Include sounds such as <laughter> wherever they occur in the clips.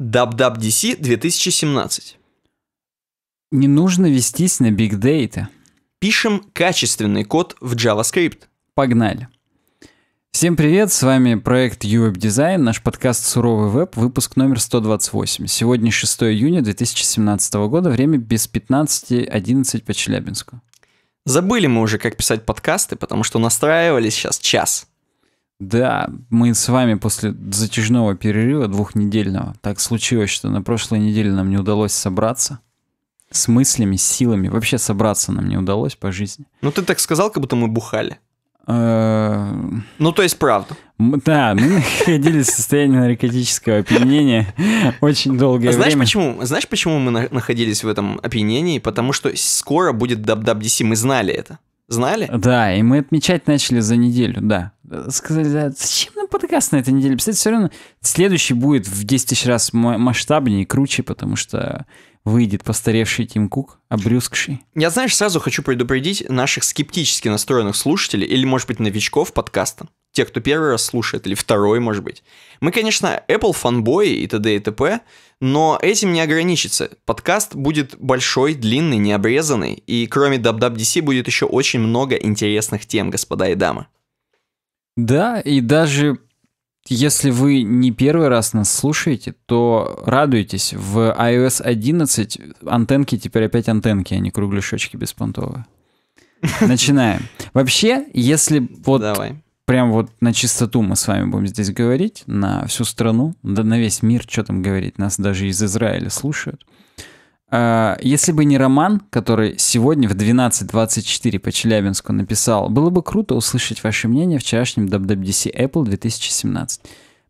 WWDC 2017. Не нужно вестись на Big Data. Пишем качественный код в JavaScript. Погнали. Всем привет, с вами проект UWeb Design, наш подкаст «Суровый веб», выпуск номер 128. Сегодня 6 июня 2017 года, время без 15.11 по Челябинску. Забыли мы уже, как писать подкасты, потому что настраивались сейчас час. Да, мы с вами после затяжного перерыва двухнедельного. Так случилось, что на прошлой неделе нам не удалось собраться. С мыслями, с силами. Вообще собраться нам не удалось по жизни. Ну ты так сказал, как будто мы бухали. Ну, то есть, правда. Да, мы находились в состоянии наркотического опьянения очень долгое а знаешь, время. Почему, знаешь, почему мы на находились в этом опьянении? Потому что скоро будет даб даб диси Мы знали это. Знали? Да, и мы отмечать начали за неделю, да. Сказали, да, зачем нам подкаст на этой неделе писать? Все равно следующий будет в 10 тысяч раз масштабнее и круче, потому что выйдет постаревший Тим Кук, обрюзгший. Я, знаешь, сразу хочу предупредить наших скептически настроенных слушателей или, может быть, новичков подкаста, те, кто первый раз слушает, или второй, может быть. Мы, конечно, Apple фанбои и т.д. и т.п., но этим не ограничится. Подкаст будет большой, длинный, необрезанный, и кроме WWDC будет еще очень много интересных тем, господа и дамы. Да, и даже если вы не первый раз нас слушаете, то радуйтесь. В iOS 11 антенки теперь опять антенки, а не круглые кругляшочки беспонтовые. Начинаем. Вообще, если вот Давай прям вот на чистоту мы с вами будем здесь говорить, на всю страну, да на весь мир, что там говорить, нас даже из Израиля слушают. А, если бы не роман, который сегодня в 12.24 по Челябинску написал, было бы круто услышать ваше мнение в вчерашнем WWDC Apple 2017.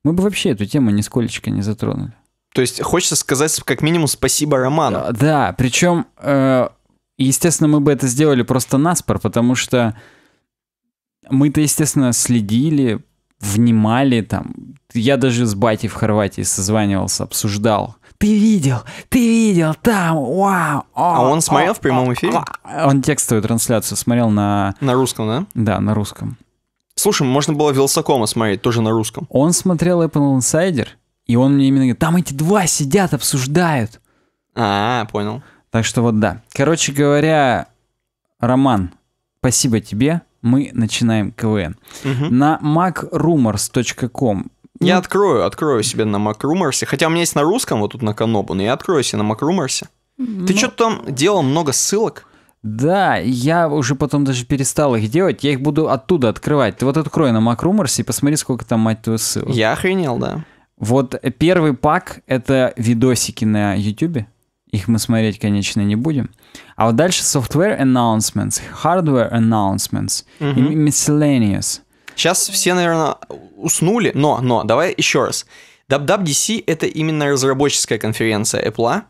Мы бы вообще эту тему нисколечко не затронули. То есть хочется сказать как минимум спасибо Роману. Да, причем, э, естественно, мы бы это сделали просто наспор, потому что мы-то, естественно, следили, внимали там. Я даже с батей в Хорватии созванивался, обсуждал. Ты видел, ты видел, там, вау. О, а он смотрел о, в прямом эфире? Он текстовую трансляцию смотрел на... На русском, да? Да, на русском. Слушай, можно было Вилсакома смотреть, тоже на русском. Он смотрел Apple Insider, и он мне именно говорит, там эти два сидят, обсуждают. А, понял. Так что вот да. Короче говоря, Роман, спасибо тебе мы начинаем КВН. Угу. На macrumors.com я ну, открою, открою себе на MacRumors. Хотя у меня есть на русском, вот тут на Канобу, но я открою себе на MacRumors. Ну... Ты что-то там делал много ссылок? Да, я уже потом даже перестал их делать, я их буду оттуда открывать. Ты вот открой на MacRumors и посмотри, сколько там, мать твою, ссылок. Я охренел, да. Вот первый пак — это видосики на YouTube. Их мы смотреть, конечно, не будем. А вот дальше software announcements, hardware announcements угу. и miscellaneous. Сейчас все, наверное, уснули, но, но, давай еще раз. WWDC — это именно разработческая конференция Apple. А?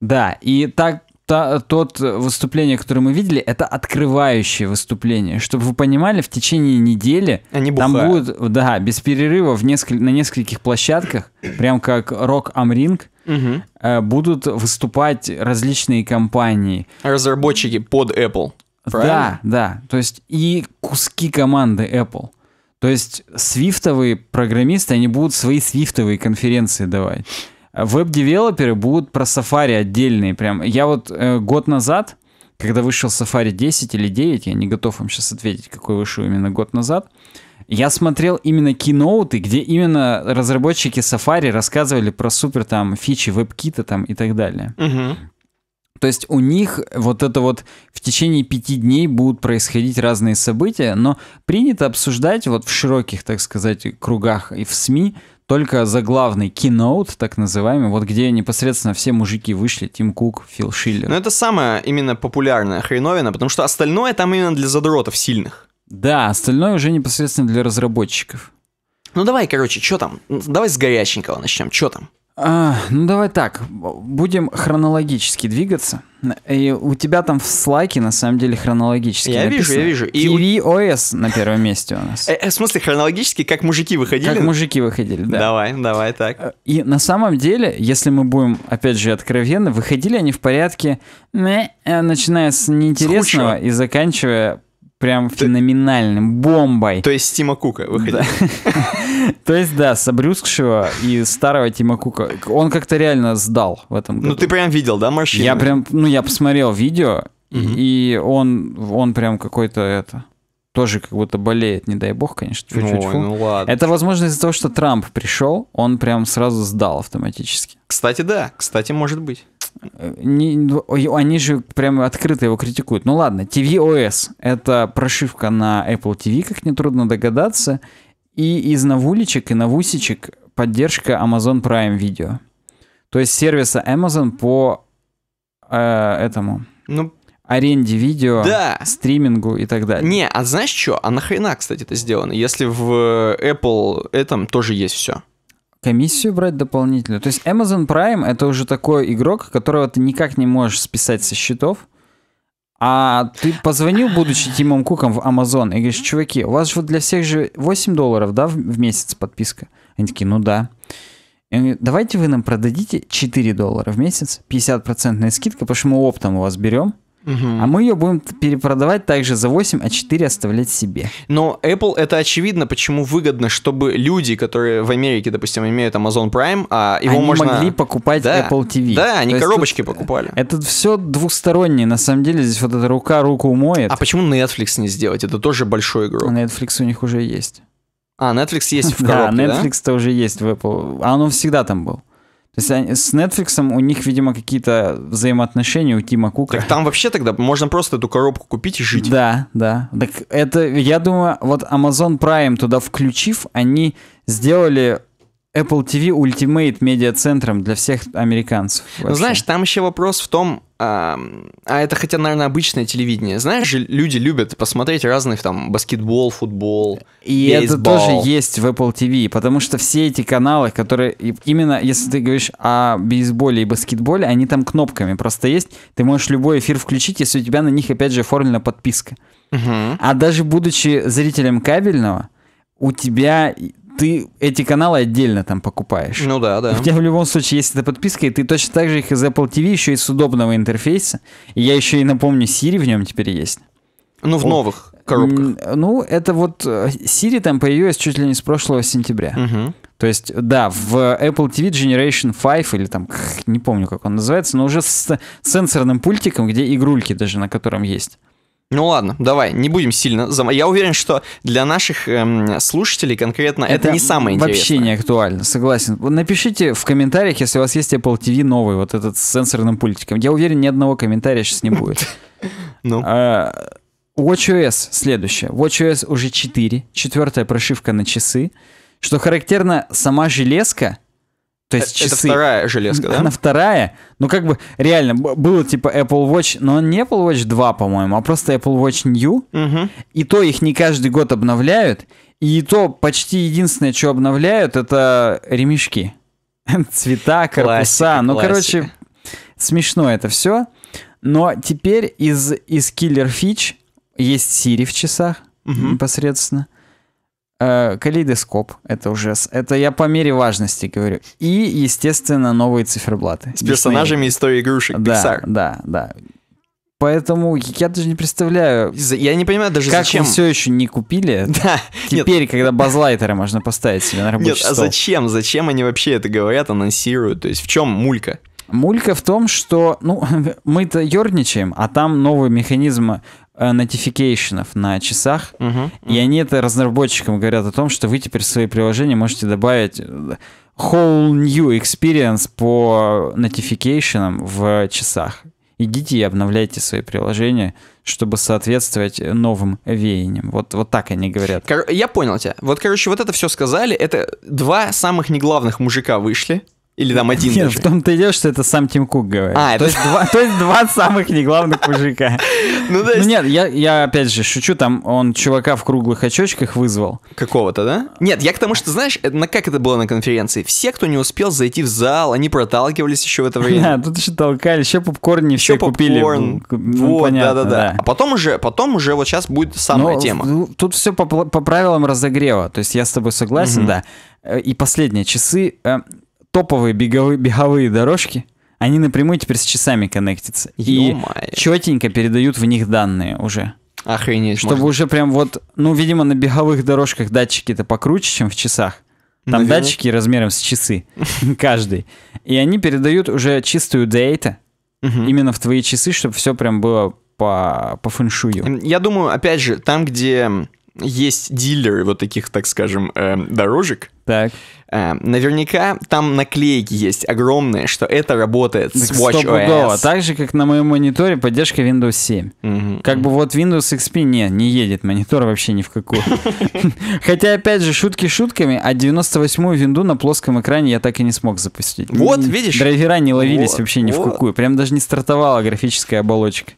Да, и так та, тот выступление, которое мы видели, это открывающее выступление. Чтобы вы понимали, в течение недели Они а там будут, да, без перерыва в несколь, на нескольких площадках, прям как рок Амринг, угу. будут выступать различные компании. Разработчики под Apple. Правильно? Да, да. То есть и куски команды Apple. То есть свифтовые программисты, они будут свои свифтовые конференции давать веб-девелоперы будут про Safari отдельные. Прям я вот э, год назад, когда вышел Safari 10 или 9, я не готов вам сейчас ответить, какой вышел именно год назад. Я смотрел именно киноуты, где именно разработчики Safari рассказывали про супер там фичи веб-кита там и так далее. То есть у них вот это вот в течение пяти дней будут происходить разные события, но принято обсуждать вот в широких, так сказать, кругах и в СМИ только за главный киноут, так называемый, вот где непосредственно все мужики вышли, Тим Кук, Фил Шиллер. Ну это самая именно популярная хреновина, потому что остальное там именно для задротов сильных. Да, остальное уже непосредственно для разработчиков. Ну давай, короче, что там? Давай с горяченького начнем, что там? А, ну давай так, будем хронологически двигаться. И у тебя там в слайке на самом деле хронологически. Я написано. вижу, я вижу. И TVOS у... на первом месте у нас. Э, э, в смысле хронологически, как мужики выходили? Как мужики выходили, да. Давай, давай так. Э, и на самом деле, если мы будем, опять же, откровенно, выходили они в порядке, начиная с неинтересного и заканчивая прям феноменальным, бомбой. То есть Тима Кука выходил. <laughs> То есть, да, с обрюзгшего и старого Тима Кука. Он как-то реально сдал в этом ну, году. Ну, ты прям видел, да, морщины? Я прям, ну, я посмотрел видео, и он, он прям какой-то это тоже как будто болеет, не дай бог, конечно. Чуть-чуть. Ой, ну ладно. Это, возможно, из-за того, что Трамп пришел, он прям сразу сдал автоматически. Кстати, да, кстати, может быть. Не, ну, они же прямо открыто его критикуют. Ну ладно, TVOS — это прошивка на Apple TV, как нетрудно догадаться, и из навулечек и навусечек поддержка Amazon Prime Video. То есть сервиса Amazon по э, этому... Ну, аренде видео, да. стримингу и так далее. Не, а знаешь что? А нахрена, кстати, это сделано? Если в Apple этом тоже есть все комиссию брать дополнительную. То есть Amazon Prime это уже такой игрок, которого ты никак не можешь списать со счетов. А ты позвонил, будучи Тимом Куком в Amazon, и говоришь, чуваки, у вас же вот для всех же 8 долларов, да, в, в месяц подписка? Они такие, ну да. И он говорит, давайте вы нам продадите 4 доллара в месяц, 50% скидка, потому что мы оптом у вас берем. Угу. А мы ее будем перепродавать также за 8, а 4 оставлять себе. Но Apple это очевидно, почему выгодно, чтобы люди, которые в Америке, допустим, имеют Amazon Prime, а его они можно... могли покупать да, Apple TV. Да, они То коробочки э, покупали. Это все двусторонние, на самом деле здесь вот эта рука руку умоет. А почему Netflix не сделать? Это тоже большой игрок. А Netflix у них уже есть. А, Netflix есть в <laughs> коробке, да? Netflix-то да? уже есть в Apple. А он всегда там был. То есть они, с Netflix у них, видимо, какие-то взаимоотношения у Тима Кука. Так там вообще тогда можно просто эту коробку купить и жить. Да, да. Так это, я думаю, вот Amazon Prime туда включив, они сделали Apple TV Ultimate медиа-центром для всех американцев. Ну, знаешь, там еще вопрос в том, а, а это хотя, наверное, обычное телевидение. Знаешь же, люди любят посмотреть разных там баскетбол, футбол, И бейсбол. это тоже есть в Apple TV, потому что все эти каналы, которые именно, если ты говоришь о бейсболе и баскетболе, они там кнопками просто есть. Ты можешь любой эфир включить, если у тебя на них, опять же, оформлена подписка. Угу. А даже будучи зрителем кабельного, у тебя ты эти каналы отдельно там покупаешь. Ну да, да. У тебя в любом случае есть эта подписка, и ты точно так же их из Apple TV еще и с удобного интерфейса. И я еще и напомню, Siri в нем теперь есть. Ну, в О. новых коробках. Ну, это вот э, Siri там появилась чуть ли не с прошлого сентября. Угу. То есть, да, в Apple TV Generation 5, или там, <laughs> не помню, как он называется, но уже с сенсорным пультиком, где игрульки даже на котором есть. Ну ладно, давай, не будем сильно зам... Я уверен, что для наших эм, слушателей конкретно это, это не самое интересное. Вообще не актуально, согласен. Напишите в комментариях, если у вас есть Apple TV новый, вот этот с сенсорным пультиком. Я уверен, ни одного комментария сейчас не будет. <laughs> Ну. А, WatchOS следующее. WatchOS уже 4, четвертая прошивка на часы. Что характерно, сама железка — то есть э, это часы. вторая железка, да? Она вторая. Ну, как бы, реально, было типа Apple Watch, но не Apple Watch 2, по-моему, а просто Apple Watch New. Угу. И то их не каждый год обновляют. И то почти единственное, что обновляют, это ремешки. <laughs> Цвета, корпуса. Классика, ну, классика. короче, смешно это все. Но теперь из, из Killer Fitch есть Siri в часах угу. непосредственно э, калейдоскоп, это уже Это я по мере важности говорю. И, естественно, новые циферблаты. С персонажами из той игрушек да, Pixar. Да, да. Поэтому я даже не представляю. Я не понимаю даже как зачем. Как все еще не купили? <laughs> Да. Теперь, нет. когда базлайтеры можно поставить себе на рабочий нет, а стол. а зачем? Зачем они вообще это говорят, анонсируют? То есть в чем мулька? Мулька в том, что ну, <laughs> мы-то ерничаем, а там новый механизм Э, notification на часах, uh-huh, uh-huh. и они это разработчикам говорят о том, что вы теперь в свои приложения можете добавить э, whole new experience по notification в часах. Идите и обновляйте свои приложения, чтобы соответствовать новым веяниям. Вот, вот так они говорят. Кор- я понял тебя. Вот, короче, вот это все сказали. Это два самых неглавных мужика вышли или там один Нет, даже. в том-то идешь, что это сам Тим Кук говорит. А, то, есть два, то есть два самых неглавных мужика. Ну, да. ну нет, я, я опять же шучу, там он чувака в круглых очочках вызвал. Какого-то, да? Нет, я к тому, что, знаешь, на, как это было на конференции? Все, кто не успел зайти в зал, они проталкивались еще в это время. Да, <laughs> тут еще толкали, еще попкорн не все еще купили. Попкорн. Ну, ну да-да-да. А потом уже, потом уже вот сейчас будет самая Но, тема. Ну, тут все по, по правилам разогрева, то есть я с тобой согласен, угу. да. Э, и последние часы э, топовые беговые, беговые дорожки, они напрямую теперь с часами коннектятся. И четенько передают в них данные уже. Охренеть. Чтобы можно. уже прям вот, ну, видимо, на беговых дорожках датчики-то покруче, чем в часах. Там Наверное. датчики размером с часы, <laughs> каждый. И они передают уже чистую дейта угу. именно в твои часы, чтобы все прям было по, по фэншую. Я думаю, опять же, там, где есть дилеры вот таких, так скажем, э, дорожек. Так. Э, наверняка там наклейки есть огромные, что это работает так с WatchOS. Так же, как на моем мониторе поддержка Windows 7. Угу. Как бы вот Windows XP не, не едет, монитор вообще ни в какую. <laughs> Хотя, опять же, шутки шутками, а 98-ю винду на плоском экране я так и не смог запустить. Вот, видишь? Драйвера не ловились вообще ни в какую. Прям даже не стартовала графическая оболочка.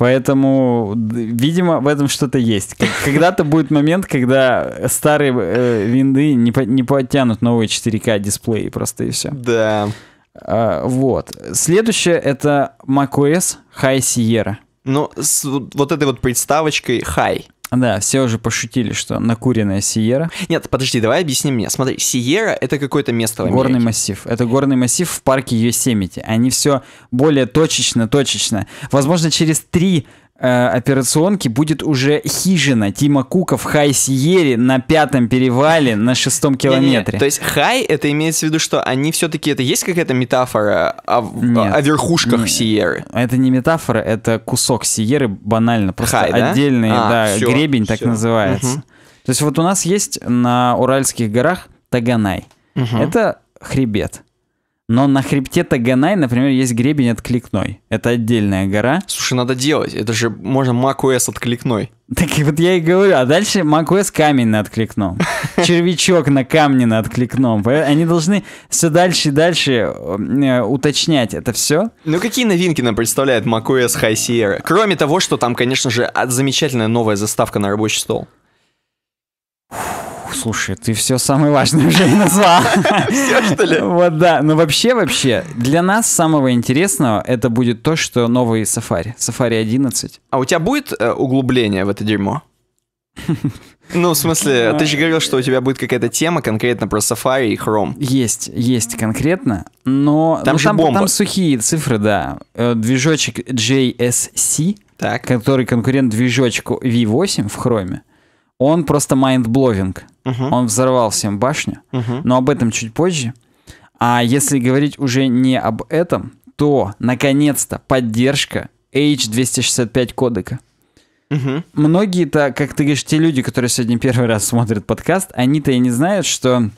Поэтому, видимо, в этом что-то есть. Когда-то будет момент, когда старые э, винды не, по, не подтянут новые 4К дисплеи просто и все. Да. А, вот. Следующее это macOS High Sierra. Ну, с вот этой вот представочкой High. Да, все уже пошутили, что накуренная Сиера. Нет, подожди, давай объясни мне. Смотри, Сиера — это какое-то место в Америке. Горный массив. Это горный массив в парке Йосемити. Они все более точечно-точечно. Возможно, через три Э, операционки будет уже хижина Тима Кука в Хай Сиере на пятом перевале на шестом километре. то есть Хай это имеется в виду, что они все-таки это есть какая-то метафора о, о верхушках нет, Сиеры? Это не метафора, это кусок Сиеры банально, просто Хай, да? отдельный а, да, все, гребень все. так называется. Угу. То есть вот у нас есть на Уральских горах Таганай. Угу. Это хребет. Но на хребте Таганай, например, есть гребень откликной. Это отдельная гора. Слушай, надо делать. Это же можно macOS откликной. Так вот я и говорю. А дальше macOS камень на откликном. <laughs> Червячок на камне на откликном. Э, они должны все дальше и дальше э, уточнять это все. Ну какие новинки нам представляет macOS High Sierra? Кроме того, что там, конечно же, замечательная новая заставка на рабочий стол слушай, ты все самое важное уже и назвал. <laughs> Все, что ли? Вот, да. Но ну, вообще, вообще, для нас самого интересного это будет то, что новый Safari, Safari 11. А у тебя будет э, углубление в это дерьмо? <laughs> Ну, в смысле, ты же говорил, что у тебя будет какая-то тема конкретно про Safari и Chrome. Есть, есть конкретно, но там, ну, же там, бомба. там сухие цифры, да. Э, движочек JSC, так. который конкурент движочку V8 в Chrome, он просто майндбловинг. Угу. Он взорвал всем башню, угу. но об этом чуть позже. А если говорить уже не об этом, то, наконец-то, поддержка H265 кодека. Угу. Многие-то, как ты говоришь, те люди, которые сегодня первый раз смотрят подкаст, они-то и не знают, что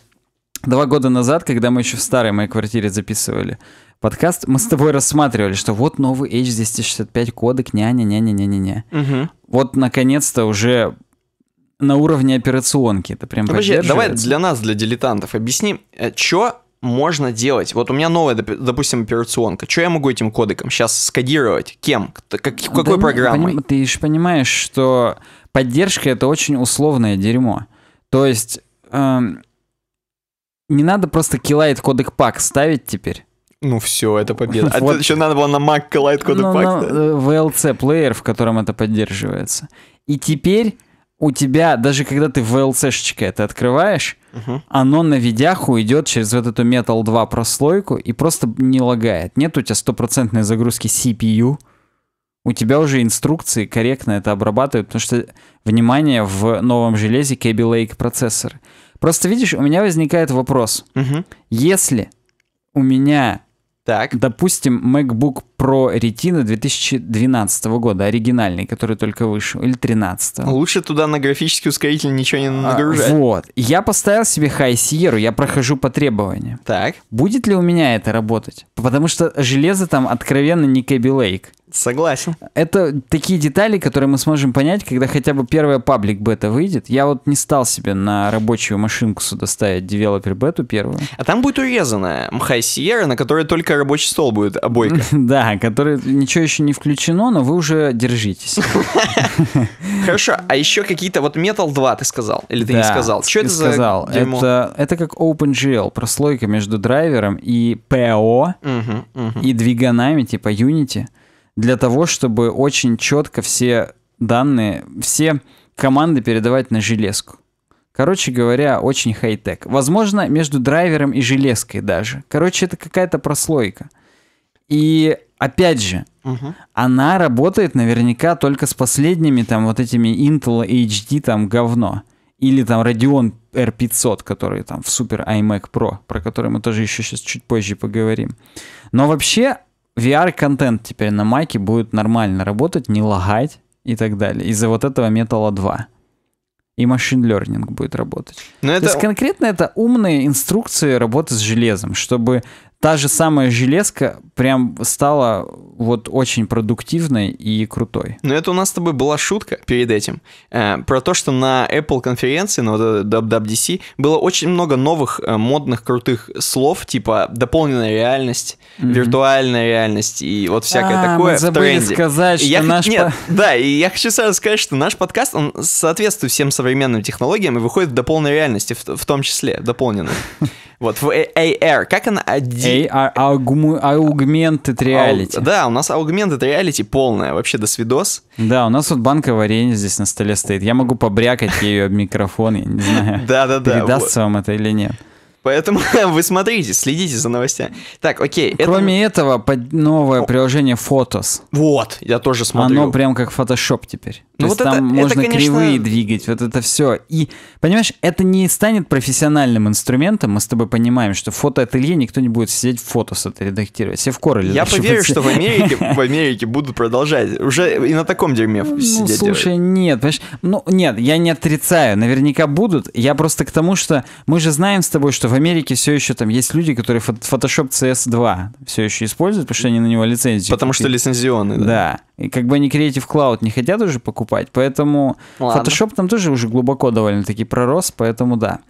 два года назад, когда мы еще в старой моей квартире записывали подкаст, мы с тобой рассматривали, что вот новый H265 кодек, няня-няня-няня-ня. Угу. Вот, наконец-то, уже на уровне операционки. Это прям Подожди, давай для нас, для дилетантов, объясни, э, что можно делать? Вот у меня новая, допустим, операционка. Что я могу этим кодеком сейчас скодировать? Кем? Как, какой да программой? Не, ты же понимаешь, что поддержка — это очень условное дерьмо. То есть эм, не надо просто килайт кодек пак ставить теперь. Ну все, это победа. А вот. тут еще надо было на Mac Collide кодек ну, пак. VLC э, плеер, в котором это поддерживается. И теперь у тебя, даже когда ты VLC-шечка это открываешь, uh-huh. оно на видяху идет через вот эту Metal 2 прослойку и просто не лагает. Нет у тебя стопроцентной загрузки CPU, у тебя уже инструкции корректно это обрабатывают, потому что, внимание, в новом железе Kaby Lake процессоры. Просто видишь, у меня возникает вопрос. Угу. Если у меня так. Допустим, MacBook Pro Retina 2012 года, оригинальный, который только вышел, или 13 Лучше туда на графический ускоритель ничего не а, нагружать. А, вот. Я поставил себе High Sierra, я прохожу по требованиям. Так. Будет ли у меня это работать? Потому что железо там откровенно не Кэби Лейк. Согласен. Это такие детали, которые мы сможем понять, когда хотя бы первая паблик бета выйдет. Я вот не стал себе на рабочую машинку сюда ставить девелопер бету первую. А там будет урезанная Мхай Сьерра, на которой только рабочий стол будет обойка. А <laughs> да, который ничего еще не включено, но вы уже держитесь. <laughs> Хорошо, а еще какие-то, вот Metal 2 ты сказал, или ты не сказал? Что это за Это Это как OpenGL, прослойка между драйвером и ПО, и двиганами типа Unity для того, чтобы очень четко все данные, все команды передавать на железку. Короче говоря, очень хай-тек. Возможно, между драйвером и железкой даже. Короче, это какая-то прослойка. И опять же, угу. она работает наверняка только с последними там вот этими Intel HD там говно. Или там Radeon R500, который там в супер iMac Pro, про который мы тоже еще сейчас чуть позже поговорим. Но вообще VR-контент теперь на маке будет нормально работать, не лагать и так далее. Из-за вот этого металла 2. И машин learning будет работать. Но То это... есть конкретно это умные инструкции работы с железом, чтобы та же самая железка прям стала вот очень продуктивной и крутой. Ну это у нас с тобой была шутка перед этим э, про то, что на Apple конференции, на вот WWDC, было очень много новых э, модных крутых слов, типа дополненная реальность, mm-hmm. виртуальная реальность и вот всякое а, такое. Мы забыли в тренде. сказать, что я наш... Нет, по... Да, и я хочу сразу сказать, что наш подкаст, он соответствует всем современным технологиям и выходит в дополненной реальности в, в том числе, дополненной. Вот, в AR. Как она? AR, Augmented Reality. Да, у нас Augmented Reality полная, вообще до свидос. Да, у нас вот банка варенья здесь на столе стоит. Я могу побрякать ее об микрофон, я не знаю, <laughs> да, да, да, передастся вам это или нет. Поэтому <laughs> вы смотрите, следите за новостями. Так, окей. Кроме этого, новое приложение Photos. Вот, я тоже смотрю. Оно прям как Photoshop теперь. Ну То есть там можно кривые двигать, вот это все. И, понимаешь, это не станет профессиональным инструментом, мы с тобой понимаем, что в фотоателье никто не будет сидеть в Photos это редактировать. Все в Corel Я поверю, что в <laughs> Америке, в Америке будут продолжать. Уже и на таком дерьме ну, сидеть. слушай, делать. нет, понимаешь, ну, нет, я не отрицаю, наверняка будут. Я просто к тому, что мы же знаем с тобой, что в Америке все еще там есть люди, которые Photoshop CS2 все еще используют, потому что они на него лицензию. Потому купили. что лицензионный, да. Да. И как бы они Creative Cloud не хотят уже покупать, поэтому Ладно. Photoshop там тоже уже глубоко довольно-таки пророс, поэтому да.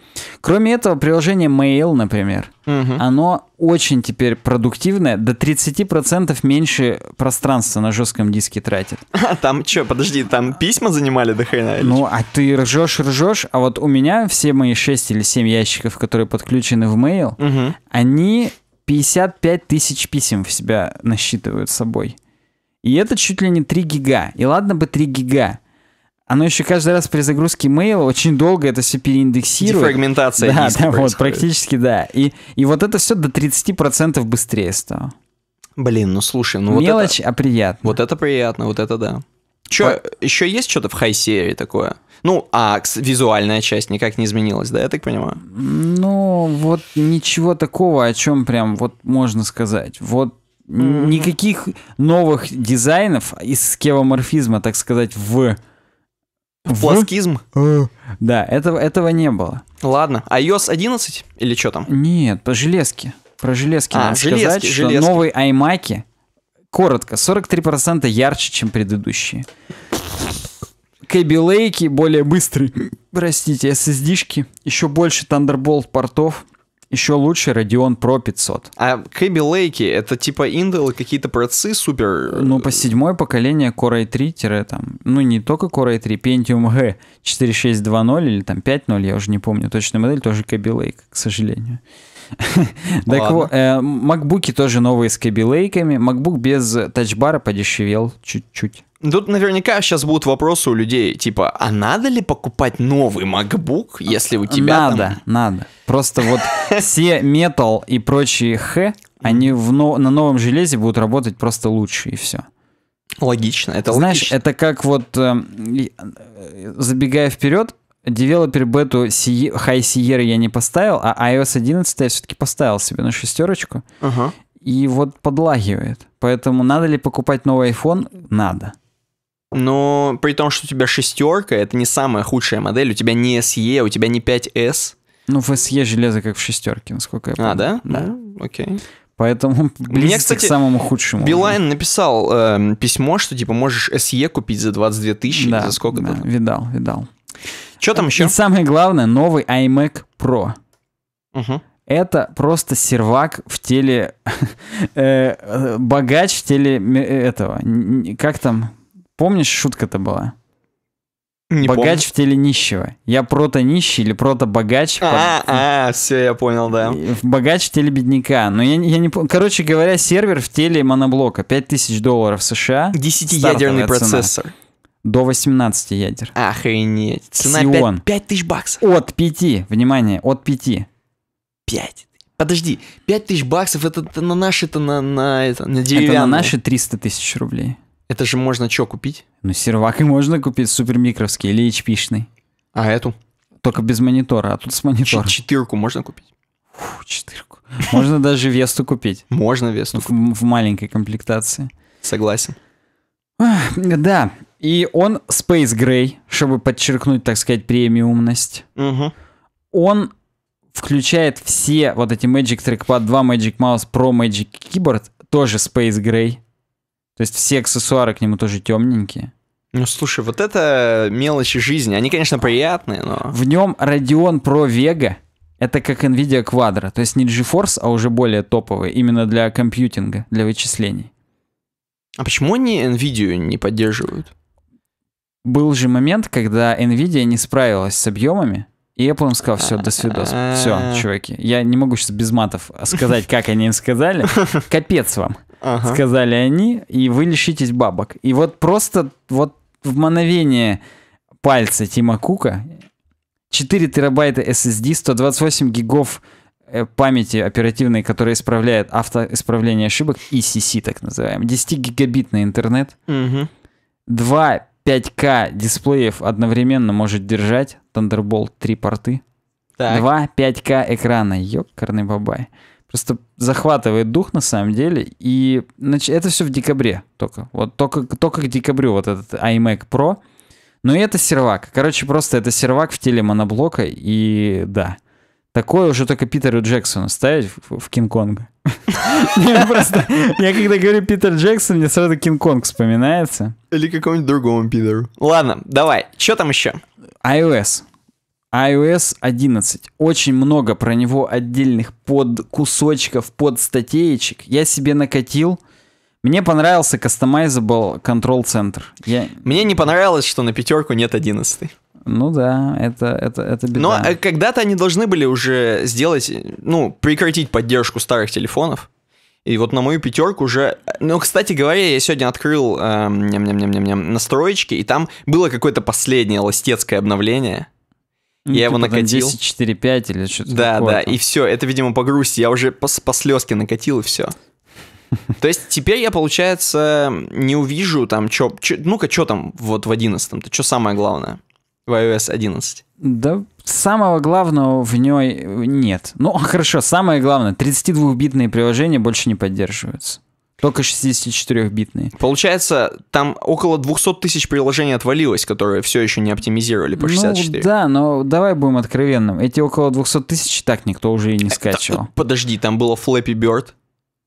Кроме этого, приложение Mail, например, угу. оно очень теперь продуктивная, до 30% меньше пространства на жестком диске тратит. А <laughs> там что, подожди, там письма занимали до хрена? Ну, а ты ржешь, ржешь, а вот у меня все мои 6 или 7 ящиков, которые подключены в mail, угу. они 55 тысяч писем в себя насчитывают собой. И это чуть ли не 3 гига. И ладно бы 3 гига оно еще каждый раз при загрузке мейла очень долго это все переиндексирует. Фрагментация. Да, да, вот, практически, да. И, и вот это все до 30% быстрее стало. Блин, ну слушай, ну Мелочь, вот Мелочь, это... а приятно. Вот это приятно, вот это да. Че, По... еще есть что-то в хай-серии такое? Ну, а визуальная часть никак не изменилась, да, я так понимаю? Ну, вот ничего такого, о чем прям вот можно сказать. Вот никаких новых дизайнов из скевоморфизма, так сказать, в Пласкизм? Э. Да, этого, этого не было. Ладно, а iOS 11 или что там? Нет, по железке. Про железки а, надо железки, сказать, железки. что новые iMac, коротко, 43% ярче, чем предыдущие. Кэби Лейки более быстрые. простите, SSD-шки, еще больше Thunderbolt портов, еще лучше Radeon Pro 500. А Kaby Lake это типа Intel какие-то процы супер... Ну, э, по седьмое поколение Core i3, там, ну, не только Core i3, Pentium G 4620 или там 5.0, я уже не помню, точную модель тоже Kaby Lake, к сожалению. <laughs> Так вот, э, макбуки тоже новые с Kaby Lake. Макбук без э, тачбара подешевел чуть-чуть. Тут наверняка сейчас будут вопросы у людей, типа, а надо ли покупать новый MacBook, если у тебя Надо, там... надо. Просто вот все Metal и прочие Х, они в но... на новом железе будут работать просто лучше, и все. Логично, это Знаешь, логично. это как вот, э, э забегая вперед, девелопер бету High Sierra я не поставил, а iOS 11 я все-таки поставил себе на шестерочку. Uh-huh. И вот подлагивает. Поэтому надо ли покупать новый iPhone? Надо. Типа. Но при том, что у тебя шестерка, это не самая худшая модель, у тебя не SE, у тебя не 5S. Ну, в SE железо как в шестерке, насколько я а, помню. А, да? Да, да? Ну, окей. Поэтому <laughs> Мне, кстати, к самому худшему. Билайн написал э, письмо, что типа можешь SE купить за 22 тысячи, да, за сколько да, видал, видал. Что там э, еще? И самое главное, новый iMac Pro. Угу. Это просто сервак в теле... <laughs> Э, э, богач в теле э, этого... Как там? Помнишь, шутка-то была? Не богач помню. в теле нищего. Я прото нищий или прото богач. А, а, все, я понял, да. Богач в теле бедняка. Но я, я не помню. Короче говоря, сервер в теле моноблока. 5000 долларов США. Десятиядерный процессор. До 18 ядер. Охренеть. Цена Сион. 5, 5 тысяч баксов. От 5. Внимание, от 5. 5. Подожди, 5 тысяч баксов это на наши это на, на, это, на деревянные. Это на наши 300 тысяч рублей. Это же можно что купить? Ну, сервак и можно купить супермикровский или HP-шный. А эту? Только без монитора, а тут с монитором. Четырку можно купить? Фу, четырку. Можно даже Весту купить. Можно Весту. В маленькой комплектации. Согласен. Да, и он Space Gray, чтобы подчеркнуть, так сказать, премиумность. Угу. Он включает все вот эти Magic Trackpad 2, Magic Mouse Pro, Magic Keyboard, тоже Space Gray. То есть все аксессуары к нему тоже темненькие. Ну, слушай, вот это мелочи жизни. Они, конечно, приятные, но... В нем Radeon Pro Vega. Это как NVIDIA Quadro. То есть не GeForce, а уже более топовый. Именно для компьютинга, для вычислений. А почему они NVIDIA не поддерживают? Был же момент, когда NVIDIA не справилась с объемами, и Apple им сказал, все, до свидос. Все, чуваки. Я не могу сейчас без матов сказать, как они им сказали. <laughs> Капец вам ага. сказали они, и вы лишитесь бабок. И вот просто вот в мановение пальца Тима Кука 4 терабайта SSD, 128 гигов э, памяти оперативной, которая исправляет автоисправление ошибок, ECC так называемый, 10-гигабитный интернет, угу. 2 5К дисплеев одновременно может держать, Thunderbolt 3 порты, два 2 5К экрана, ёкарный бабай. Просто захватывает дух на самом деле. И значит, это все в декабре только. Вот только, только к декабрю вот этот iMac Pro. Но и это сервак. Короче, просто это сервак в теле моноблока. И да, Такое уже только Питеру Джексону ставить в, в кинг Конг <laughs> я когда говорю Питер Джексон, мне сразу Кинг-Конг вспоминается. Или какому-нибудь другому Питеру. Ладно, давай, что там еще? iOS iOS 11. Очень много про него отдельных под кусочков, под статейчик. Я себе накатил. Мне понравился Customizable Control Center. Я... Мне не понравилось, что на пятерку нет 11. Ну да, это, это, это беда. Но э, когда-то они должны были уже сделать, ну, прекратить поддержку старых телефонов. И вот на мою пятерку уже... Э, ну, кстати говоря, я сегодня открыл эм, ням -ням -ням настроечки, и там было какое-то последнее ластецкое обновление. Ну, я типа его накатил. 10, 4, 5 или что-то Да, такое да, там. и все. Это, видимо, по грусти. Я уже по, по слезке накатил, и все. <laughs> То есть теперь я, получается, не увижу там, чё, чё, ну-ка, что там вот в 11-м-то, что самое главное в iOS 11? Да, самого главного в ней э, нет. Ну, а хорошо, самое главное, 32-битные приложения больше не поддерживаются. Только 64-битные. Получается, там около 200 тысяч приложений отвалилось, которые все еще не оптимизировали по 64. Ну, да, но давай будем откровенным. Эти около 200 тысяч так никто уже и не э, скачивал. Подожди, там было Flappy Bird.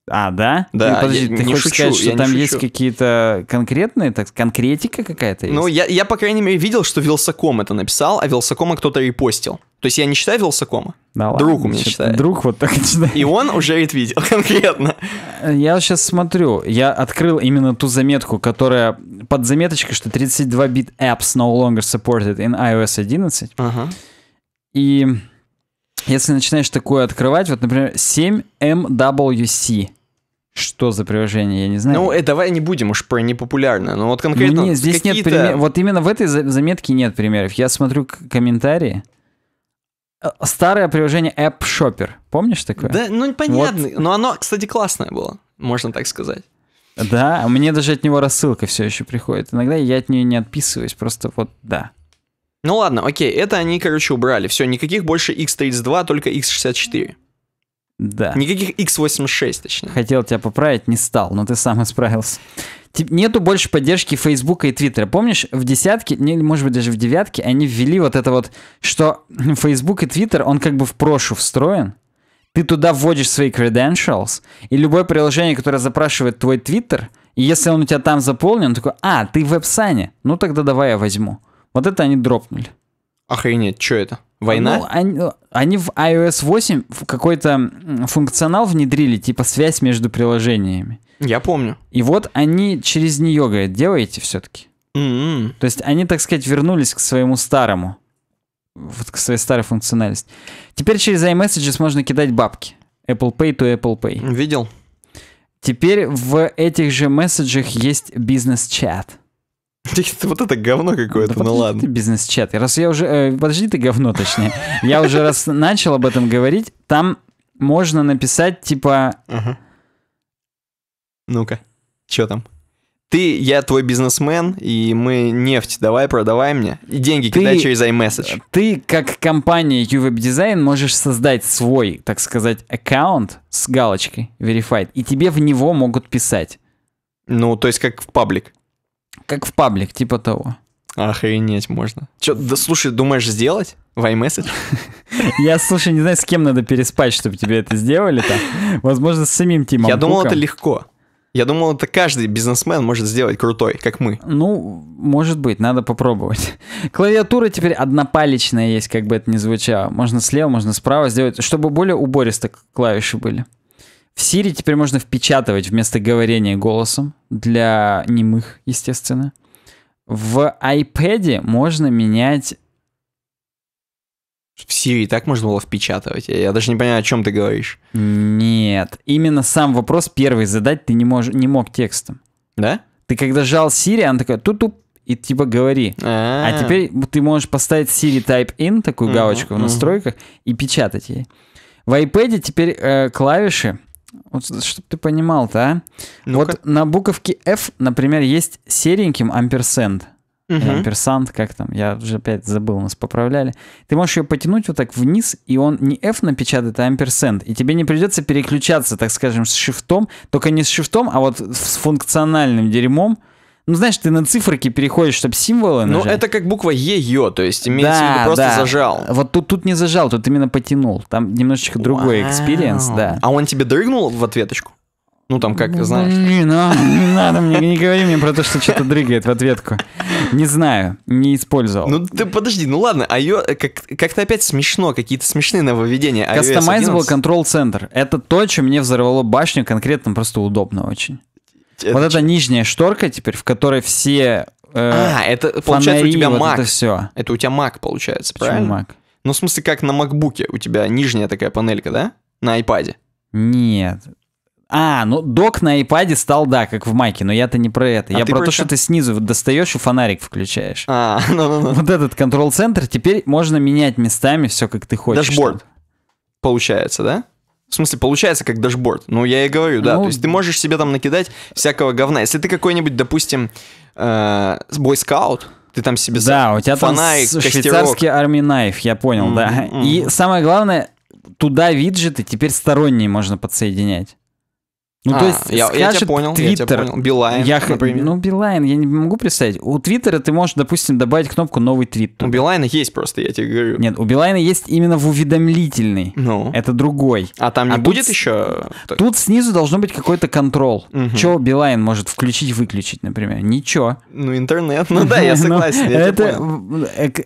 А, да? Да. Подожди, я ты не хочешь шучу, сказать, что там шучу. есть какие-то конкретные, так конкретика какая-то ну, есть? Ну, я, я, по крайней мере, видел, что Вилсаком это написал, а Вилсакома кто-то репостил. То есть я не читаю Вилсакома. Да ладно, друг у меня читает. Друг вот так читает. И он уже это видел <laughs> конкретно. Я сейчас смотрю. Я открыл именно ту заметку, которая под заметочкой, что 32-бит apps no longer supported in iOS 11. Ага. И если начинаешь такое открывать, вот, например, 7MWC. Эм Что за приложение, я не знаю. Ну, э, давай не будем уж про непопулярное, Ну вот конкретно... Нет, здесь нет примеров. Вот именно в этой заметке нет примеров. Я смотрю комментарии. Э, старое приложение App Shopper. Помнишь такое? Да, ну понятно. Вот. Но оно, кстати, классное было, можно так сказать. Да, а мне даже от него рассылка все еще приходит. Иногда я от нее не отписываюсь, просто вот да. Ну ладно, окей, это они, короче, убрали. Все, никаких больше X32, только X64. Да. Никаких X86, точнее. Хотел тебя поправить, не стал, но ты сам исправился. Нету больше поддержки Фейсбука и Твиттера. Помнишь, в десятке, не, может быть, даже в девятке, они ввели вот это вот, что <laughs> Фейсбук и Твиттер, он как бы в прошу встроен. Ты туда вводишь свои credentials, и любое приложение, которое запрашивает твой Твиттер, если он у тебя там заполнен, он такой, а, ты в веб-сане, ну тогда давай я возьму. Вот это они дропнули. Охренеть, что это? Война? Ну, они, они в iOS 8 какой-то функционал внедрили, типа связь между приложениями. Я помню. И вот они через нее говорят, делаете все-таки. Mm-hmm. М-м. То есть они, так сказать, вернулись к своему старому. Вот к своей старой функциональности. Теперь через iMessages можно кидать бабки. Apple Pay to Apple Pay. Видел. Теперь в этих же месседжах есть бизнес-чат. Вот это говно какое-то, да ну ладно. Ты бизнес-чат. Раз я уже... Э, подожди ты говно, точнее. Я уже раз начал об этом говорить, там можно написать, типа... Ага. Ну-ка, чё там? Ты, я твой бизнесмен, и мы нефть, давай продавай мне. И деньги ты, кидай через iMessage. Э, ты, как компания UWeb Design, можешь создать свой, так сказать, аккаунт с галочкой Verified, и тебе в него могут писать. Ну, то есть как в паблик. Как в паблик, типа того. Охренеть можно. Че, да, слушай, думаешь сделать? В iMessage? <laughs> Я, слушай, не знаю, с кем надо переспать, чтобы тебе это сделали-то. Возможно, с самим Тимом Я думал, это легко. Я думал, это каждый бизнесмен может сделать крутой, как мы. Ну, может быть, надо попробовать. <laughs> Клавиатура теперь однопалечная есть, как бы это ни звучало. Можно слева, можно справа сделать, чтобы более убористо клавиши были. В Siri теперь можно впечатывать вместо говорения голосом для немых, естественно. В iPad можно менять... В Siri так можно было впечатывать? Я, я даже не понимаю, о чем ты говоришь. Нет. Именно сам вопрос первый задать ты не, мож... не мог текстом. Да? Ты когда жал Siri, она такая ту-туп, и типа говори. А, -а, -а. а теперь ты можешь поставить Siri Type In, такую галочку в настройках, и печатать ей. В iPad теперь э, клавиши вот чтобы ты понимал да? ну Вот на буковке F, например, есть сереньким амперсенд. Угу. Амперсант, как там, я уже опять забыл, нас поправляли. Ты можешь ее потянуть вот так вниз, и он не F напечатает, а амперсенд. И тебе не придется переключаться, так скажем, с шифтом, только не с шифтом, а вот с функциональным дерьмом, ну, знаешь, ты на циферки переходишь, чтобы символы ну, нажать. Ну, это как буква ЕЙО, то есть имеется да, в виду просто да. зажал. Вот тут, тут не зажал, тут именно потянул. Там немножечко другой экспириенс, да. А он тебе дрыгнул в ответочку? Ну, там как, ну, знаешь. Не, ну, не надо мне, не говори мне про то, что что-то дрыгает в ответку. Не знаю, не использовал. Ну, ты подожди, ну ладно, а ее как-то как опять смешно, какие-то смешные нововведения. Customizable Control Center. Это то, что мне взорвало башню конкретно, просто удобно очень вот эта нижняя шторка теперь, в которой все э, А, это получается у тебя вот Mac. Это, все. это у тебя Mac получается, правильно? Mac? Ну, в смысле, как на макбуке у тебя нижняя такая панелька, да? На айпаде. Нет. А, ну док на iPad стал, да, как в Маке, но я-то не про это. А я про то, что? что ты снизу достаешь и фонарик включаешь. А, ну, ну, ну. Вот этот контрол-центр, теперь можно менять местами все, как ты хочешь. Дашборд, получается, да? В смысле, получается как дашборд. Ну, я и говорю, да. Ну, То есть ты можешь себе там накидать всякого говна. Если ты какой-нибудь, допустим, э, бойскаут, ты там себе Да, у тебя фонарик, там костерок. швейцарский армии найф, я понял, mm-hmm, да. Mm-hmm. И самое главное, туда виджеты теперь сторонние можно подсоединять. Ну, а, то есть, я, скажет, я тебя понял, Twitter, я тебя понял. Билайн, я, например. Ну, Билайн, я не могу представить. У Твиттера ты можешь, допустим, добавить кнопку «Новый твит». У Билайна есть просто, я тебе говорю. Нет, у Билайна есть именно в уведомлительный. Ну. Это другой. А там а не а будет тут, еще? Тут снизу должно быть какой-то контрол. Угу. Че Билайн может включить-выключить, например? Ничего. Ну, интернет. Ну да, я <laughs> ну, согласен, я это,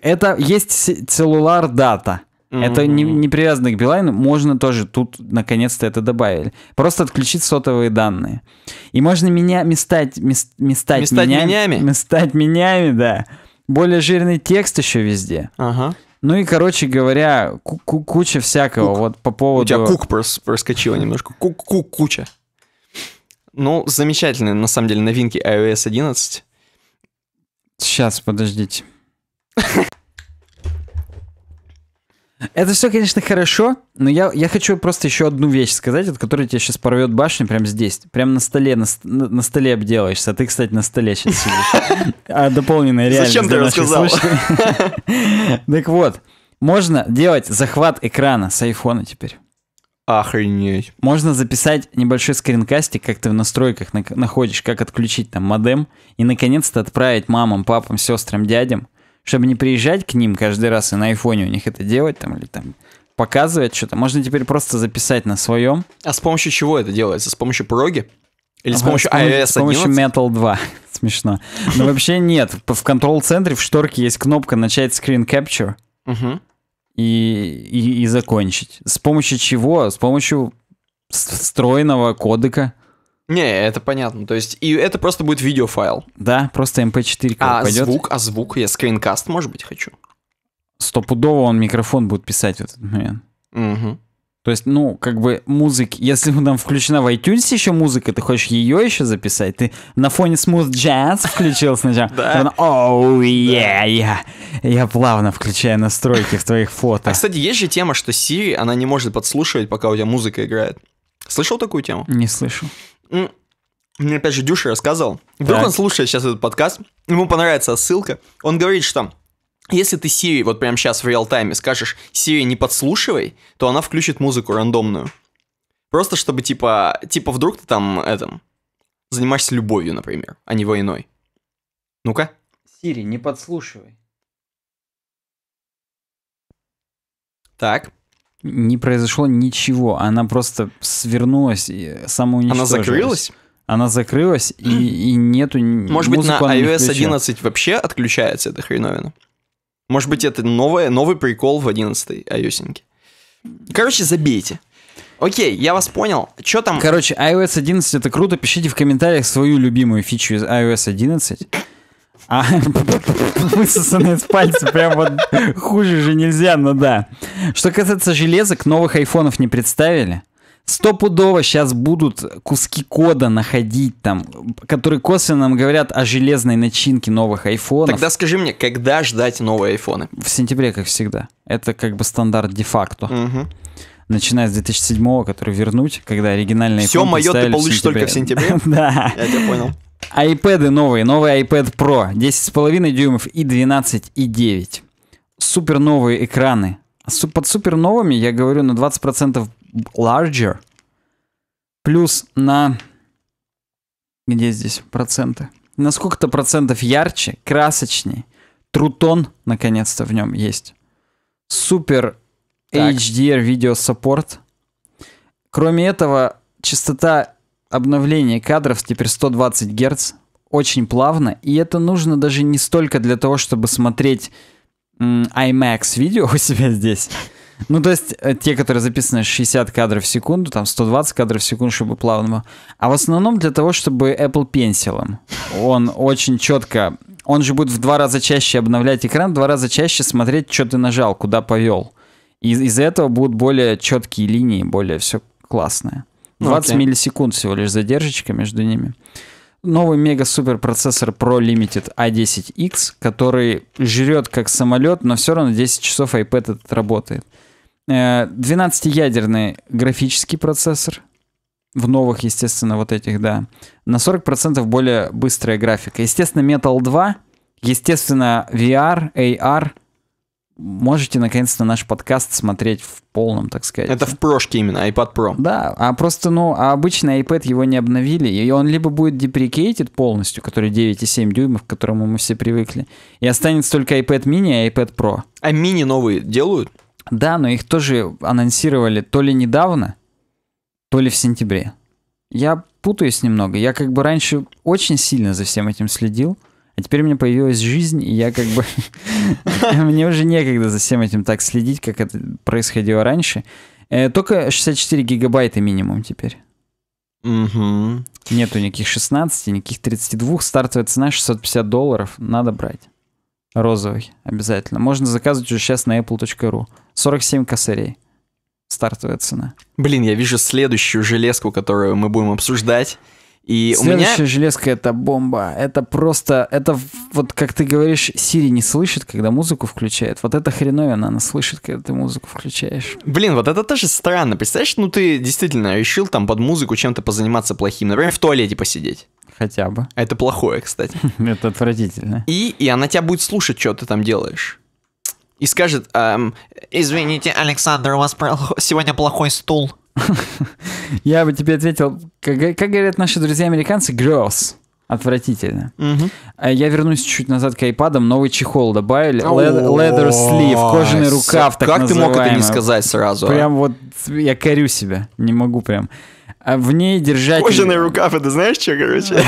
это есть целлулар дата. Mm-hmm. Это не, не привязано к Билайну, можно тоже тут наконец-то это добавили. Просто отключить сотовые данные. И можно меня местать, мест, местать, местать меня, менями. Местать менями, да. Более жирный текст еще везде. Ага. Ну и, короче говоря, куча всякого. Кук. Вот по поводу... У тебя кук прос проскочила немножко. Кук-кук куча. Ну, замечательные, на самом деле, новинки iOS 11. Сейчас, подождите. <laughs> Это все, конечно, хорошо, но я, я хочу просто еще одну вещь сказать, от которой тебя сейчас порвет башню прямо здесь. Прямо на столе, на, на столе обделаешься. А ты, кстати, на столе сейчас сидишь. <laughs> А дополненная реальность Зачем ты рассказал? <laughs> Так вот, можно делать захват экрана с айфона теперь. Охренеть. Можно записать небольшой скринкастик, как ты в настройках находишь, как отключить там модем, и наконец-то отправить мамам, папам, сестрам, дядям чтобы не приезжать к ним каждый раз и на айфоне у них это делать там или там показывать что-то. Можно теперь просто записать на своем. А с помощью чего это делается? С помощью проги? Или а с помощью iOS С помощью 11? Metal 2. <laughs> Смешно. Но вообще нет. В контрол-центре в шторке есть кнопка «Начать screen capture» и, и, и закончить. С помощью чего? С помощью встроенного кодека. Не, это понятно. То есть, и это просто будет видеофайл. Да, просто MP4 эм а пойдет. звук, а звук, я скринкаст, может быть, хочу. Стопудово он микрофон будет писать в этот момент. Угу. То есть, ну, как бы музыки, если там включена в iTunes еще музыка, ты хочешь ее еще записать, ты на фоне Smooth Jazz включил сначала. <laughs> Да. Оу, я, я. Я плавно включаю настройки в твоих фото. А, кстати, есть же тема, что Siri, она не может подслушивать, пока у тебя музыка играет. Слышал такую тему? Не слышал мне опять же Дюша рассказывал. Вдруг он слушает сейчас этот подкаст, ему понравится ссылка. Он говорит, что если ты Siri вот прямо сейчас в реал-тайме скажешь Siri не подслушивай, то она включит музыку рандомную. Просто чтобы типа, типа вдруг ты там этом занимаешься любовью, например, а не войной. Ну-ка. Сири, не подслушивай. Так не произошло ничего. Она просто свернулась и самоуничтожилась. Она закрылась? Она закрылась, и, и нету... Может быть, на iOS 11 вообще отключается эта хреновина? Может быть, это новое, новый прикол в 11 iOS. Короче, забейте. Окей, я вас понял. Что там? Короче, iOS 11 это круто. Пишите в комментариях свою любимую фичу из iOS 11. А <laughs> высосанные с пальца прям вот хуже же нельзя, но ну да. Что касается железок, новых айфонов не представили. Стопудово сейчас будут куски кода находить там, которые косвенно нам говорят о железной начинке новых айфонов. Тогда скажи мне, когда ждать новые айфоны? В сентябре, как всегда. Это как бы стандарт де-факто. Угу начиная с 2007 который вернуть, когда оригинальный Все мое ты получишь только в сентябре? <laughs> Да. Я тебя понял iPad новые, новый iPad Pro 10,5 дюймов и 12,9. Супер новые экраны. Под супер новыми я говорю на 20% larger. Плюс на... Где здесь проценты? На сколько-то процентов ярче, красочнее. Трутон, наконец-то, в нем есть. Супер так. HDR видео саппорт. Кроме этого, частота обновление кадров теперь 120 Гц, очень плавно, и это нужно даже не столько для того, чтобы смотреть IMAX видео у себя здесь. Ну, то есть э, те, которые записаны 60 кадров в секунду, там 120 кадров в секунду, чтобы плавно. А в основном для того, чтобы Apple Pencil. Он очень четко... Он же будет в два раза чаще обновлять экран, в два раза чаще смотреть, что ты нажал, куда повел. И из-за этого будут более четкие линии, более все классное. 20 ну, okay. миллисекунд всего лишь задержечка между ними. Новый мега-супер процессор Pro Limited A10X, а который жрет как самолет, но все равно 10 часов iPad этот работает. 12-ядерный э, графический процессор, в новых, естественно, вот этих, да, на 40% более быстрая графика. Естественно, Metal 2, естественно, VR, AR, можете наконец-то наш подкаст смотреть в полном, так сказать. Это в прошке именно, iPad Pro. Да, а просто, ну, а обычно iPad его не обновили, и он либо будет деприкейтед полностью, который 9,7 дюймов, к которому мы все привыкли, и останется только iPad mini и iPad Pro. А мини новые делают? Да, но их тоже анонсировали то ли недавно, то ли в сентябре. Я путаюсь немного. Я как бы раньше очень сильно за всем этим следил. А теперь у меня появилась жизнь, и я как бы... <laughs> Мне уже некогда за всем этим так следить, как это происходило раньше. Э, только 64 гигабайта минимум теперь. Угу. Нету никаких 16, никаких 32. Стартовая цена 650 долларов. Надо брать. Розовый обязательно. Можно заказывать уже сейчас на apple.ru. 47 косарей. Стартовая цена. Блин, я вижу следующую железку, которую мы будем обсуждать. И Следующая у меня... железка — это бомба. Это просто... Это вот, как ты говоришь, Сири не слышит, когда музыку включает. Вот это хреновина, она слышит, когда ты музыку включаешь. Блин, вот это тоже странно. Представляешь, ну ты действительно решил там под музыку чем-то позаниматься плохим. Например, в туалете посидеть. Хотя бы. А это плохое, кстати. <laughs> Это отвратительно. И, и она тебя будет слушать, что ты там делаешь. И скажет, эм, извините, Александр, у вас сегодня плохой стул. <laughs> Я бы тебе ответил, как, как говорят наши друзья-американцы, gross. Отвратительно. Угу. Я вернусь чуть назад к айпадам. Новый чехол добавили. Leather sleeve, кожаный рукав, так Как ты мог это не сказать сразу? А? Прям вот я корю себя. Не могу прям. А в ней держать... Кожаный рукав, это знаешь что, короче?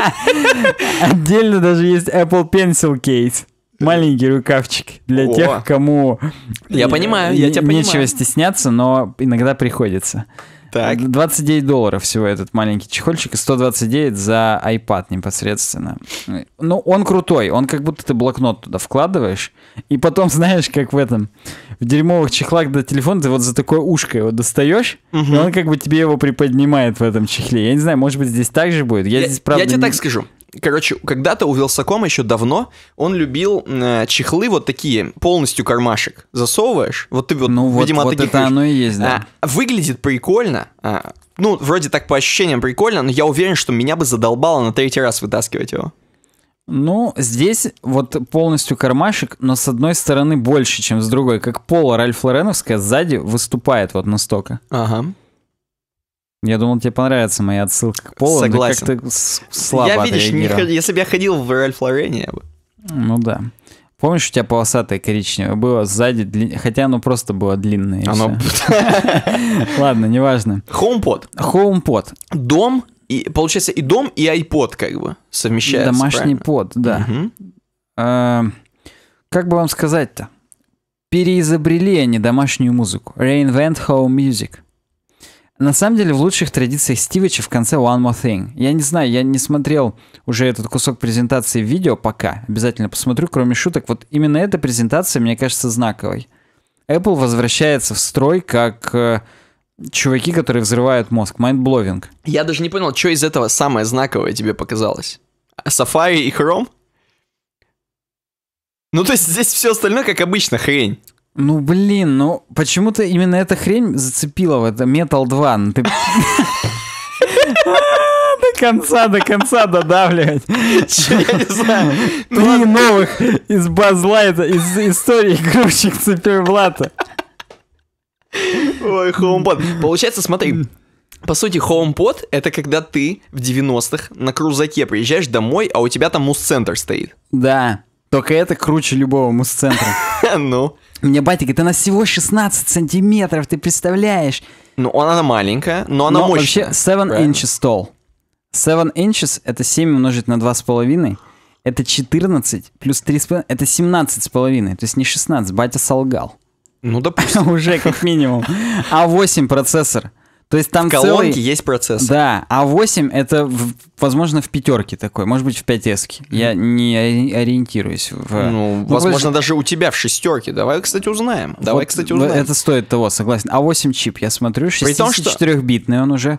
<laughs> Отдельно даже есть Apple Pencil Case маленький рукавчик для О. тех, кому... Я понимаю, я тебя понимаю. Нечего стесняться, но иногда приходится. Так. 29 долларов всего этот маленький чехольчик и 129 за iPad непосредственно. Ну, он крутой, он как будто ты блокнот туда вкладываешь, и потом <laughs> знаешь, как в этом, в дерьмовых чехлах до телефона ты вот за такое ушко его достаешь, угу. и он как бы тебе его приподнимает в этом чехле. Я не знаю, может быть, здесь так же будет. Я, я здесь, правда, я тебе не... так скажу короче, когда-то у Вилсакома еще давно он любил э, чехлы вот такие, полностью кармашек. Засовываешь, вот ты вот, ну, видимо, вот таких... это видишь. оно и есть, да. А, выглядит прикольно, а, ну, вроде так по ощущениям прикольно, но я уверен, что меня бы задолбало на третий раз вытаскивать его. Ну, здесь вот полностью кармашек, но с одной стороны больше, чем с другой. Как пола Ральф Лореновская сзади выступает вот настолько. Ага. Я думал, тебе понравится моя отсылка к Полу. Согласен. как слабо я, видишь, не х... если бы я ходил в Ральф Лорене, я бы... Ну да. Помнишь, у тебя полосатое коричневое было сзади, дли... хотя оно просто было длинное. Оно... <laughs> <laughs> Ладно, неважно. HomePod. HomePod. Дом, и, получается, и дом, и iPod как бы совмещаются. Домашний под, да. А, как бы вам сказать-то? Переизобрели они домашнюю музыку. Reinvent Home Music. На самом деле, в лучших традициях Стивича в конце One More Thing. Я не знаю, я не смотрел уже этот кусок презентации в видео пока. Обязательно посмотрю, кроме шуток. Вот именно эта презентация, мне кажется, знаковой. Apple возвращается в строй как э, чуваки, которые взрывают мозг. Майндбловинг. Я даже не понял, что из этого самое знаковое тебе показалось? А Safari и Chrome? Ну, то есть здесь все остальное, как обычно, хрень. Ну, блин, ну почему-то именно эта хрень зацепила в это Metal 2. Ну, ты... <laughs> До конца, до конца додавливать. Я не знаю. Ну, Три новых из Базлайта, из истории игрушек Циферблата. Ой, HomePod. Получается, смотри, по сути, HomePod — это когда ты в 90-х на крузаке приезжаешь домой, а у тебя там мус-центр стоит. Да, только это круче любого мус-центра. <laughs> Ну. Мне батик, это на всего 16 сантиметров, ты представляешь? Ну, она маленькая, но она но мощная. вообще 7 right. inches tall. 7 inches — это 7 умножить на 2,5. Это 14 плюс 3,5. Это с половиной, То есть не 16. Батя солгал. Ну, допустим. <laughs> Уже как минимум. А8 процессор. То есть там в колонке целый... есть процесс. Да, а 8 это, в, возможно, в пятерке такой, может быть, в 5С. Mm. Я не ориентируюсь. В... Ну, ну, возможно, вы... даже у тебя в шестерке. Давай, кстати, узнаем. Давай, кстати, узнаем. Это стоит того, согласен. А 8 чип, я смотрю, 64-битный что... он уже.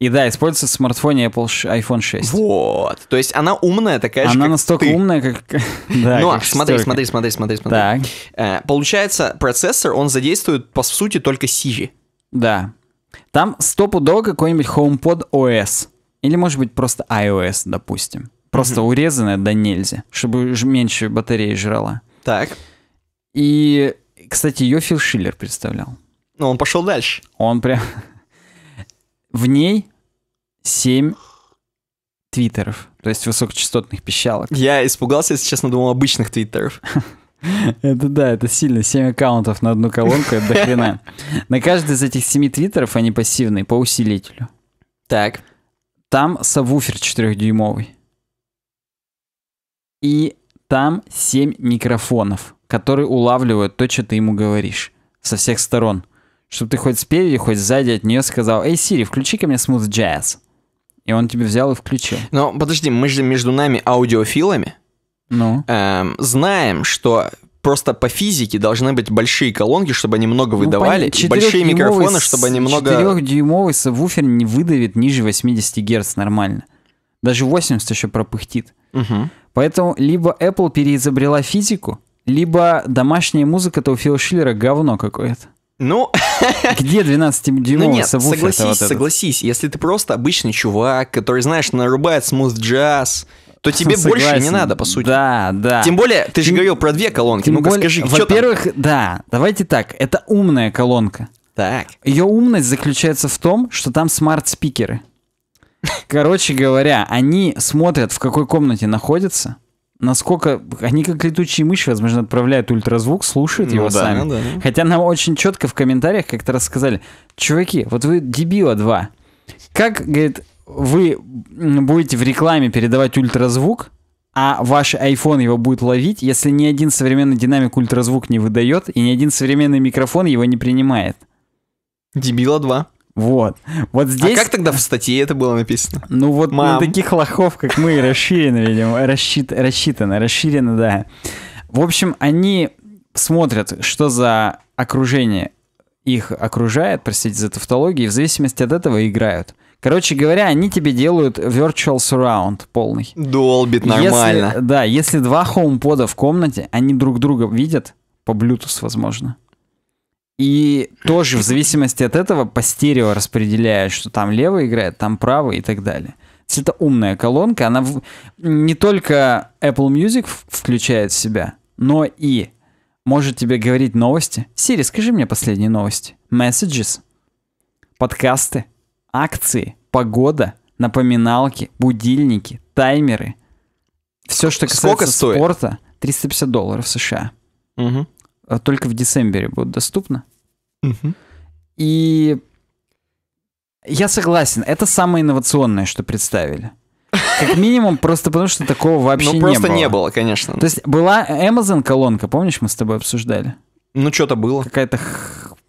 И да, используется в смартфоне Apple iPhone 6. Вот. То есть она умная такая она же, Она настолько ты. умная, как... <laughs> ну, Но смотри, смотри, смотри, смотри, смотри. Так. Э, получается, процессор, он задействует, по сути, только Siri. Да. Там стопудово какой-нибудь HomePod OS. Или, может быть, просто iOS, допустим. Просто mm-hmm. урезанная до нельзя, чтобы меньше батареи жрала. Так. И, кстати, ее Фил Шиллер представлял. Но ну, он пошел дальше. Он прям... <laughs> В ней 7 твиттеров, то есть высокочастотных пищалок. Я испугался, если честно, думал обычных твиттеров. <laughs> Это да, это сильно. 7 аккаунтов на одну колонку, это до На каждый из этих семи твиттеров, они пассивные, по усилителю. Так. Там сабвуфер четырехдюймовый И там семь микрофонов, которые улавливают то, что ты ему говоришь. Со всех сторон. Чтобы ты хоть спереди, хоть сзади от нее сказал, «Эй, Сири, включи ко мне смуз джаз». И он тебе взял и включил. Но подожди, мы же между нами аудиофилами ну. эм, знаем, что просто по физике должны быть большие колонки, чтобы они много ну, выдавали, ну, большие микрофоны, чтобы они много... 4-дюймовый сабвуфер не выдавит ниже 80 Гц нормально. Даже 80 еще пропыхтит. Угу. Поэтому либо Apple переизобрела физику, либо домашняя музыка этого у Фила Шиллера говно какое-то. Ну... <laughs> Где 12-дюймовый ну, нет, согласись, вот согласись, если ты просто обычный чувак, который, знаешь, нарубает смут джаз то тебе Согласен. больше не надо, по сути. Да, да. Тем более, ты же Тем... говорил про две колонки. Ну-ка более... скажи, Во-первых, да, давайте так, это умная колонка. Так. Ее умность заключается в том, что там смарт-спикеры. Короче говоря, они смотрят, в какой комнате находятся, насколько они как летучие мыши, возможно, отправляют ультразвук, слушают ну его да, сами. Ну да, ну. Хотя нам очень четко в комментариях как-то рассказали, чуваки, вот вы дебила два. Как, говорит, вы будете в рекламе передавать ультразвук, а ваш iPhone его будет ловить, если ни один современный динамик ультразвук не выдает, и ни один современный микрофон его не принимает. Дебила 2. Вот. Вот а здесь... А как тогда в статье это было написано? Ну вот ну, Мам. на таких лохов, как мы, расширено, видимо, рассчит... рассчитано, расширено, да. В общем, они смотрят, что за окружение их окружает, простите за тавтологию, и в зависимости от этого играют. Короче говоря, они тебе делают virtual surround полный. Долбит нормально. Если, да, если два HomePod в комнате, они друг друга видят, по Bluetooth, возможно. И тоже в зависимости от этого по стерео распределяют, что там левый играет, там правый и так далее. Если это умная колонка, она в... не только Apple Music включает в себя, но и может тебе говорить новости. Сири, скажи мне последние новости. Messages, подкасты, акции, погода, напоминалки, будильники, таймеры. Все, что касается Сколько стоит? спорта, 350 долларов США. Угу. Только в декабре будет доступно. Угу. И я согласен, это самое инновационное, что представили. Как <laughs> минимум, просто потому что такого вообще ну, не было. Ну, просто не было, конечно. То есть была Amazon колонка, помнишь, мы с тобой обсуждали? Ну, что-то было. Какая-то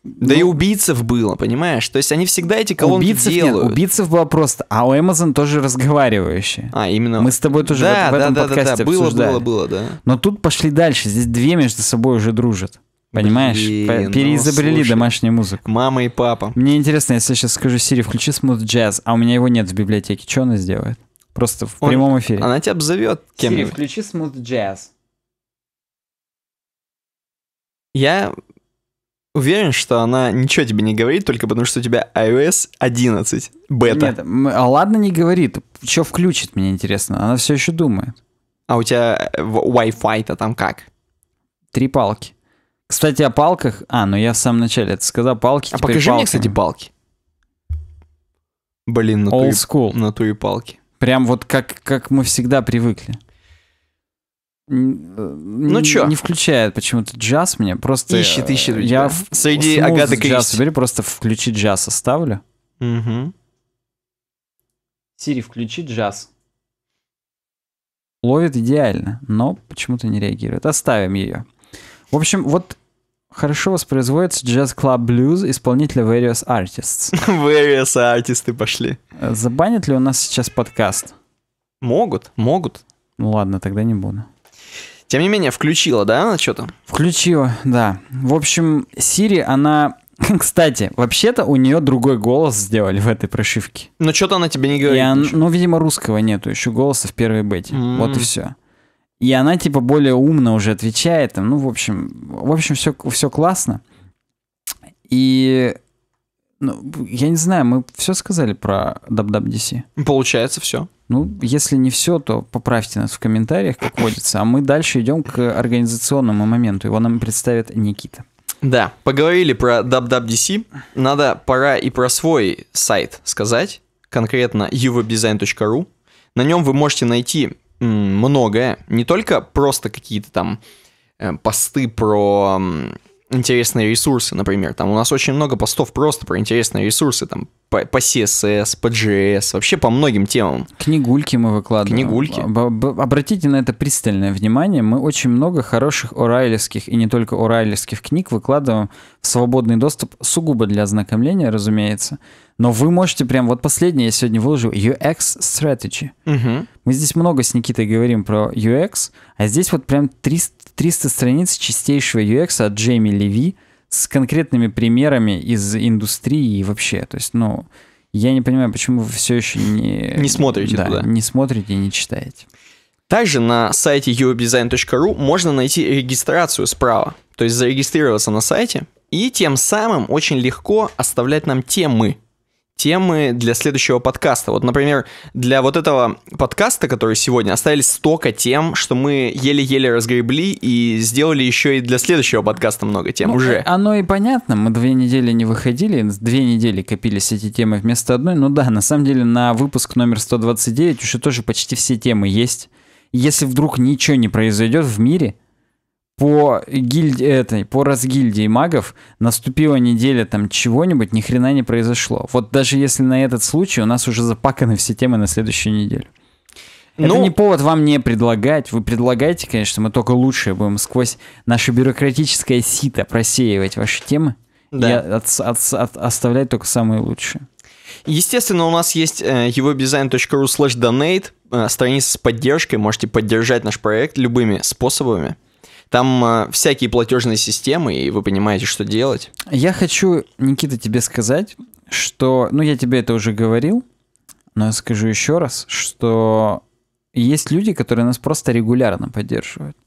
да ну, и убийцев было, понимаешь? То есть они всегда эти колонки убийцев делают. Нет, убийцев было просто, а у Amazon тоже разговаривающие. А, именно. Мы с тобой тоже да, в, в да, этом да, подкасте да, да, да. Было, было, было, да. Но тут пошли дальше, здесь две между собой уже дружат. Понимаешь? Блин, Переизобрели ну, слушай, домашнюю музыку. Мама и папа. Мне интересно, если я сейчас скажу Сири, включи смут джаз, а у меня его нет в библиотеке, что она сделает? Просто в Он, прямом эфире. Она тебя обзовет кем Сири, включи смут джаз. Я уверен, что она ничего тебе не говорит, только потому что у тебя iOS 11 бета. Нет, а ладно не говорит. Что включит, мне интересно. Она все еще думает. А у тебя э, Wi-Fi-то там как? Три палки. Кстати, о палках... А, ну я в самом начале это сказал, палки А типа покажи палками. мне, кстати, палки. Блин, на Old натуре, school. натуре палки. Прям вот как, как мы всегда привыкли. Э, ну чё? Не включает почему-то джаз мне. Просто ищет, ищет. Я в... среди Агаты Кристи. Собери, просто включи джаз оставлю. Угу. Сири, включи джаз. Ловит идеально, но почему-то не реагирует. Оставим ее. В общем, вот хорошо воспроизводится Jazz Club Blues исполнителя Various Artists. <laughs> Various Artists пошли. Забанят ли у нас сейчас подкаст? Могут, могут. Ну ладно, тогда не буду. Тем не менее, включила, да, она что-то? Включила, да. В общем, Сири, она <laughs> кстати, вообще-то у нее другой голос сделали в этой прошивке. Но что-то она тебе не говорит. Она, ну, видимо, русского нету еще голоса в первой бете. Mm. Вот и все. И она типа более умно уже отвечает. ну, в общем, в общем, все, все классно. И ну, я не знаю, мы все сказали про WWDC. Получается, все. Ну, если не все, то поправьте нас в комментариях, как водится. А мы дальше идем к организационному моменту. Его нам представит Никита. Да, поговорили про WWDC. Надо пора и про свой сайт сказать, конкретно uwebdesign.ru. На нем вы можете найти многое, не только просто какие-то там э, посты про интересные ресурсы, например. Там у нас очень много постов просто про интересные ресурсы, там по, по CSS, по JS, вообще по многим темам. Книгульки мы выкладываем. Книгульки. Об, обратите на это пристальное внимание. Мы очень много хороших орайлевских и не только орайлевских книг выкладываем в свободный доступ, сугубо для ознакомления, разумеется. Но вы можете прям, вот последнее я сегодня выложил, UX Strategy. Угу. Мы здесь много с Никитой говорим про UX, а здесь вот прям 300, 300 страниц чистейшего UX от Джейми Леви с конкретными примерами из индустрии и вообще. То есть, ну, я не понимаю, почему вы все еще не... Не смотрите да, туда. не смотрите и не читаете. Также на сайте uobdesign.ru можно найти регистрацию справа, то есть зарегистрироваться на сайте, и тем самым очень легко оставлять нам темы, темы для следующего подкаста. Вот, например, для вот этого подкаста, который сегодня, остались столько тем, что мы еле-еле разгребли и сделали еще и для следующего подкаста много тем ну, уже. Э, оно и понятно, мы две недели не выходили, две недели копились эти темы вместо одной. Ну да, на самом деле на выпуск номер 129 уже тоже почти все темы есть. Если вдруг ничего не произойдет в мире, по гильдии этой, по разгильдии магов наступила неделя там чего-нибудь, ни хрена не произошло. Вот даже если на этот случай у нас уже запаканы все темы на следующую неделю. Это ну, не повод вам не предлагать. Вы предлагаете, конечно, мы только лучшее будем сквозь наше бюрократическое сито просеивать ваши темы. Да. И от, от, от, оставлять только самые лучшие. Естественно, у нас есть э, его дизайн.ру slash donate, э, страница с поддержкой, можете поддержать наш проект любыми способами. Там э, всякие платежные системы, и вы понимаете, что делать. Я хочу, Никита, тебе сказать, что, ну, я тебе это уже говорил, но я скажу еще раз, что есть люди, которые нас просто регулярно поддерживают.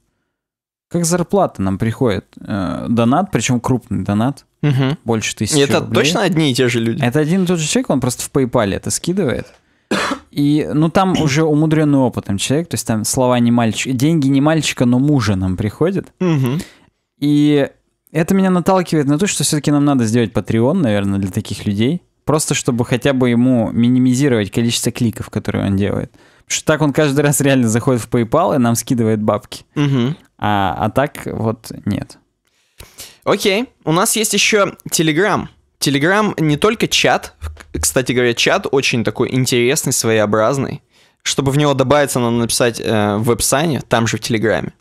Как зарплата нам приходит? Э, донат, причем крупный донат, угу. больше тысячи Это рублей. точно одни и те же люди? Это один и тот же человек, он просто в PayPal это скидывает. И, ну, там <coughs> уже умудренный опытом человек, то есть там слова не мальчика, деньги не мальчика, но мужа нам приходят. И это меня наталкивает на то, что все-таки нам надо сделать Patreon, наверное, для таких людей. Просто чтобы хотя бы ему минимизировать количество кликов, которые он делает. Потому что так он каждый раз реально заходит в PayPal и нам скидывает бабки. Угу. А, а так вот нет. Окей, у нас есть еще Telegram. Telegram не только чат, кстати говоря, чат очень такой интересный, своеобразный. Чтобы в него добавиться, надо написать э, в веб-сайне, там же в Телеграме.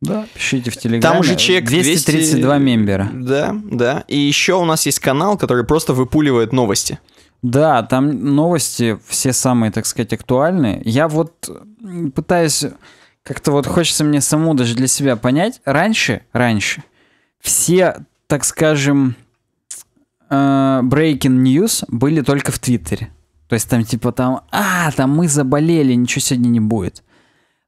Да, пишите в Телеграме. Там уже чек 232 200... мембера. Да, да. И еще у нас есть канал, который просто выпуливает новости. Да, там новости все самые, так сказать, актуальные. Я вот пытаюсь... Как-то вот хочется мне саму даже для себя понять. Раньше, раньше все, так скажем, э, breaking news были только в Твиттере. То есть там типа там, а, там мы заболели, ничего сегодня не будет.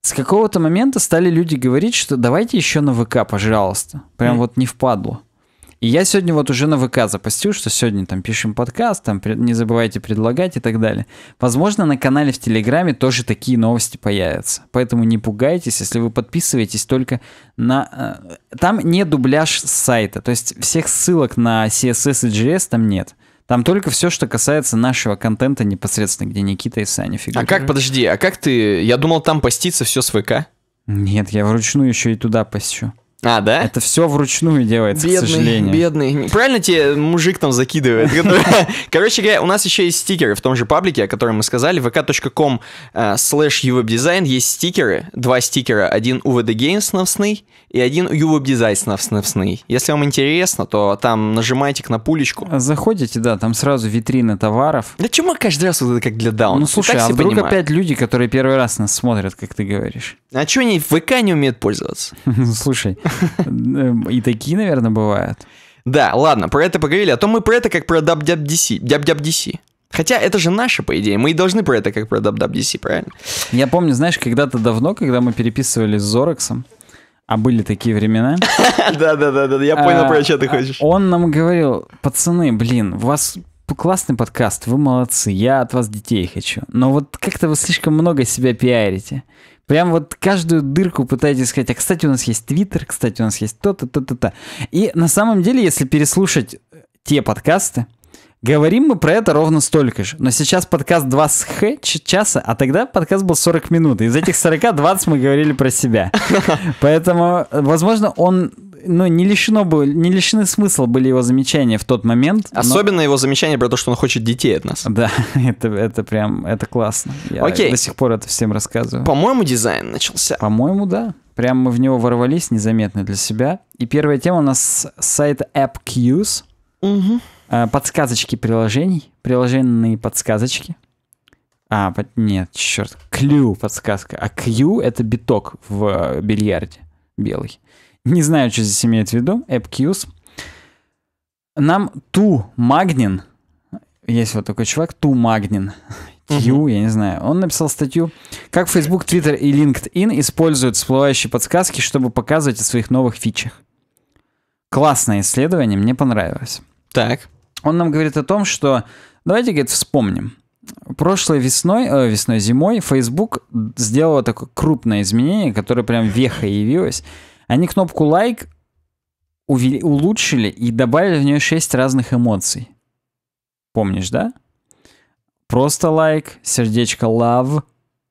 С какого-то момента стали люди говорить, что давайте еще на ВК, пожалуйста. Прям mm. вот не впадло. И я сегодня вот уже на ВК запостил, что сегодня там пишем подкаст, там не забывайте предлагать и так далее. Возможно, на канале в Телеграме тоже такие новости появятся. Поэтому не пугайтесь, если вы подписываетесь только на... Э, там не дубляж сайта, то есть всех ссылок на CSS и JS там нет. Там только все, что касается нашего контента непосредственно, где Никита и Саня а фигурируют. А как, подожди, а как ты... Я думал, там постится все с ВК. Нет, я вручную еще и туда постю. А, да? Это все вручную делается, бедный, к сожалению. Бедный, бедный. Правильно тебе мужик там закидывает? <laughs> Короче говоря, у нас еще есть стикеры в том же паблике, о котором мы сказали. vk.com slash э, uwebdesign есть стикеры. Два стикера. Один UWDGain сносный и один uwebdesign сносный. Если вам интересно, то там нажимайте на пулечку. Заходите, да, там сразу витрины товаров. Да чему каждый раз вот это как для даун? Ну слушай, а вдруг опять люди, которые первый раз нас смотрят, как ты говоришь? А что они в ВК не умеют пользоваться? <laughs> Ну, слушай, Эм, и такие, наверное, бывают. Да, ладно, про это поговорили, а то мы про это как про WWDC. WWDC. Хотя это же наше, по идее, мы и должны про это как про WWDC, правильно? Я помню, знаешь, когда-то давно, когда мы переписывались с Зорексом, а были такие времена. <laughs> Да-да-да, я понял, про что ты а, хочешь. Он нам говорил, пацаны, блин, у вас классный подкаст, вы молодцы, я от вас детей хочу. Но вот как-то вы слишком много себя пиарите. Прям вот каждую дырку пытаетесь сказать, а кстати, у нас есть Твиттер, кстати, у нас есть то-то, то-то, то. И на самом деле, если переслушать э, те подкасты, Говорим мы про это ровно столько же. Но сейчас подкаст 2 с х часа, а тогда подкаст был 40 минут. Из этих 40 20 мы говорили про себя. <laughs> Поэтому, э, возможно, он ну, не лишено бы, не лишены смысла были его замечания в тот момент. Особенно но... его замечания про то, что он хочет детей от нас. Да, <laughs> это, это прям, это классно. Я Окей. до сих пор это всем рассказываю. По-моему, дизайн начался. По-моему, да. Прям мы в него ворвались незаметно для себя. И первая тема у нас сайт сайта AppQs. Угу. А, подсказочки приложений. Приложенные подсказочки. А, под... нет, черт. Клю подсказка. А Q это биток в бильярде белый. Не знаю, что здесь имеет в виду. AppQs. Нам Ту Магнин, есть вот такой чувак, Ту Магнин, Ю, я не знаю. Он написал статью, как Facebook, Twitter и LinkedIn используют всплывающие подсказки, чтобы показывать о своих новых фичах. Классное исследование, мне понравилось. Так. Он нам говорит о том, что давайте, говорит, вспомним. Прошлой весной, э, весной, зимой Facebook сделала такое крупное изменение, которое прям веха явилось. Они кнопку лайк увели, улучшили и добавили в нее 6 разных эмоций. Помнишь, да? Просто лайк, сердечко лав,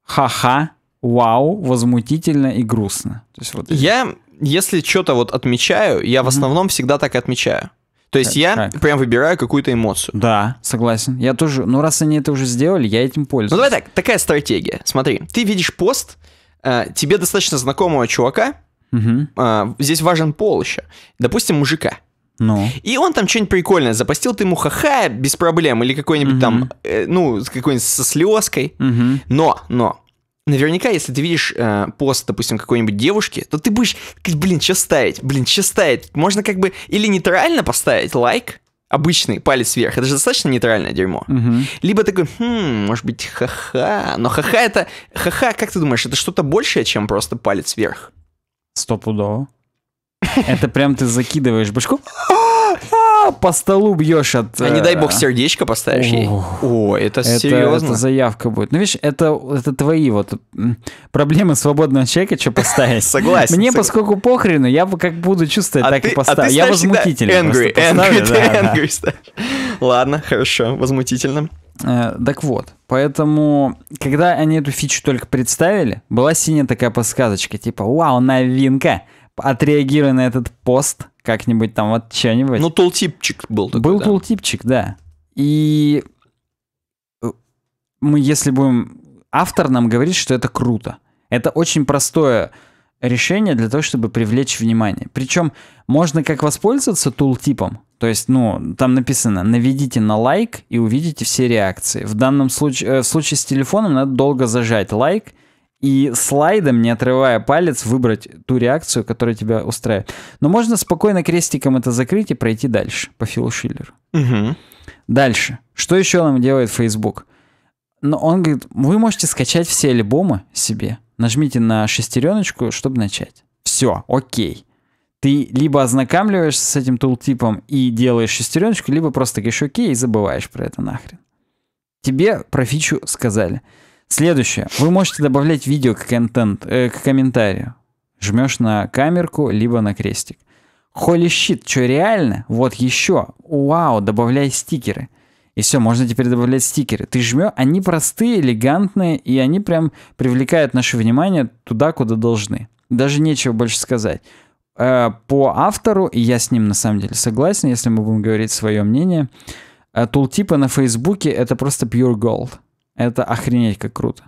ха-ха, вау, возмутительно и грустно. То есть, вот я, если что-то вот отмечаю, я mm-hmm. в основном всегда так и отмечаю. То есть так, я так. прям выбираю какую-то эмоцию. Да, согласен. Я тоже, ну раз они это уже сделали, я этим пользуюсь. Ну давай так, такая стратегия. Смотри, ты видишь пост, э, тебе достаточно знакомого чувака, Угу. А, здесь важен пол еще. Допустим, мужика. Ну. И он там что-нибудь прикольное запостил, ты ему ха-ха без проблем, или какой-нибудь угу. там, э, ну, какой-нибудь со слезкой. Угу. Но, но, наверняка, если ты видишь э, пост, допустим, какой-нибудь девушки, то ты будешь, блин, что ставить, блин, что ставить. Можно как бы или нейтрально поставить лайк, обычный палец вверх, это же достаточно нейтральное дерьмо. Угу. Либо такой, хм, может быть, ха-ха. Но ха-ха это, ха-ха, как ты думаешь, это что-то большее, чем просто палец вверх? Стопудово. Это прям ты закидываешь башку <laughs> по столу бьешь от... А не дай бог э, сердечко поставишь ей. О, это, это серьезно. Это заявка будет. Ну, видишь, это, это твои вот проблемы свободного человека, что поставить. <laughs> Согласен. Мне, поскольку похрену, я бы как буду чувствовать, а так и а поставлю. Я возмутительный. Angry, angry, angry. Ладно, хорошо, возмутительно. Э, так вот, поэтому, когда они эту фичу только представили, была синяя такая подсказочка, типа, вау, новинка, отреагируй на этот пост как-нибудь там вот что-нибудь. Ну, тултипчик был такой, Был да. тултипчик, да. И э, мы, если будем... Автор нам говорит, что это круто. Это очень простое решение для того, чтобы привлечь внимание. Причем можно как воспользоваться тултипом, то есть, ну, там написано, наведите на лайк и увидите все реакции. В данном случае, э, в случае с телефоном надо долго зажать лайк и слайдом, не отрывая палец, выбрать ту реакцию, которая тебя устраивает. Но можно спокойно крестиком это закрыть и пройти дальше по Филу Шиллеру. Угу. Дальше. Что еще нам делает Facebook? Но он говорит, вы можете скачать все альбомы себе. Нажмите на шестереночку, чтобы начать. Все, окей ты либо ознакомливаешься с этим тултипом и делаешь шестереночку, либо просто говоришь окей и забываешь про это нахрен. Тебе про фичу сказали. Следующее. Вы можете добавлять видео к, контент, э, к комментарию. Жмешь на камерку, либо на крестик. Холи щит, что реально? Вот еще. Вау, добавляй стикеры. И все, можно теперь добавлять стикеры. Ты жмешь, они простые, элегантные, и они прям привлекают наше внимание туда, куда должны. Даже нечего больше сказать. Э, по автору, и я с ним на самом деле согласен, если мы будем говорить свое мнение, э, тултипы на Фейсбуке — это просто pure gold. Это охренеть как круто.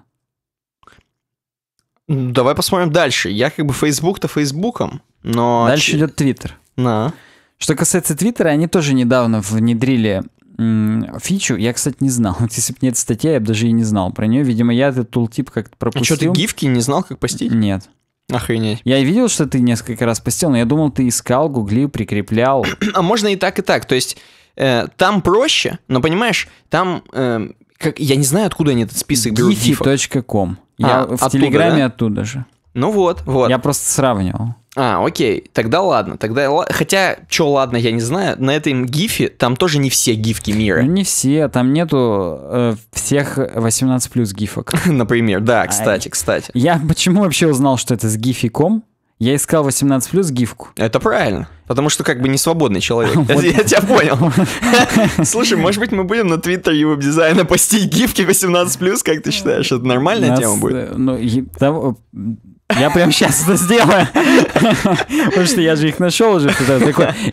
Давай посмотрим дальше. Я как бы Facebook-то Фейсбуком, но... Дальше идет Твиттер. На. Что касается Твиттера, они тоже недавно внедрили фичу. Я, кстати, не знал. <laughs> если бы нет статьи, я бы даже и не знал про нее. Видимо, я этот тултип как-то а пропустил. А что, ты гифки не знал, как постить? Нет. Охренеть. Я видел, что ты несколько раз постил, но я думал, ты искал, гуглил, прикреплял. А можно и так, и так. То есть э, там проще, но понимаешь, там... Э, как, я не знаю, откуда они этот список берут. Giphy.com. Я а, в оттуда, Телеграме да? оттуда же. Ну вот, вот. Я просто сравнивал. А, окей, тогда ладно, тогда хотя чё ладно, я не знаю. На этом гифе там тоже не все гифки мира. не все, там нету э, всех 18 плюс гифок. <laughs> Например, да, а, кстати, а, кстати. Я почему вообще узнал, что это с гификом? Я искал 18 плюс гифку. Это правильно. Потому что как бы не свободный человек. <laughs> Я тебя понял. <laughs> Слушай, может быть, мы будем на Твиттере его дизайна постить гифки 18 плюс, как ты считаешь? Это нормальная тема будет? Э, ну, я прям сейчас это сделаю. Потому что я же их нашел уже.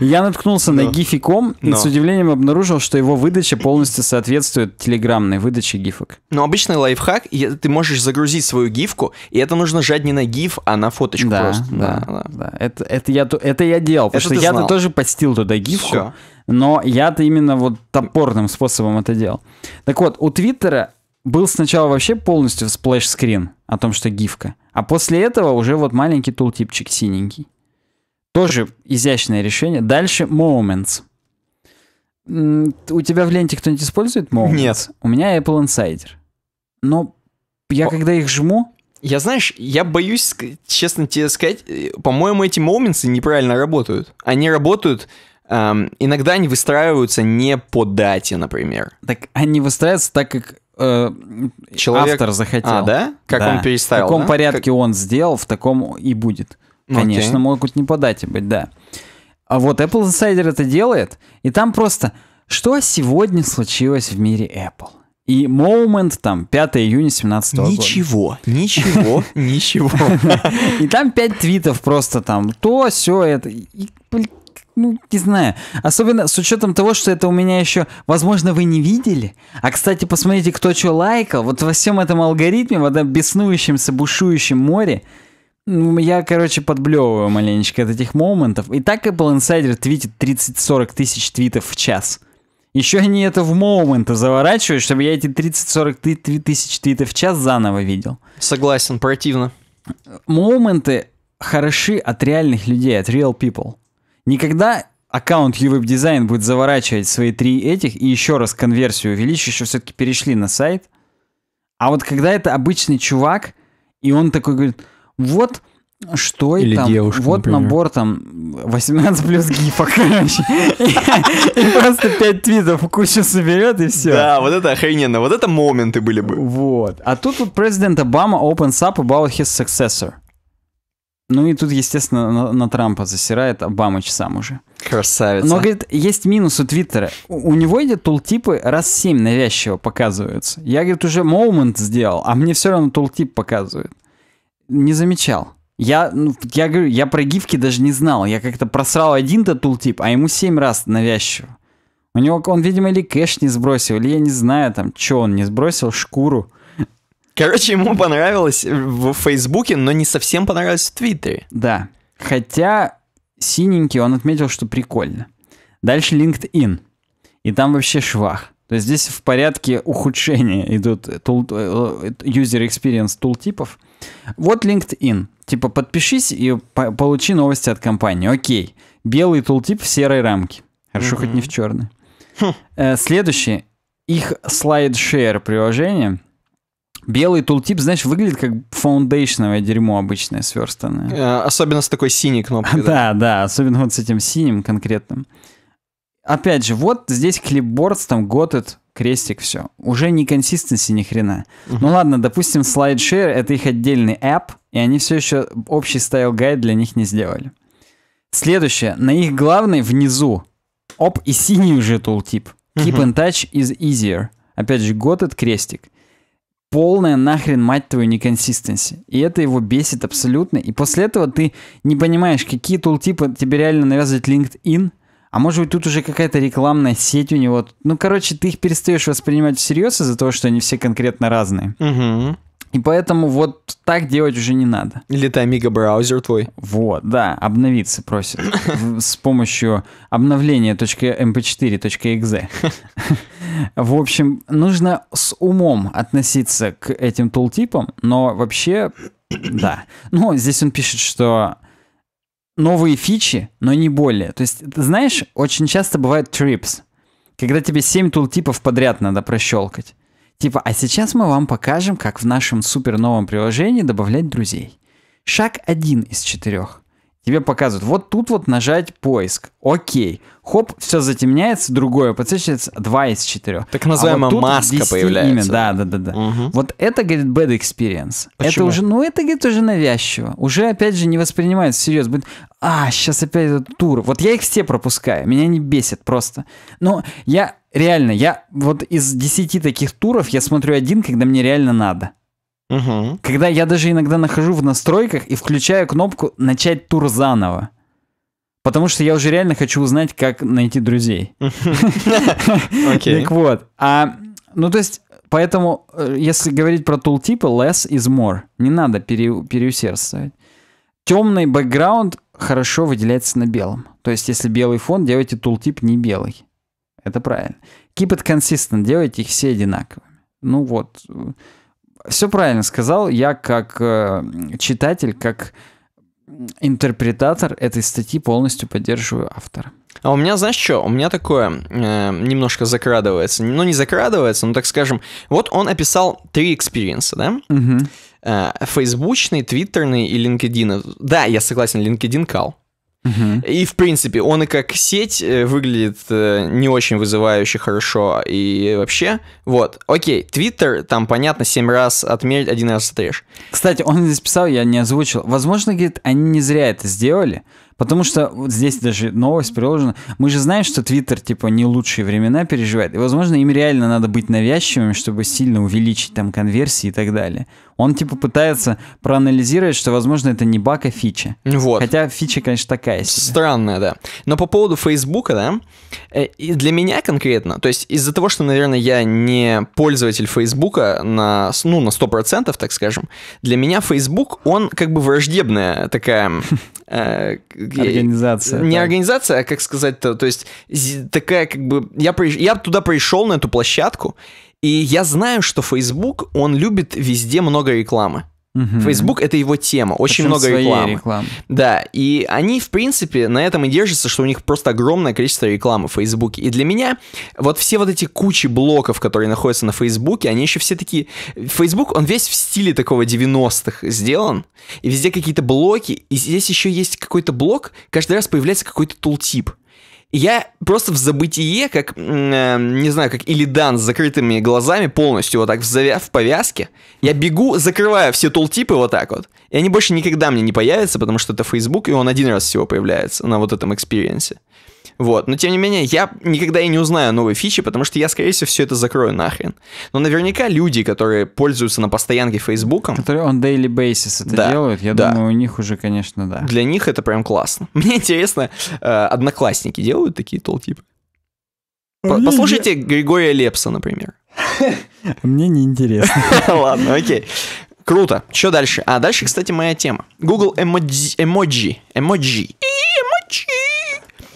Я наткнулся на гификом и с удивлением обнаружил, что его выдача полностью соответствует телеграммной выдаче гифок. Но обычный лайфхак, ты можешь загрузить свою гифку, и это нужно жать не на гиф, а на фоточку просто. Да, да. Это я делал, потому что я-то тоже подстил туда гифку. Но я-то именно вот топорным способом это делал. Так вот, у Твиттера был сначала вообще полностью сплэш-скрин о том, что гифка, а после этого уже вот маленький тултипчик синенький. Тоже изящное решение. Дальше Moments. У тебя в ленте кто-нибудь использует Moments? Нет. У меня Apple Insider. Но я О. когда их жму... Я, знаешь, я боюсь, честно тебе сказать, э, по-моему, эти Moments неправильно работают. Они работают... Эм, иногда они выстраиваются не по дате, например. Так они выстраиваются так, как э, Человек... автор захотел. А, да? Как да. он переставил, В каком да? порядке как... он сделал, в таком и будет. Ну, Конечно, okay. могут не подать и быть, да. А вот Apple Insider это делает, и там просто, что сегодня случилось в мире Apple? И Moment там 5 июня 17 -го ничего, года. Ничего, <laughs> ничего, ничего. И там 5 твитов просто там, то, все это. И, блин, ну, не знаю. Особенно с учетом того, что это у меня еще, возможно, вы не видели. А, кстати, посмотрите, кто что лайкал. Вот во всем этом алгоритме, в этом беснующемся, бушующем море, я, короче, подблевываю маленечко от этих моментов. И так Apple Insider твитит 30-40 тысяч твитов в час. Еще они это в моменты заворачивают, чтобы я эти 30-40 тысяч твитов в час заново видел. Согласен, противно. Моменты хороши от реальных людей, от real people. Никогда аккаунт uweb дизайн будет заворачивать свои три этих и еще раз конверсию увеличить, еще все-таки перешли на сайт. А вот когда это обычный чувак, и он такой говорит, вот что Или там, девушка, вот например. набор там 18 плюс гифок, а, короче. И просто 5 твитов кучу соберет и все. Да, вот это охрененно, вот это моменты были бы. Вот. А тут вот президент Обама opens up about his successor. Ну и тут, естественно, на, на Трампа засирает Обамыч сам уже. Красавица. Но, говорит, есть минус у Твиттера. У, у него эти тултипы раз семь навязчиво показываются. Я, говорит, уже момент сделал, а мне все равно тултип показывают. Не замечал. Я, ну, я говорю, я про гифки даже не знал. Я как-то просрал один-то тултип, а ему семь раз навязчиво. У него, он, видимо, или кэш не сбросил, или я не знаю, там, что он не сбросил, шкуру. Короче, ему понравилось в Фейсбуке, но не совсем понравилось в Твиттере. Да. Хотя синенький он отметил, что прикольно. Дальше LinkedIn. И там вообще швах. То есть здесь в порядке ухудшения идут тул, э, э, user experience тултипов. Вот LinkedIn. Типа подпишись и по получи новости от компании. Окей. Белый тултип в серой рамке. Хорошо, mm-hmm. хоть не в черной. Хм. Э, Следующее. Их слайдшер приложение Белый тултип, знаешь, выглядит как фаундейшновое дерьмо обычное, сверстанное. Э, особенно с такой синей кнопкой. <laughs> Да, да, особенно вот с этим синим конкретным. Опять же, вот здесь клипборд, там Готет, крестик, все. Уже не консистенси ни хрена. Ну ладно, допустим, SlideShare — это их отдельный app, и они все еще общий стайл-гайд для них не сделали. Следующее. На их главной внизу. Оп, и синий уже тултип. Keep in touch is easier. Опять же, Gotet крестик полная нахрен, мать твою, неконсистенси. И это его бесит абсолютно. И после этого ты не понимаешь, какие тултипы тебе реально навязывает LinkedIn, а может быть тут уже какая-то рекламная сеть у него. Ну, короче, ты их перестаешь воспринимать всерьез из-за того, что они все конкретно разные. Угу. И поэтому вот так делать уже не надо. Или это Amiga браузер твой. Вот, да, обновиться просит <laughs> с помощью обновления .mp4.exe. Эм <laughs> в общем, нужно с умом относиться к этим тултипам, но вообще, да. Ну, здесь он пишет, что новые фичи, но не более. То есть, знаешь, очень часто бывает трипс, когда тебе 7 тултипов подряд надо прощелкать. Типа, а сейчас мы вам покажем, как в нашем супер новом приложении добавлять друзей. Шаг один из четырех. Тебе показывают, вот тут вот нажать поиск. Окей. Хоп, все затемняется, другое подсвечивается, два из четырех. Так называемая а вот маска появляется. Имя. Да, да, да, да. Угу. Вот это, говорит, bad experience. Почему? Это уже, ну это, говорит, уже навязчиво. Уже, опять же, не воспринимается всерьез. Будет, а, сейчас опять этот тур. Вот я их все пропускаю, меня не бесит просто. Но я реально, я вот из 10 таких туров я смотрю один, когда мне реально надо. Угу. Когда я даже иногда нахожу в настройках и включаю кнопку «Начать тур заново». Потому что я уже реально хочу узнать, как найти друзей. <laughs> Так вот. А, ну, то есть, поэтому, э, если говорить про тултипы, less is more. Не надо переусердствовать. Темный бэкграунд хорошо выделяется на белом. То есть, если белый фон, делайте тултип не белый. Это правильно. Keep it consistent, делайте их все одинаковыми. Ну вот, все правильно сказал. Я как э, читатель, как интерпретатор этой статьи полностью поддерживаю автора. А у меня, знаешь что, у меня такое э, немножко закрадывается. Ну, не закрадывается, но так скажем. Вот он описал три экспириенса, да? Угу. Э, фейсбучный, твиттерный и линкедин. Да, я согласен, линкедин кал. Угу. И, в принципе, он и как сеть э, выглядит э, не очень вызывающе хорошо и вообще. Вот, окей, Твиттер, там, понятно, 7 раз отмерить, один раз отрежь. Кстати, он здесь писал, я не озвучил. Возможно, говорит, они не зря это сделали, Потому что вот здесь даже новость приложена. Мы же знаем, что Твиттер, типа, не лучшие времена переживает. И, возможно, им реально надо быть навязчивыми, чтобы сильно увеличить там конверсии и так далее. Он, типа, пытается проанализировать, что, возможно, это не бака а фича. Вот. Хотя фича, конечно, такая себе. Странная, да. Но по поводу Фейсбука, да, э, и для меня конкретно, то есть из-за того, что, наверное, я не пользователь Фейсбука на, ну, на 100%, так скажем, для меня Фейсбук, он как бы враждебная такая <laughs> Э, организация. Не да. организация, а как сказать-то, то есть такая как бы... Я, приш... я туда пришел, на эту площадку, и я знаю, что Facebook, он любит везде много рекламы. Угу. это его тема, очень много рекламы. рекламы. Да, и они, в принципе, на этом и держатся, что у них просто огромное количество рекламы в Facebook. И для меня вот все вот эти кучи блоков, которые находятся на Facebook, они еще все такие... Facebook, он весь в стиле такого 90-х сделан, и везде какие-то блоки, и здесь еще есть какой-то блок, каждый раз появляется какой-то тултип я просто в забытие, как, э, не знаю, как Илидан с закрытыми глазами полностью вот так в, завя... в повязке. Я бегу, закрываю все тултипы вот так вот. И они больше никогда мне не появятся, потому что это Facebook, и он один раз всего появляется на вот этом экспириенсе. Вот. Но тем не менее, я никогда и не узнаю новые фичи, потому что я, скорее всего, все это закрою нахрен. Но наверняка люди, которые пользуются на постоянке Фейсбуком... Которые on daily basis это да, делают, я да. думаю, у них уже, конечно, да. Для них это прям классно. <laughs> Мне интересно, э, одноклассники делают такие толкипы? Послушайте Григория Лепса, например. <laughs> Мне не интересно. <laughs> Ладно, окей. Круто. Что дальше? А дальше, кстати, моя тема. Google эмоджи. Эмоджи. Эмоджи. Эмоджи.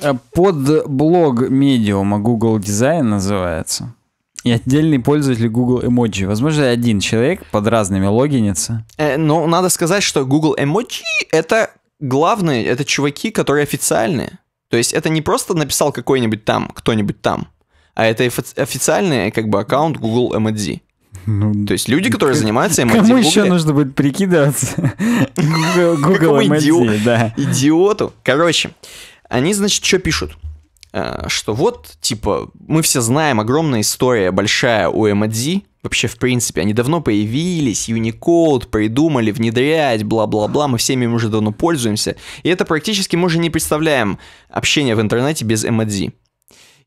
Э, под блог медиума Google Design называется. И отдельный пользователь Google Emoji. Возможно, один человек под разными логинится. Э, но надо сказать, что Google Emoji — это главные, это чуваки, которые официальные. То есть это не просто написал какой-нибудь там, кто-нибудь там, а это официальный как бы аккаунт Google Emoji. Ну, То есть люди, которые занимаются Emoji Кому Google... еще нужно будет прикидываться? <laughs> Google Emoji, да. Идиоту. Короче, они, значит, что пишут? Э, что вот, типа, мы все знаем, огромная история большая у MAD, вообще, в принципе, они давно появились, Unicode придумали, внедрять, бла-бла-бла, мы всеми уже давно пользуемся, и это практически мы уже не представляем общение в интернете без MAD.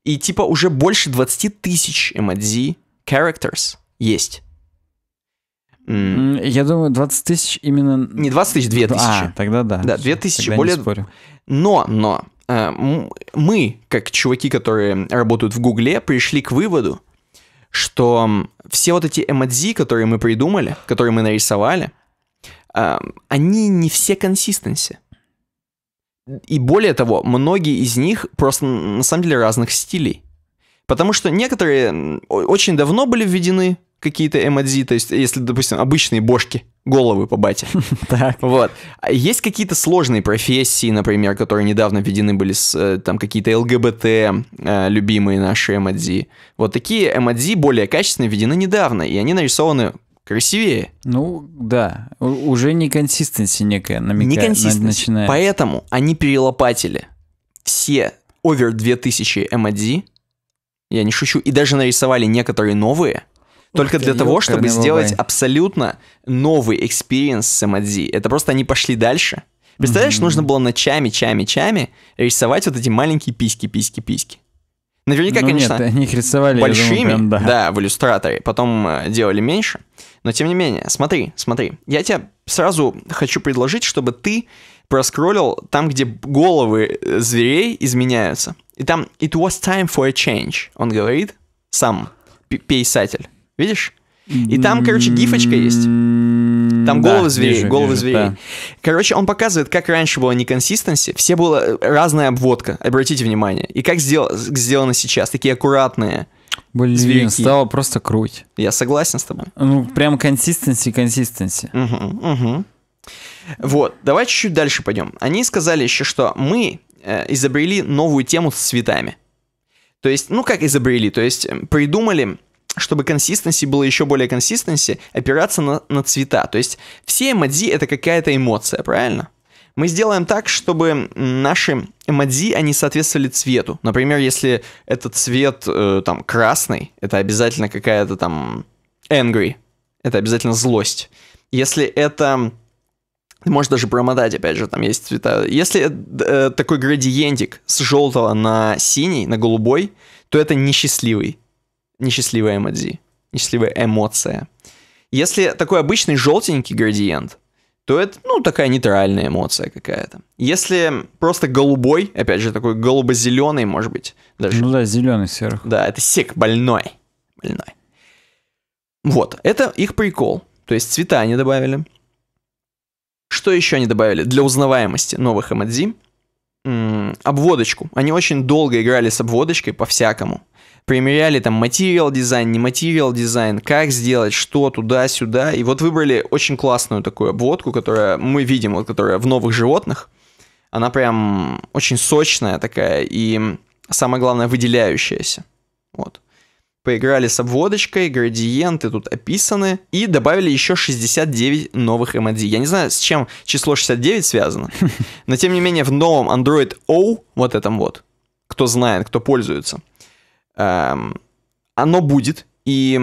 И типа уже больше 20 тысяч MAD characters есть. Mm. Я думаю, 20 тысяч именно... Не 20 тысяч, 2 а, тысячи. А, тогда да. Да, 2 тысячи, более... спорю. Но, но, э, мы, как чуваки, которые работают в Гугле, пришли к выводу, что все вот эти эмодзи, которые мы придумали, которые мы нарисовали, э, они не все консистенси. И более того, многие из них просто на самом деле разных стилей. Потому что некоторые очень давно были введены, какие-то эмодзи, то есть, если, допустим, обычные бошки, головы по бате. <laughs> Так. Вот. А есть какие-то сложные профессии, например, которые недавно введены были с, э, там, какие-то ЛГБТ, э, любимые наши эмодзи. Вот такие эмодзи более качественные введены недавно, и они нарисованы красивее. Ну, да. уже не консистенси некая намекает. Не Поэтому они перелопатили все over 2000 эмодзи, я не шучу, и даже нарисовали некоторые новые, только для того, чтобы сделать абсолютно новый экспириенс с MAD. Это просто они пошли дальше. Представляешь, нужно было ночами, чами, чами рисовать вот эти маленькие письки, письки, письки. Наверняка, ну, конечно, нет, они их рисовали большими, думаю, прям, да. да, в иллюстраторе, потом э, делали меньше. Но тем не менее, смотри, смотри, я тебе сразу хочу предложить, чтобы ты проскроллил там, где головы э, зверей изменяются. И там «It was time for a change», он говорит, сам писатель. Видишь? И там, короче, гифочка есть. Там головы да, зверей, вижу, головы вижу, зверей. Да. Короче, он показывает, как раньше было неконсистенси, все было э, разная обводка, обратите внимание. И как сдел... сделано сейчас, такие аккуратные. Блин, зверьки. стало просто круть. Я согласен с тобой. Ну, прям консистенси, консистенси. Угу, угу. Вот, давай чуть-чуть дальше пойдем. Они сказали еще, что мы э, изобрели новую тему с цветами. То есть, ну как изобрели, то есть эм, придумали чтобы консистенси было еще более консистенси, опираться на, на цвета. То есть все эмодзи это какая-то эмоция, правильно? Мы сделаем так, чтобы наши эмодзи, они соответствовали цвету. Например, если этот цвет э, там красный, это обязательно какая-то там angry, это обязательно злость. Если это может даже промотать, опять же, там есть цвета. Если э, э такой градиентик с желтого на синий, на голубой, то это несчастливый несчастливая эмодзи, несчастливая эмоция. Если такой обычный желтенький градиент, то это, ну, такая нейтральная эмоция какая-то. Если просто голубой, опять же, такой голубо-зеленый, может быть, даже. Ну да, зеленый сверху. Да, это сек больной. Больной. Вот, это их прикол. То есть цвета они добавили. Что еще они добавили? Для узнаваемости новых эмодзи. М -м, обводочку. Они очень долго играли с обводочкой по-всякому примеряли там материал дизайн, не материал дизайн, как сделать, что туда-сюда. И вот выбрали очень классную такую обводку, которая мы видим, вот которая в новых животных. Она прям очень сочная такая и самое главное выделяющаяся. Вот. Поиграли с обводочкой, градиенты тут описаны и добавили еще 69 новых MOD. Я не знаю, с чем число 69 связано, <laughs> но тем не менее в новом Android O, вот этом вот, кто знает, кто пользуется – Эм, оно будет. И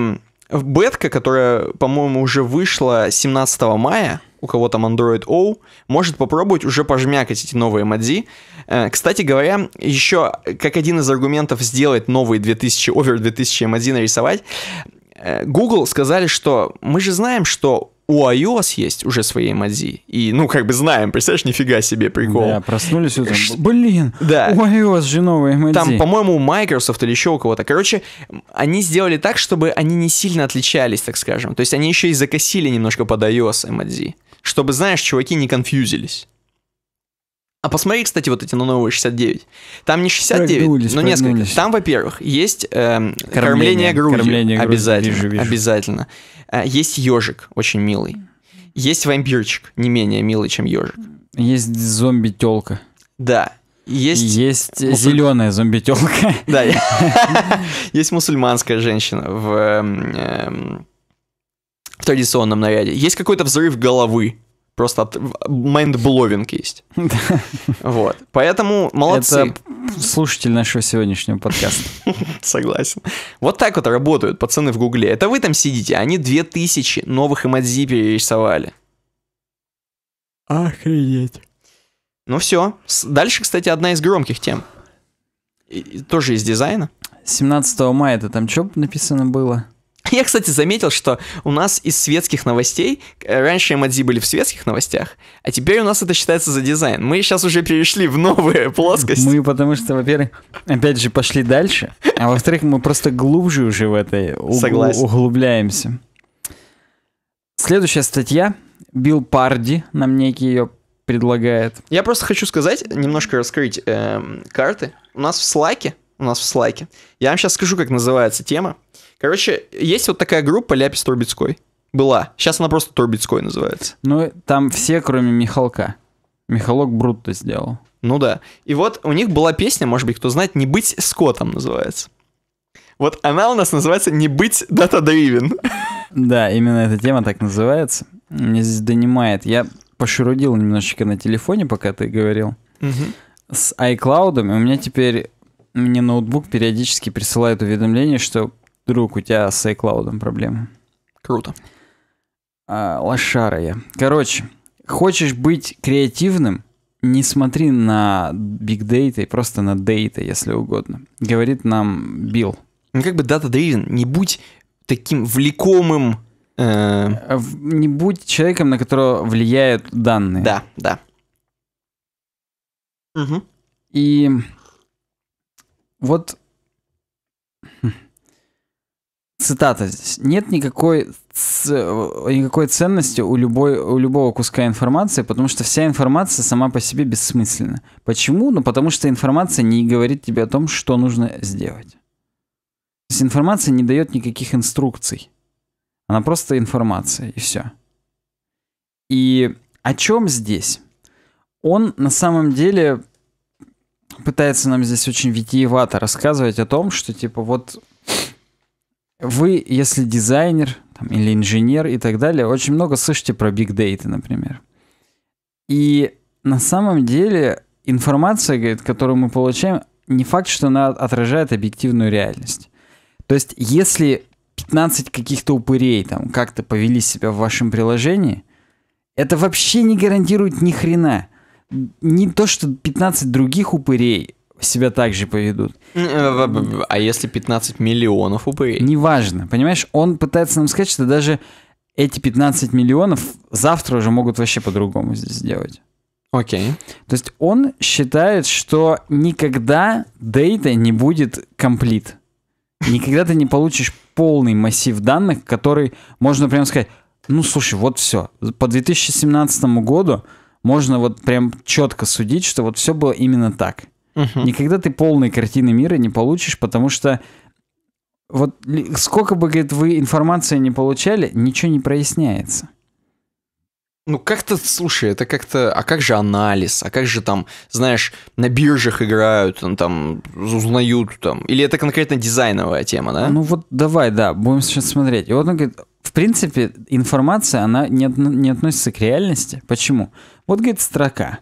бетка, которая, по-моему, уже вышла 17 мая, у кого там Android O, может попробовать уже пожмякать эти новые модзи. Э, кстати говоря, еще э, как один из аргументов сделать новые 2000, over 2000 мадзи нарисовать, э, Google сказали, что мы же знаем, что у iOS есть уже свои мази. И, ну, как бы знаем, представляешь, нифига себе прикол. Да, проснулись утром. Ш... Блин, да. у iOS же новые мази. Там, по-моему, у Microsoft или еще у кого-то. Короче, они сделали так, чтобы они не сильно отличались, так скажем. То есть они еще и закосили немножко под iOS и мази. Чтобы, знаешь, чуваки не конфьюзились. А посмотри, кстати, вот эти на новые 69. Там не 69, прогнулись, но несколько. Там, во-первых, есть эм, кормление, кормление грудью. Кормление грудью. Обязательно. Вижу, вижу. Обязательно. Э, есть ежик, очень милый. Есть вампирчик, не менее милый, чем ежик. Есть зомби-телка. Да. Есть, есть мусуль... зеленая зомби-телка. Да. <laughs> Есть мусульманская женщина эм, в традиционном наряде. Есть какой-то взрыв головы просто от... mind есть. <laughs> Вот. Поэтому молодцы. Это слушатель нашего сегодняшнего подкаста. <laughs> Согласен. Вот так вот работают пацаны в Гугле. Это вы там сидите, они 2000 новых эмодзи перерисовали. Охренеть. Ну все. Дальше, кстати, одна из громких тем. И, тоже из дизайна. 17 мая это там что написано было? <laughs> Я, кстати, заметил, что у нас из светских новостей, э, раньше эмодзи были в светских новостях, а теперь у нас это считается за дизайн. Мы сейчас уже перешли в новую <laughs> плоскость. Мы потому что, во-первых, опять же пошли дальше, а во-вторых, мы просто глубже уже в этой углу, углубляемся. Следующая статья. Билл Парди нам некий ее предлагает. Я просто хочу сказать, немножко раскрыть э, карты. У нас в слайке, у нас в слайке. Я вам сейчас скажу, как называется тема. Короче, есть вот такая группа Ляпис Турбицкой. Была. Сейчас она просто Турбицкой называется. Ну, там все, кроме Михалка. Михалок Брутто сделал. Ну да. И вот у них была песня, может быть, кто знает, «Не быть скотом» называется. Вот она у нас называется «Не быть дата-дривен». <laughs> Да, именно эта тема так называется. Мне здесь донимает. Я пошурудил немножечко на телефоне, пока ты говорил. Угу. С iCloud у меня теперь мне ноутбук периодически присылает уведомление, что вдруг у тебя с iCloud проблемы. Круто. А, лошара я. Короче, хочешь быть креативным, не смотри на биг дейта и просто на дейта, если угодно. Говорит нам Билл. Ну как бы дата driven, не будь таким влекомым. Э... А, не будь человеком, на которого влияют данные. Да, да. Угу. И вот цитата здесь. Нет никакой, никакой ценности у, любой, у любого куска информации, потому что вся информация сама по себе бессмысленна. Почему? Ну, потому что информация не говорит тебе о том, что нужно сделать. То есть информация не дает никаких инструкций. Она просто информация, и все. И о чем здесь? Он на самом деле пытается нам здесь очень витиевато рассказывать о том, что типа вот вы, если дизайнер там, или инженер и так далее, очень много слышите про биг дейты, например. И на самом деле информация, говорит, которую мы получаем, не факт, что она отражает объективную реальность. То есть, если 15 каких-то упырей там как-то повели себя в вашем приложении, это вообще не гарантирует ни хрена. Не то, что 15 других упырей себя так же поведут. Э, а если 15 миллионов упырей? Неважно, понимаешь, он пытается нам сказать, что даже эти 15 миллионов завтра уже могут вообще по-другому здесь сделать. Окей. Okay. То есть он считает, что никогда дейта не будет комплит. Никогда ты не получишь полный массив данных, который можно прям сказать, ну слушай, вот все. По 2017 году можно вот прям четко судить, что вот все было именно так. Угу. Никогда ты полной картины мира не получишь, потому что вот сколько бы, говорит, вы информации не получали, ничего не проясняется. Ну, как-то, слушай, это как-то... А как же анализ? А как же там, знаешь, на биржах играют, там, узнают там? Или это конкретно дизайновая тема, да? Ну вот давай, да, будем сейчас смотреть. И вот он говорит, в принципе, информация, она не, не относится к реальности. Почему? Вот, говорит, строка.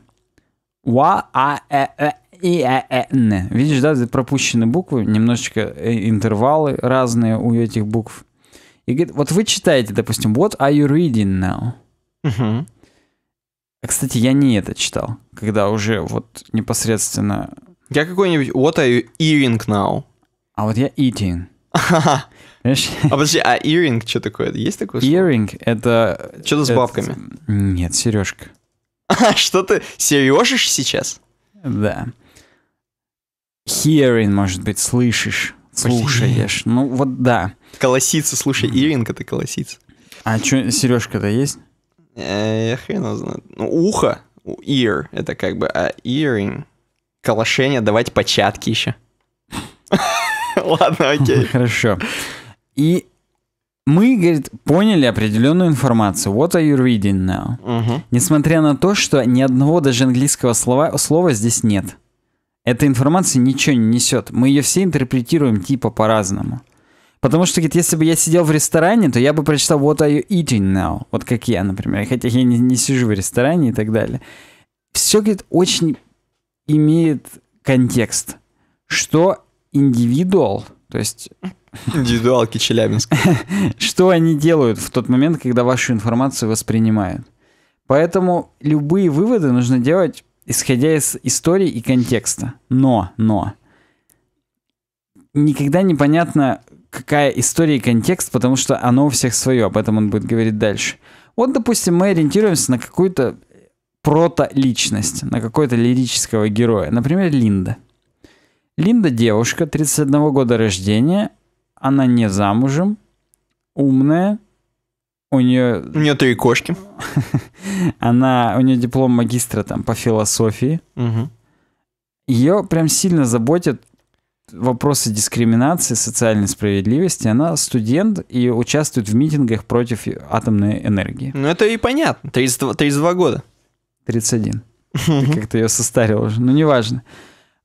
А, э, э, и э, э, н. Видишь, да, пропущены буквы, немножечко э, интервалы разные у этих букв. И говорит, вот вы читаете, допустим, what are you reading now? Угу. Кстати, я не это читал, когда уже вот непосредственно... Я какой-нибудь what are you eating now? А вот я eating. А подожди, а earring что такое? Есть такое слово? Earring — это... Что-то с бабками. Нет, сережка. <laughs> А что ты, сережишь сейчас? Да. Hearing, может быть, слышишь, слушаешь. Ну вот да. Колосица, слушай, Иринг это колосица. А что, Сережка-то есть? Э, я хрен знаю. Ну, ухо, ear, это как бы, а earring, колошение, давать початки еще. <laughs> Ладно, окей. <laughs> Хорошо. И мы, говорит, поняли определенную информацию. What are you reading now? Несмотря на то, что ни одного даже английского слова здесь нет. Эта информация ничего не несет. Мы ее все интерпретируем типа по-разному. Потому что, говорит, если бы я сидел в ресторане, то я бы прочитал «What are you eating now?» Вот как я, например. Хотя я не, не сижу в ресторане и так далее. Все, говорит, очень имеет контекст. Что индивидуал, то есть... Индивидуалки Челябинск, <laughs> Что они делают в тот момент, когда вашу информацию воспринимают. Поэтому любые выводы нужно делать исходя из истории и контекста. Но, но, никогда непонятно, какая история и контекст, потому что оно у всех свое, об этом он будет говорить дальше. Вот, допустим, мы ориентируемся на какую-то прото-личность, на какого-то лирического героя. Например, Линда. Линда девушка, 31 года рождения, она не замужем, умная, у нее... У нее три кошки. <laughs> Она, у нее диплом магистра там по философии. Угу. Ее прям сильно заботят вопросы дискриминации, социальной справедливости. Она студент и участвует в митингах против атомной энергии. Ну, это и понятно. 32, 32 года. 31. Как-то ее состарил уже. Ну, неважно.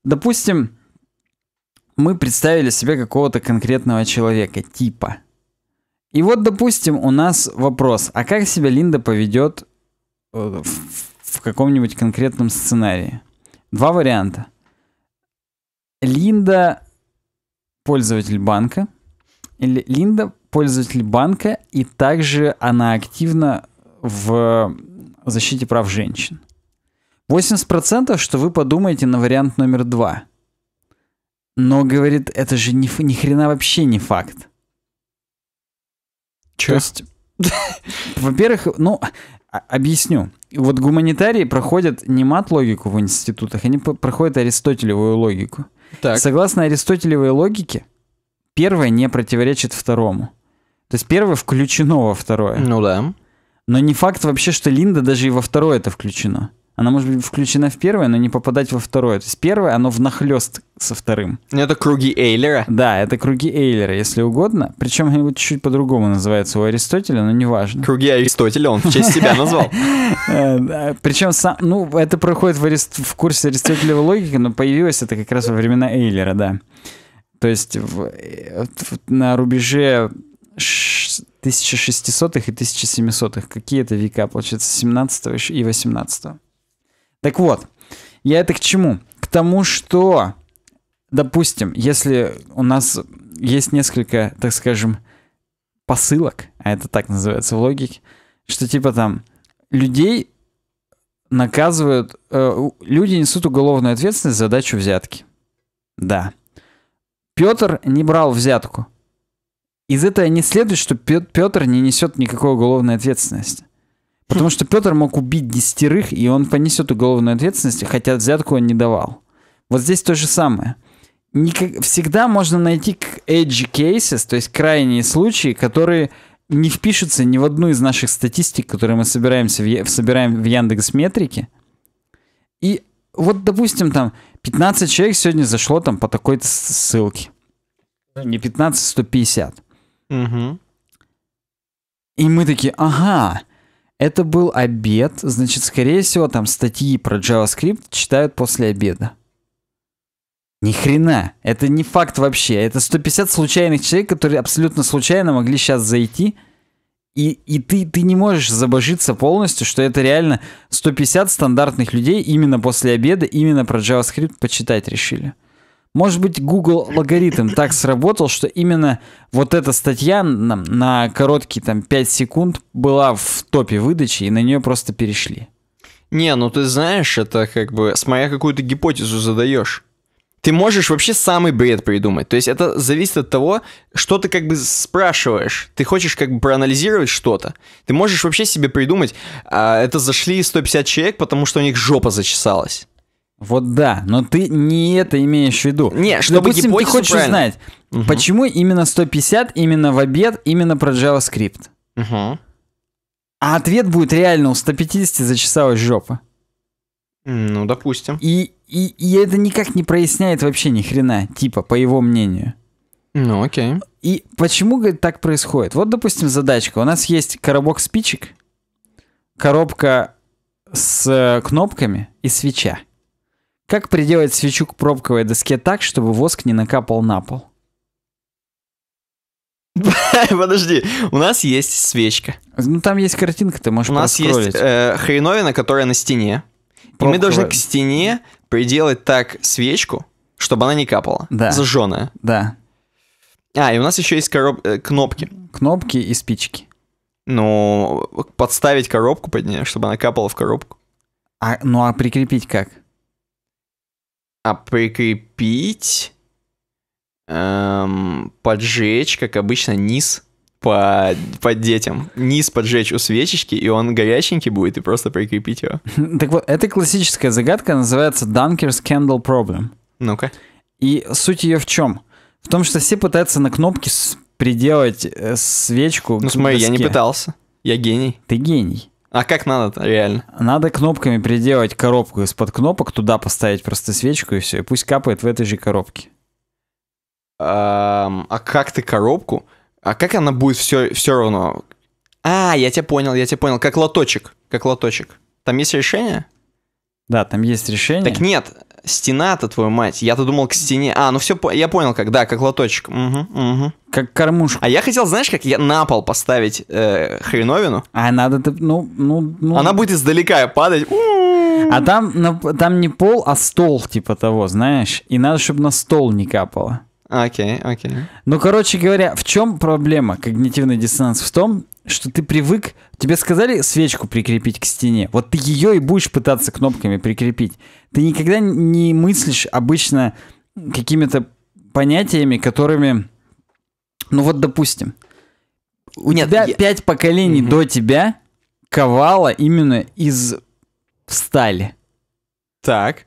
Допустим, мы представили себе какого-то конкретного человека, типа. И вот, допустим, у нас вопрос, а как себя Линда поведет э, в, в каком-нибудь конкретном сценарии? Два варианта. Линда пользователь банка, или Линда пользователь банка, и также она активна в защите прав женщин. 80% что вы подумаете на вариант номер два. Но, говорит, это же ни, ни хрена вообще не факт. Че? То есть, <laughs> во-первых, ну, а, объясню. Вот гуманитарии проходят не мат-логику в институтах, они проходят аристотелевую логику. Так. Согласно аристотелевой логике, первое не противоречит второму. То есть первое включено во второе. Ну да. Но не факт вообще, что Линда даже и во второе это включено она может быть включена в первое, но не попадать во второе. То есть первое, оно внахлёст со вторым. Ну, это круги Эйлера? Да, это круги Эйлера, если угодно. Причем они вот чуть-чуть по-другому называются у Аристотеля, но неважно. Круги Аристотеля он в честь себя назвал. <laughs> Э, Причем сам, ну, это проходит в курсе Аристотелевой логики, но появилось это как раз во времена Эйлера, да. То есть э, на рубеже 1600-х и 1700-х, какие это века, получается, 17 и 18 так вот, я это к чему? К тому, что, допустим, если у нас есть несколько, так скажем, посылок, а это так называется в логике, что типа там людей наказывают, э, люди несут уголовную ответственность за дачу взятки. Да. Петр не брал взятку. Из этого не следует, что Петр не несет никакой уголовной ответственности. Потому что Петр мог убить десятерых, и он понесет уголовную ответственность, хотя взятку он не давал. Вот здесь то же самое. Никак... Всегда можно найти edge cases, то есть крайние случаи, которые не впишутся ни в одну из наших статистик, которые мы собираемся в... собираем в Яндекс Метрике. И вот, допустим, там 15 человек сегодня зашло там по такой-то ссылке. Не 15, 150. Угу. И мы такие, ага, это был обед, значит, скорее всего, там статьи про JavaScript читают после обеда. Ни хрена, это не факт вообще. Это 150 случайных человек, которые абсолютно случайно могли сейчас зайти. И, и ты, ты не можешь забожиться полностью, что это реально 150 стандартных людей именно после обеда, именно про JavaScript почитать решили. Может быть, Google алгоритм так сработал, что именно вот эта статья на, на короткие там 5 секунд была в топе выдачи, и на нее просто перешли. Не, ну ты знаешь, это как бы, с моя какую-то гипотезу задаешь. Ты можешь вообще самый бред придумать. То есть это зависит от того, что ты как бы спрашиваешь. Ты хочешь как бы проанализировать что-то. Ты можешь вообще себе придумать, а, это зашли 150 человек, потому что у них жопа зачесалась. Вот да, но ты не это имеешь в виду. Не, ну, чтобы Допустим, ты хочешь правильно. знать, угу. почему именно 150, именно в обед, именно про JavaScript. Угу. А ответ будет реально у 150 зачесалась жопа. Ну, допустим. И, и, и это никак не проясняет вообще ни хрена, типа, по его мнению. Ну, окей. И почему говорит, так происходит? Вот, допустим, задачка. У нас есть коробок спичек, коробка с э, кнопками и свеча. Как приделать свечу к пробковой доске так, чтобы воск не накапал на пол? <laughs> Подожди, у нас есть свечка. Ну там есть картинка, ты можешь У нас есть э, хреновина, которая на стене. Пробковая. И мы должны к стене приделать так свечку, чтобы она не капала. Да. Зажженная. Да. А, и у нас еще есть короб... Э, кнопки. Кнопки и спички. Ну, подставить коробку под нее, чтобы она капала в коробку. А, ну а прикрепить как? А прикрепить... Эм, поджечь, как обычно, низ по, по детям. Низ поджечь у свечечки, и он горяченький будет, и просто прикрепить его. <laughs> Так вот, эта классическая загадка называется Dunker's Candle Problem. Ну-ка. И суть ее в чем? В том, что все пытаются на кнопке приделать э, свечку. Ну смотри, доске. я не пытался. Я гений. Ты гений. А как надо-то реально? Надо кнопками приделать коробку из-под кнопок, туда поставить просто свечку и все, и пусть капает в этой же коробке. Эм, а как ты коробку? А как она будет все, все равно? А, я тебя понял, я тебя понял. Как лоточек. Как лоточек. Там есть решение? Да, там есть решение. Так нет, стена-то, твою мать. Я-то думал к стене. А, ну все, я понял, как, да, как лоточек. Угу, угу. Как кормушка. А я хотел, знаешь, как я на пол поставить э, хреновину. А надо, ну, ну, ну... Она будет издалека падать. А там, ну, там не пол, а стол типа того, знаешь. И надо, чтобы на стол не капало. А, окей, okay, окей. Okay. Ну, короче говоря, в чем проблема когнитивный диссонанс? В том, что ты привык, тебе сказали свечку прикрепить к стене, вот ты ее и будешь пытаться кнопками прикрепить. Ты никогда не мыслишь обычно какими-то понятиями, которыми, ну вот допустим, у Нет, тебя я... пять поколений угу. до тебя ковала именно из стали. Так.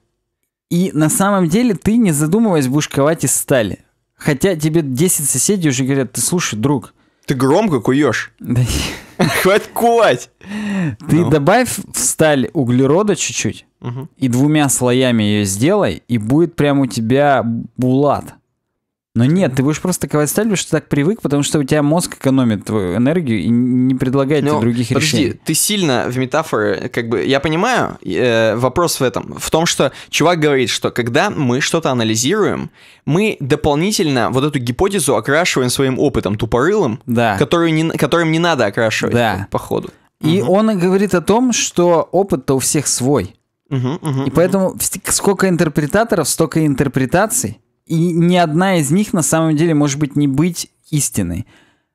И на самом деле ты, не задумываясь, будешь ковать из стали. Хотя тебе 10 соседей уже говорят, ты слушай, друг. Ты громко куешь. Хватит кувать. Ты ну. добавь в сталь углерода чуть-чуть и двумя слоями ее сделай, и будет прям у тебя булат. Но нет, ты будешь просто таковать сталь, что ты так привык, потому что у тебя мозг экономит твою энергию и не предлагает Но, тебе ну, других подожди, решений. Подожди, ты сильно в метафоры, как бы, я понимаю, э, вопрос в этом, в том, что чувак говорит, что когда мы что-то анализируем, мы дополнительно вот эту гипотезу окрашиваем своим опытом тупорылым, да. которую не, которым не надо окрашивать, да. ходу. И угу. он говорит о том, что опыт-то у всех свой. Угу, угу, и поэтому угу. сколько интерпретаторов, столько интерпретаций. И ни одна из них на самом деле может быть не быть истиной.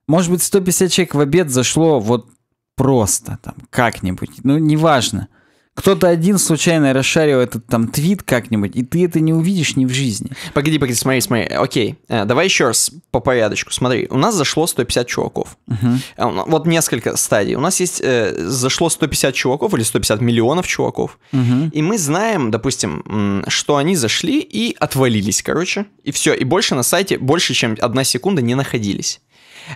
Может быть, 150 человек в обед зашло вот просто там как-нибудь, ну неважно кто-то один случайно расшарил этот там твит как-нибудь, и ты это не увидишь ни в жизни. Погоди, погоди, смотри, смотри. Э, окей, э, давай еще раз по порядочку. Смотри, у нас зашло 150 чуваков. Угу. Вот несколько стадий. У нас есть э, зашло 150 чуваков или 150 миллионов чуваков. Угу. И мы знаем, допустим, что они зашли и отвалились, короче. И все, и больше на сайте больше, чем одна секунда не находились.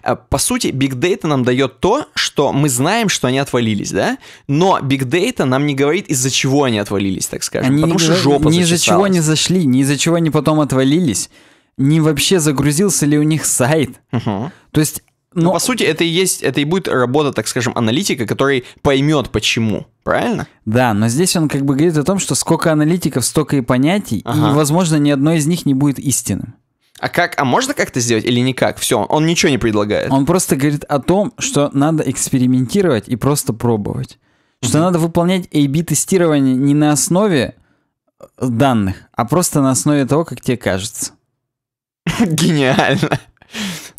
Э, по сути, Big Data нам дает то, что мы знаем, что они отвалились, да? Но Big Data нам не говорит, из-за чего они отвалились, так скажем. Они Потому что жопа Ни из-за чего не зашли, ни из-за чего они потом отвалились, не вообще загрузился ли у них сайт. Угу. То есть ну, но... Ну, по сути, это и есть, это и будет работа, так скажем, аналитика, который поймет, почему, правильно? Да, но здесь он как бы говорит о том, что сколько аналитиков, столько и понятий, ага. и, возможно, ни одно из них не будет истинным. А как, а можно как-то сделать или никак? Все, он ничего не предлагает. Он просто говорит о том, что надо экспериментировать и просто пробовать. Что mm-hmm. надо выполнять A-B-тестирование не на основе э, данных, а просто на основе того, как тебе кажется. <laughs> Гениально.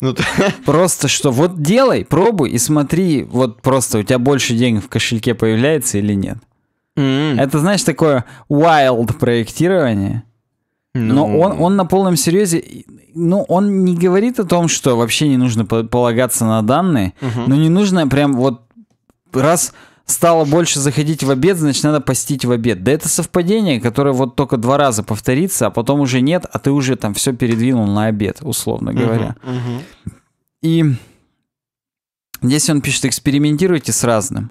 Ну <laughs> просто что, вот делай, пробуй и смотри, вот просто у тебя больше денег в кошельке появляется или нет. Это, знаешь, такое wild проектирование, но ну... он, он на полном серьезе, ну, он не говорит о том, что вообще не нужно полагаться на данные, угу. но не нужно прям вот раз стало больше заходить в обед, значит, надо постить в обед. Да это совпадение, которое вот только два раза повторится, а потом уже нет, а ты уже там все передвинул на обед, условно говоря. Угу, угу. И здесь он пишет, экспериментируйте с разным.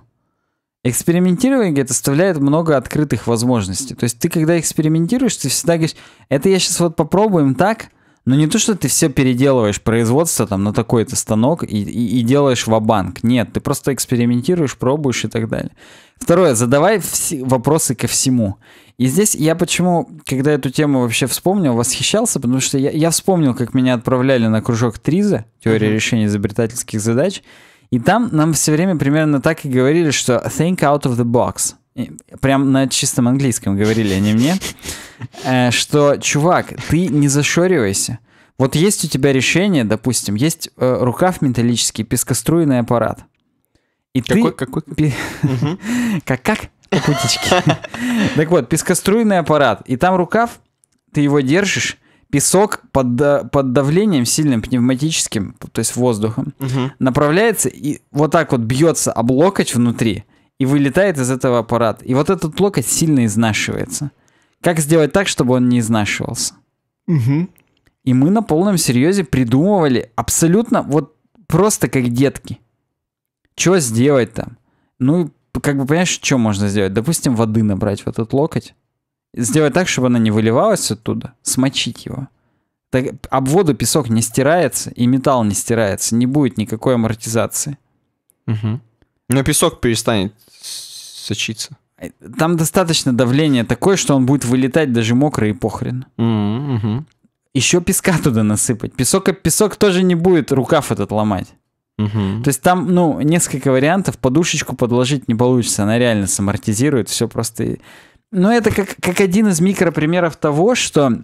Экспериментирование оставляет много открытых возможностей. То есть ты, когда экспериментируешь, ты всегда говоришь, это я сейчас вот попробуем так, но не то, что ты все переделываешь производство там на такой-то станок и, и, и делаешь в банк Нет, ты просто экспериментируешь, пробуешь и так далее. Второе, задавай вс- вопросы ко всему. И здесь я почему, когда эту тему вообще вспомнил, восхищался, потому что я, я вспомнил, как меня отправляли на кружок Триза, теория решения изобретательских задач, и там нам все время примерно так и говорили, что think out of the box. прям на чистом английском говорили они а мне, <laughs> э, что, чувак, ты не зашоривайся. Вот есть у тебя решение, допустим, есть э, рукав металлический, пескоструйный аппарат. И ты... Какой? Пи... <laughs> как, как? Как <laughs> так вот, пескоструйный аппарат. И там рукав, ты его держишь, песок под, под давлением сильным пневматическим, то есть воздухом, угу. направляется и вот так вот бьется об локоть внутри и вылетает из этого аппарата. И вот этот локоть сильно изнашивается. Как сделать так, чтобы он не изнашивался? Угу. И мы на полном серьезе придумывали абсолютно вот просто как детки. Что сделать там? Ну, как бы понимаешь, что можно сделать? Допустим, воды набрать в этот локоть сделать так, чтобы она не выливалась оттуда, смочить его. Так, об воду песок не стирается, и металл не стирается, не будет никакой амортизации. Угу. Но песок перестанет сочиться. Там достаточно давления такое, что он будет вылетать даже мокрый и похрен. Угу. Еще песка туда насыпать. Песок, песок тоже не будет рукав этот ломать. Угу. То есть там, ну, несколько вариантов. Подушечку подложить не получится. Она реально самортизирует. Все просто но это как, как один из микропримеров того, что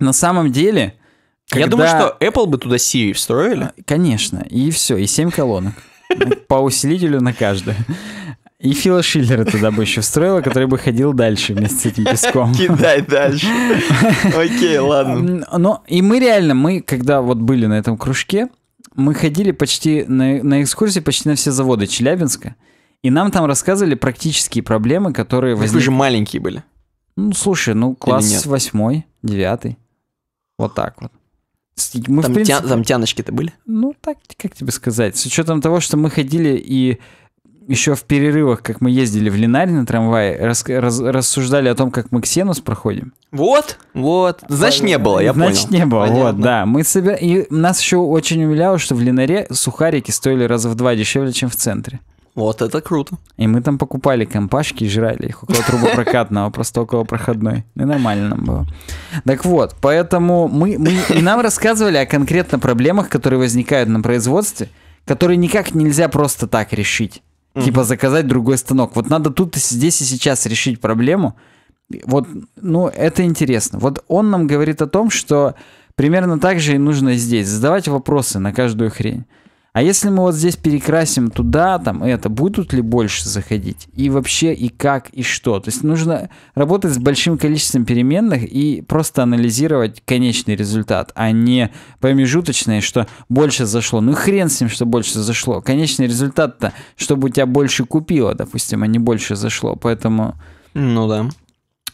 на самом деле... Когда... Я думаю, что Apple бы туда Siri встроили. А, конечно. И все, и семь колонок. <laughs> По усилителю на каждую. И Фила Шиллера туда бы еще встроила, который бы ходил дальше вместе с этим песком. <laughs> Кидай дальше. <laughs> Окей, ладно. Но и мы реально, мы когда вот были на этом кружке, мы ходили почти на, на экскурсии почти на все заводы Челябинска. И нам там рассказывали практические проблемы, которые возникли. Вы же маленькие были. Ну, слушай, ну класс восьмой, девятый. Вот так вот. Мы, там, в принципе, тя... там тяночки-то были? Ну, так, как тебе сказать. С учетом того, что мы ходили и еще в перерывах, как мы ездили в Линарь на трамвае, рас, раз, рассуждали о том, как мы Ксенус проходим. Вот, вот. Значит, не было, я Значит, понял. Значит, не было, Понятно. вот, да. Мы собир... И нас еще очень умиляло, что в Линаре сухарики стоили раза в два дешевле, чем в центре. Вот это круто. И мы там покупали компашки и жрали их около трубопрокатного, просто около проходной. И нормально нам было. Так вот, поэтому мы, мы и нам рассказывали о конкретно проблемах, которые возникают на производстве, которые никак нельзя просто так решить. Типа заказать другой станок. Вот надо тут здесь и сейчас решить проблему. Вот, ну, это интересно. Вот он нам говорит о том, что примерно так же и нужно здесь. Задавать вопросы на каждую хрень. А если мы вот здесь перекрасим туда, там это, будут ли больше заходить? И вообще, и как, и что? То есть нужно работать с большим количеством переменных и просто анализировать конечный результат, а не промежуточное, что больше зашло. Ну хрен с ним, что больше зашло. Конечный результат-то, чтобы у тебя больше купило, допустим, а не больше зашло. Поэтому... Ну да.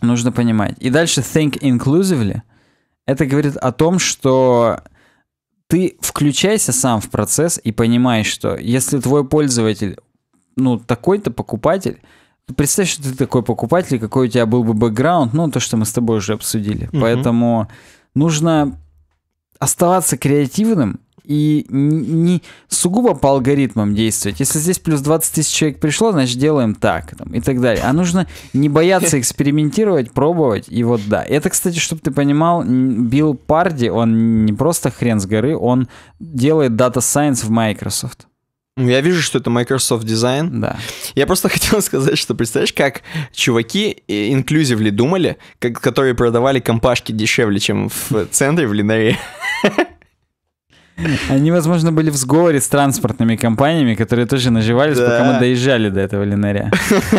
Нужно понимать. И дальше think inclusively. Это говорит о том, что ты включайся сам в процесс и понимаешь, что если твой пользователь, ну, такой-то покупатель, представь, что ты такой покупатель, какой у тебя был бы бэкграунд, ну, то, что мы с тобой уже обсудили. Угу. Поэтому нужно оставаться креативным, и не сугубо по алгоритмам действовать. Если здесь плюс 20 тысяч человек пришло, значит делаем так там, и так далее. А нужно не бояться <laughs> экспериментировать, пробовать и вот да. Это, кстати, чтобы ты понимал, Билл Парди, он не просто хрен с горы, он делает Data Science в Microsoft. Ну, я вижу, что это Microsoft Design. Да. Я просто <laughs> хотел сказать, что представляешь, как чуваки инклюзивли э, думали, как, которые продавали компашки дешевле, чем в центре в Линаре. <laughs> Они, возможно, были в сговоре с транспортными компаниями, которые тоже наживались, пока мы доезжали до этого линаря. <laughs>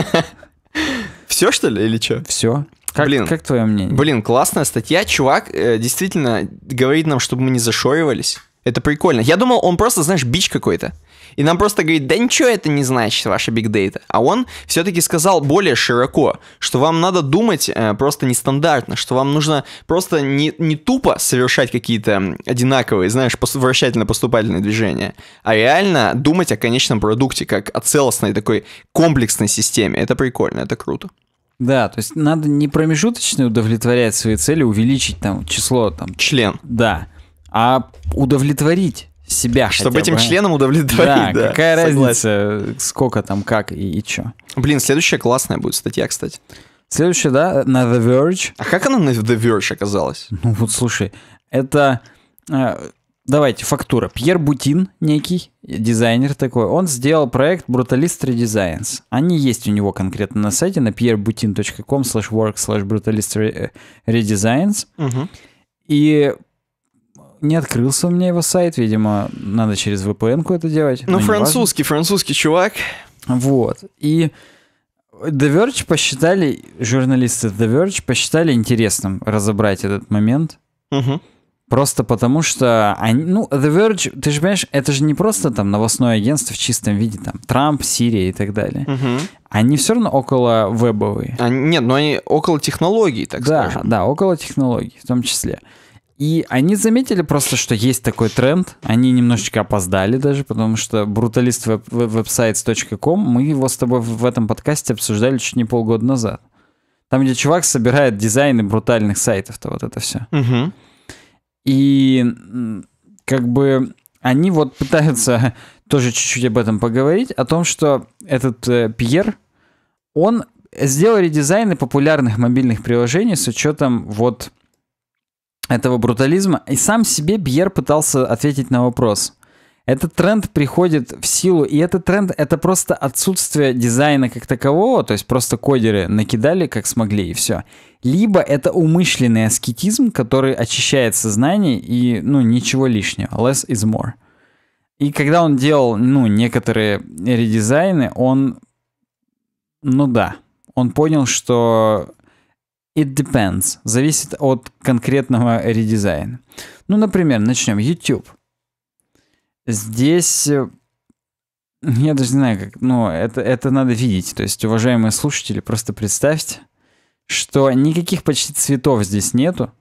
Все, что ли, или что? Все. Как, блин, как твое мнение? Блин, классная статья. Чувак э, действительно говорит нам, чтобы мы не зашоривались. Это прикольно. Я думал, он просто, знаешь, бич какой-то. И нам просто говорит, да ничего это не значит, ваша бигдейта. А он все-таки сказал более широко, что вам надо думать э, просто нестандартно, что вам нужно просто не, не тупо совершать какие-то одинаковые, знаешь, вращательно-поступательные движения, а реально думать о конечном продукте, как о целостной такой комплексной системе. Это прикольно, это круто. Да, то есть надо не промежуточно удовлетворять свои цели, увеличить там число там. Член. Да. А удовлетворить себя Чтобы хотя бы. этим членом удовлетворить. Да, да какая согласен. разница, сколько там, как и, и что. Блин, следующая классная будет статья, кстати. Следующая, да, на The Verge. А как она на The Verge оказалась? Ну вот слушай, это... Э, давайте, фактура. Пьер Бутин некий, дизайнер такой, он сделал проект Brutalist Redesigns. Они есть у него конкретно на сайте, на pierrebutin.com slash work slash brutalist redesigns. Угу. И не открылся у меня его сайт, видимо, надо через VPN-ку это делать. Ну, ну французский, французский чувак. Вот. И The Verge посчитали, журналисты The Verge посчитали интересным разобрать этот момент. Угу. Просто потому что они, ну, The Verge, ты же понимаешь, это же не просто там новостное агентство в чистом виде, там, Трамп, Сирия и так далее. Угу. Они все равно около вебовые. А, нет, но они около технологий, так да, скажем. Да, да, около технологий в том числе. И они заметили просто, что есть такой тренд. Они немножечко опоздали даже, потому что бруталист мы его с тобой в этом подкасте обсуждали чуть не полгода назад. Там, где чувак собирает дизайны брутальных сайтов-то вот это все. Угу. И как бы они вот пытаются <laughs> тоже чуть-чуть об этом поговорить, о том, что этот э, Пьер, он сделал редизайны популярных мобильных приложений с учетом вот этого брутализма. И сам себе Бьер пытался ответить на вопрос. Этот тренд приходит в силу, и этот тренд — это просто отсутствие дизайна как такового, то есть просто кодеры накидали как смогли, и все. Либо это умышленный аскетизм, который очищает сознание и, ну, ничего лишнего. Less is more. И когда он делал, ну, некоторые редизайны, он, ну да, он понял, что It depends. Зависит от конкретного редизайна. Ну, например, начнем. YouTube. Здесь... Э, я даже не знаю, как... но это, это надо видеть. То есть, уважаемые слушатели, просто представьте, что никаких почти цветов здесь нету.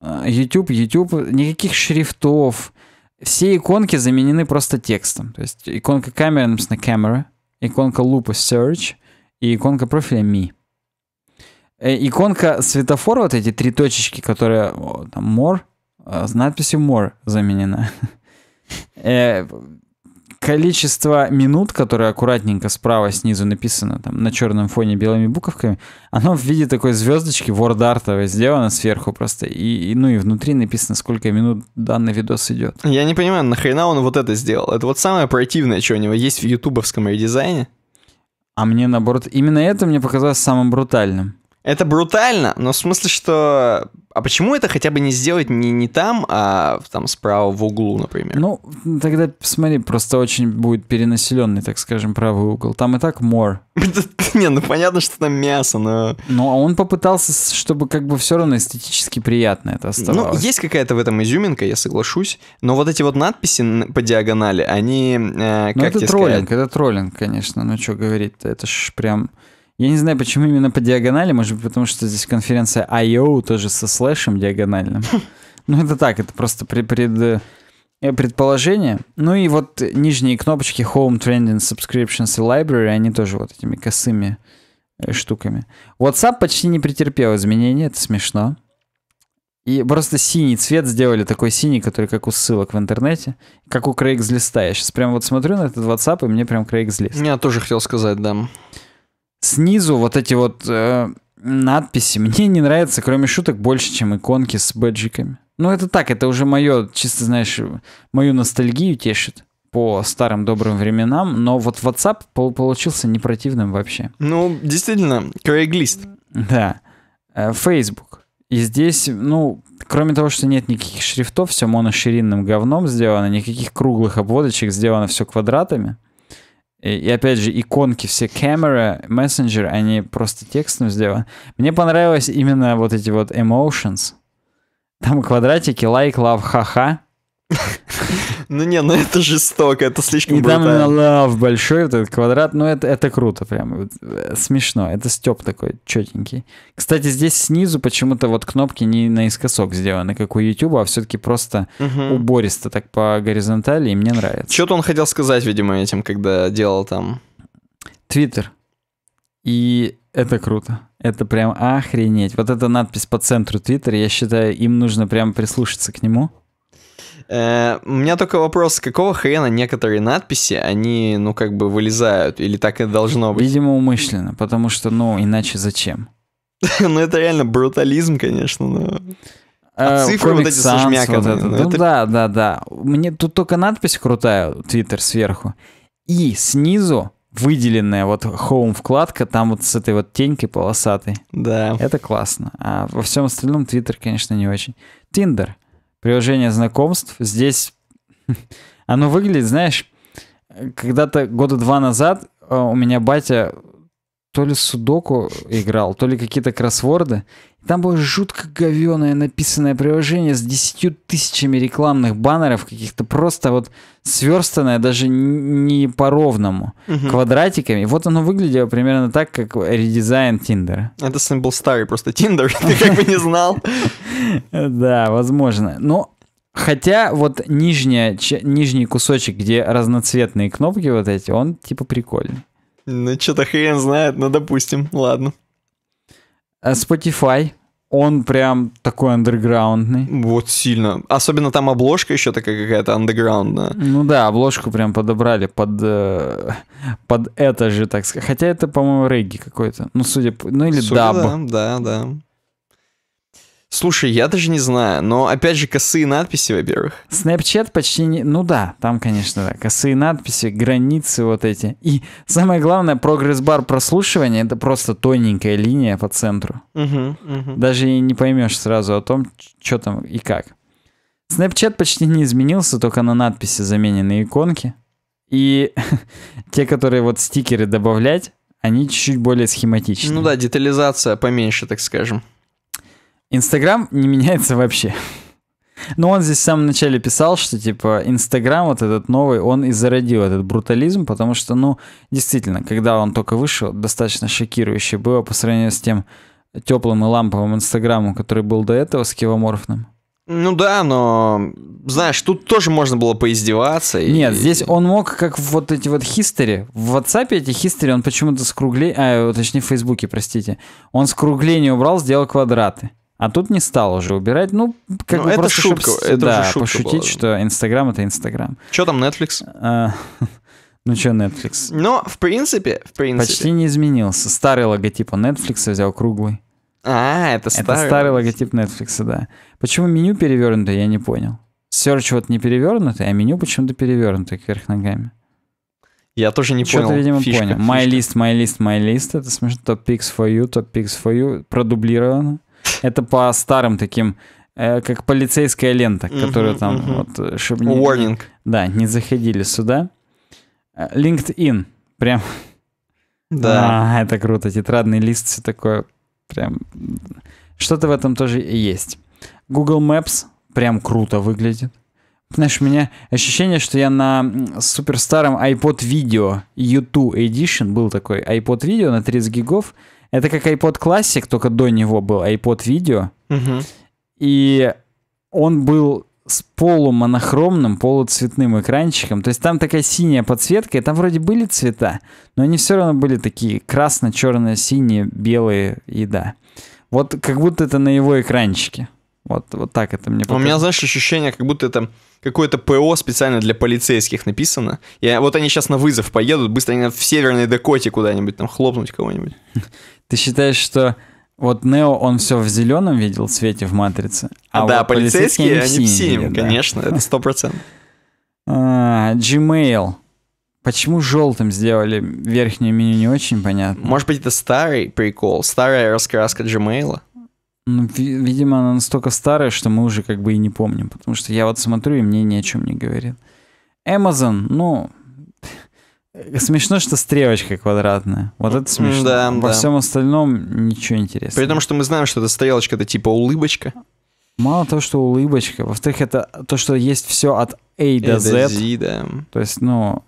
А, YouTube, YouTube, никаких шрифтов. Все иконки заменены просто текстом. То есть иконка камеры написана camera, иконка лупа search и иконка профиля me. Э, иконка светофора, вот эти три точечки, которые там more, э, с надписью more заменена. <laughs> Э, количество минут, которое аккуратненько справа снизу написано, там на черном фоне белыми буковками, оно в виде такой звездочки вордартовой сделано сверху просто. И, и, ну и внутри написано, сколько минут данный видос идет. Я не понимаю, нахрена он вот это сделал? Это вот самое противное, что у него есть в ютубовском редизайне. А мне, наоборот, именно это мне показалось самым брутальным. Это брутально, но в смысле, что... А почему это хотя бы не сделать не, не там, а там справа в углу, например? Ну, тогда смотри, просто очень будет перенаселенный, так скажем, правый угол. Там и так мор. <laughs> Не, ну понятно, что там мясо, но... Ну, а он попытался, чтобы как бы все равно эстетически приятно это ну, оставалось. Ну, есть какая-то в этом изюминка, я соглашусь, но вот эти вот надписи по диагонали, они... Э, ну, это троллинг, это троллинг, конечно, ну что говорить-то, это ж прям... Я не знаю, почему именно по диагонали, может быть, потому что здесь конференция I.O. тоже со слэшем диагональным. <laughs> Ну, это так, это просто пред, пред, э, предположение. Ну и вот нижние кнопочки Home, Trending, Subscriptions и Library, они тоже вот этими косыми э, штуками. WhatsApp почти не претерпел изменений, это смешно. И просто синий цвет сделали, такой синий, который как у ссылок в интернете, как у Craigslist. Я сейчас прям вот смотрю на этот WhatsApp, и мне прям Craigslist. Я тоже хотел сказать, да снизу вот эти вот э, надписи мне не нравятся, кроме шуток, больше, чем иконки с бэджиками. Ну, это так, это уже мое, чисто, знаешь, мою ностальгию тешит по старым добрым временам, но вот WhatsApp получился не противным вообще. Ну, действительно, Craigslist. Да. Э, Facebook. И здесь, ну, кроме того, что нет никаких шрифтов, все моноширинным говном сделано, никаких круглых обводочек, сделано все квадратами. И опять же, иконки все камеры мессенджер, они просто текстом сделаны. Мне понравилось именно вот эти вот emotions. Там квадратики, лайк, лав, ха-ха. Ну не, ну это жестоко, это слишком И там лав большой, вот этот квадрат, ну это, это круто прям, э, смешно, это степ такой четенький. Кстати, здесь снизу почему-то вот кнопки не наискосок сделаны, как у YouTube, а все-таки просто угу. убористо так по горизонтали, и мне нравится. Что-то он хотел сказать, видимо, этим, когда делал там... Твиттер. И это круто. Это прям охренеть. Вот эта надпись по центру Твиттера, я считаю, им нужно прям прислушаться к нему. Э, у меня только вопрос, какого хрена некоторые надписи, они, ну, как бы вылезают, или так и должно быть? Видимо, умышленно, потому что, ну, иначе зачем? <laughs> ну, это реально брутализм, конечно, но... А э, цифры Comic вот эти Sans, Вот это. Ну, ну, это... Да, да, да. Мне тут только надпись крутая, Twitter сверху. И снизу выделенная вот home вкладка, там вот с этой вот тенькой полосатой. Да. Это классно. А во всем остальном Twitter, конечно, не очень. Тиндер приложение знакомств. Здесь <laughs> оно выглядит, знаешь, когда-то года два назад э, у меня батя то ли судоку играл, то ли какие-то кроссворды. Там было жутко говеное написанное приложение с десятью тысячами рекламных баннеров, каких-то просто вот сверстанное, даже не по-ровному, угу. квадратиками. Вот оно выглядело примерно так, как редизайн Тиндера. Это сын был старый просто Тиндер, <laughs> ты как бы не знал. <laughs> Да, возможно. Но ну, Хотя вот нижняя, нижний кусочек, где разноцветные кнопки вот эти, он типа прикольный. Ну, что-то хрен знает, но ну, допустим, ладно. Э, Spotify, он прям такой андерграундный. Вот сильно. Особенно там обложка еще такая какая-то андеграундная. Ну да, обложку прям подобрали под, э, под это же, так сказать. Хотя это, по-моему, регги какой-то. Ну, судя по... Ну или судя даб. Да, да, да. Слушай, я даже не знаю, но опять же косые надписи, во-первых. Snapchat почти не... Ну да, там, конечно, да, косые надписи, границы вот эти. И самое главное, прогресс-бар прослушивания — это просто тоненькая линия по центру. Угу, угу. Даже и не поймешь сразу о том, что там и как. Snapchat почти не изменился, только на надписи заменены иконки. И <laughs> те, которые вот стикеры добавлять, они чуть-чуть более схематичны. Ну да, детализация поменьше, так скажем. Инстаграм не меняется вообще. Но он здесь в самом начале писал, что типа Инстаграм вот этот новый, он и зародил этот брутализм, потому что, ну, действительно, когда он только вышел, достаточно шокирующе было по сравнению с тем теплым и ламповым Инстаграмом, который был до этого с кивоморфным. Ну да, но, знаешь, тут тоже можно было поиздеваться. И... Нет, здесь он мог, как вот эти вот хистери. В WhatsApp эти хистери он почему-то скругли, А, точнее, в Фейсбуке, простите. Он скругление убрал, сделал квадраты. А тут не стал уже убирать. Ну, как ну, бы это просто шутка. Чтобы, это да, шутка пошутить, была. что Инстаграм это Инстаграм. Что там Netflix? А, <laughs> ну что Netflix? Но в принципе, в принципе. Почти не изменился. Старый логотип у Netflix взял круглый. А, это старый. Это старый логотип Netflix, да. Почему меню перевернуто, я не понял. Search вот не перевернутый, а меню почему-то перевернутое кверх ногами. Я тоже не Что понял. Что-то, видимо, фишка, понял. Фишка. My list, my list, my list. Это смешно. Top picks for you, top picks for you. Продублировано. Это по старым таким э, как полицейская лента, uh-huh, которую там uh-huh. вот э, чтобы Warning. Не, да, не заходили сюда. Э, LinkedIn прям. Да. А, это круто, тетрадный лист, все такое прям. Что-то в этом тоже есть. Google Maps прям круто выглядит. Знаешь, у меня ощущение, что я на суперстаром iPod Video U2 Edition был такой iPod Video на 30 гигов. Это как iPod Classic, только до него был iPod Video. Угу. И он был с полумонохромным, полуцветным экранчиком. То есть там такая синяя подсветка, и там вроде были цвета, но они все равно были такие красно, черно, синие, белые, и да. Вот как будто это на его экранчике. Вот, вот так это мне показалось. У меня, знаешь, ощущение, как будто это какое-то ПО специально для полицейских написано. И вот они сейчас на вызов поедут, быстро они в Северной Дакоте куда-нибудь там хлопнуть кого-нибудь. <laughs> Ты считаешь, что вот Нео, он все в зеленом видел в цвете в матрице. А, да, вот полицейские, полицейские они в синем, конечно, да. это сто процентов. <laughs> А, Gmail. Почему желтым сделали верхнее меню, не очень понятно. Может быть, это старый прикол, старая раскраска Gmail? Ну, видимо, она настолько старая, что мы уже как бы и не помним, потому что я вот смотрю, и мне ни о чем не говорит. Amazon, ну, Смешно, что стрелочка квадратная. Вот это смешно. Да, Во да. всем остальном ничего интересного. При том, что мы знаем, что эта стрелочка это типа улыбочка. Мало того, что улыбочка. Во-вторых, это то, что есть все от A до Z. Z да. То есть, ну,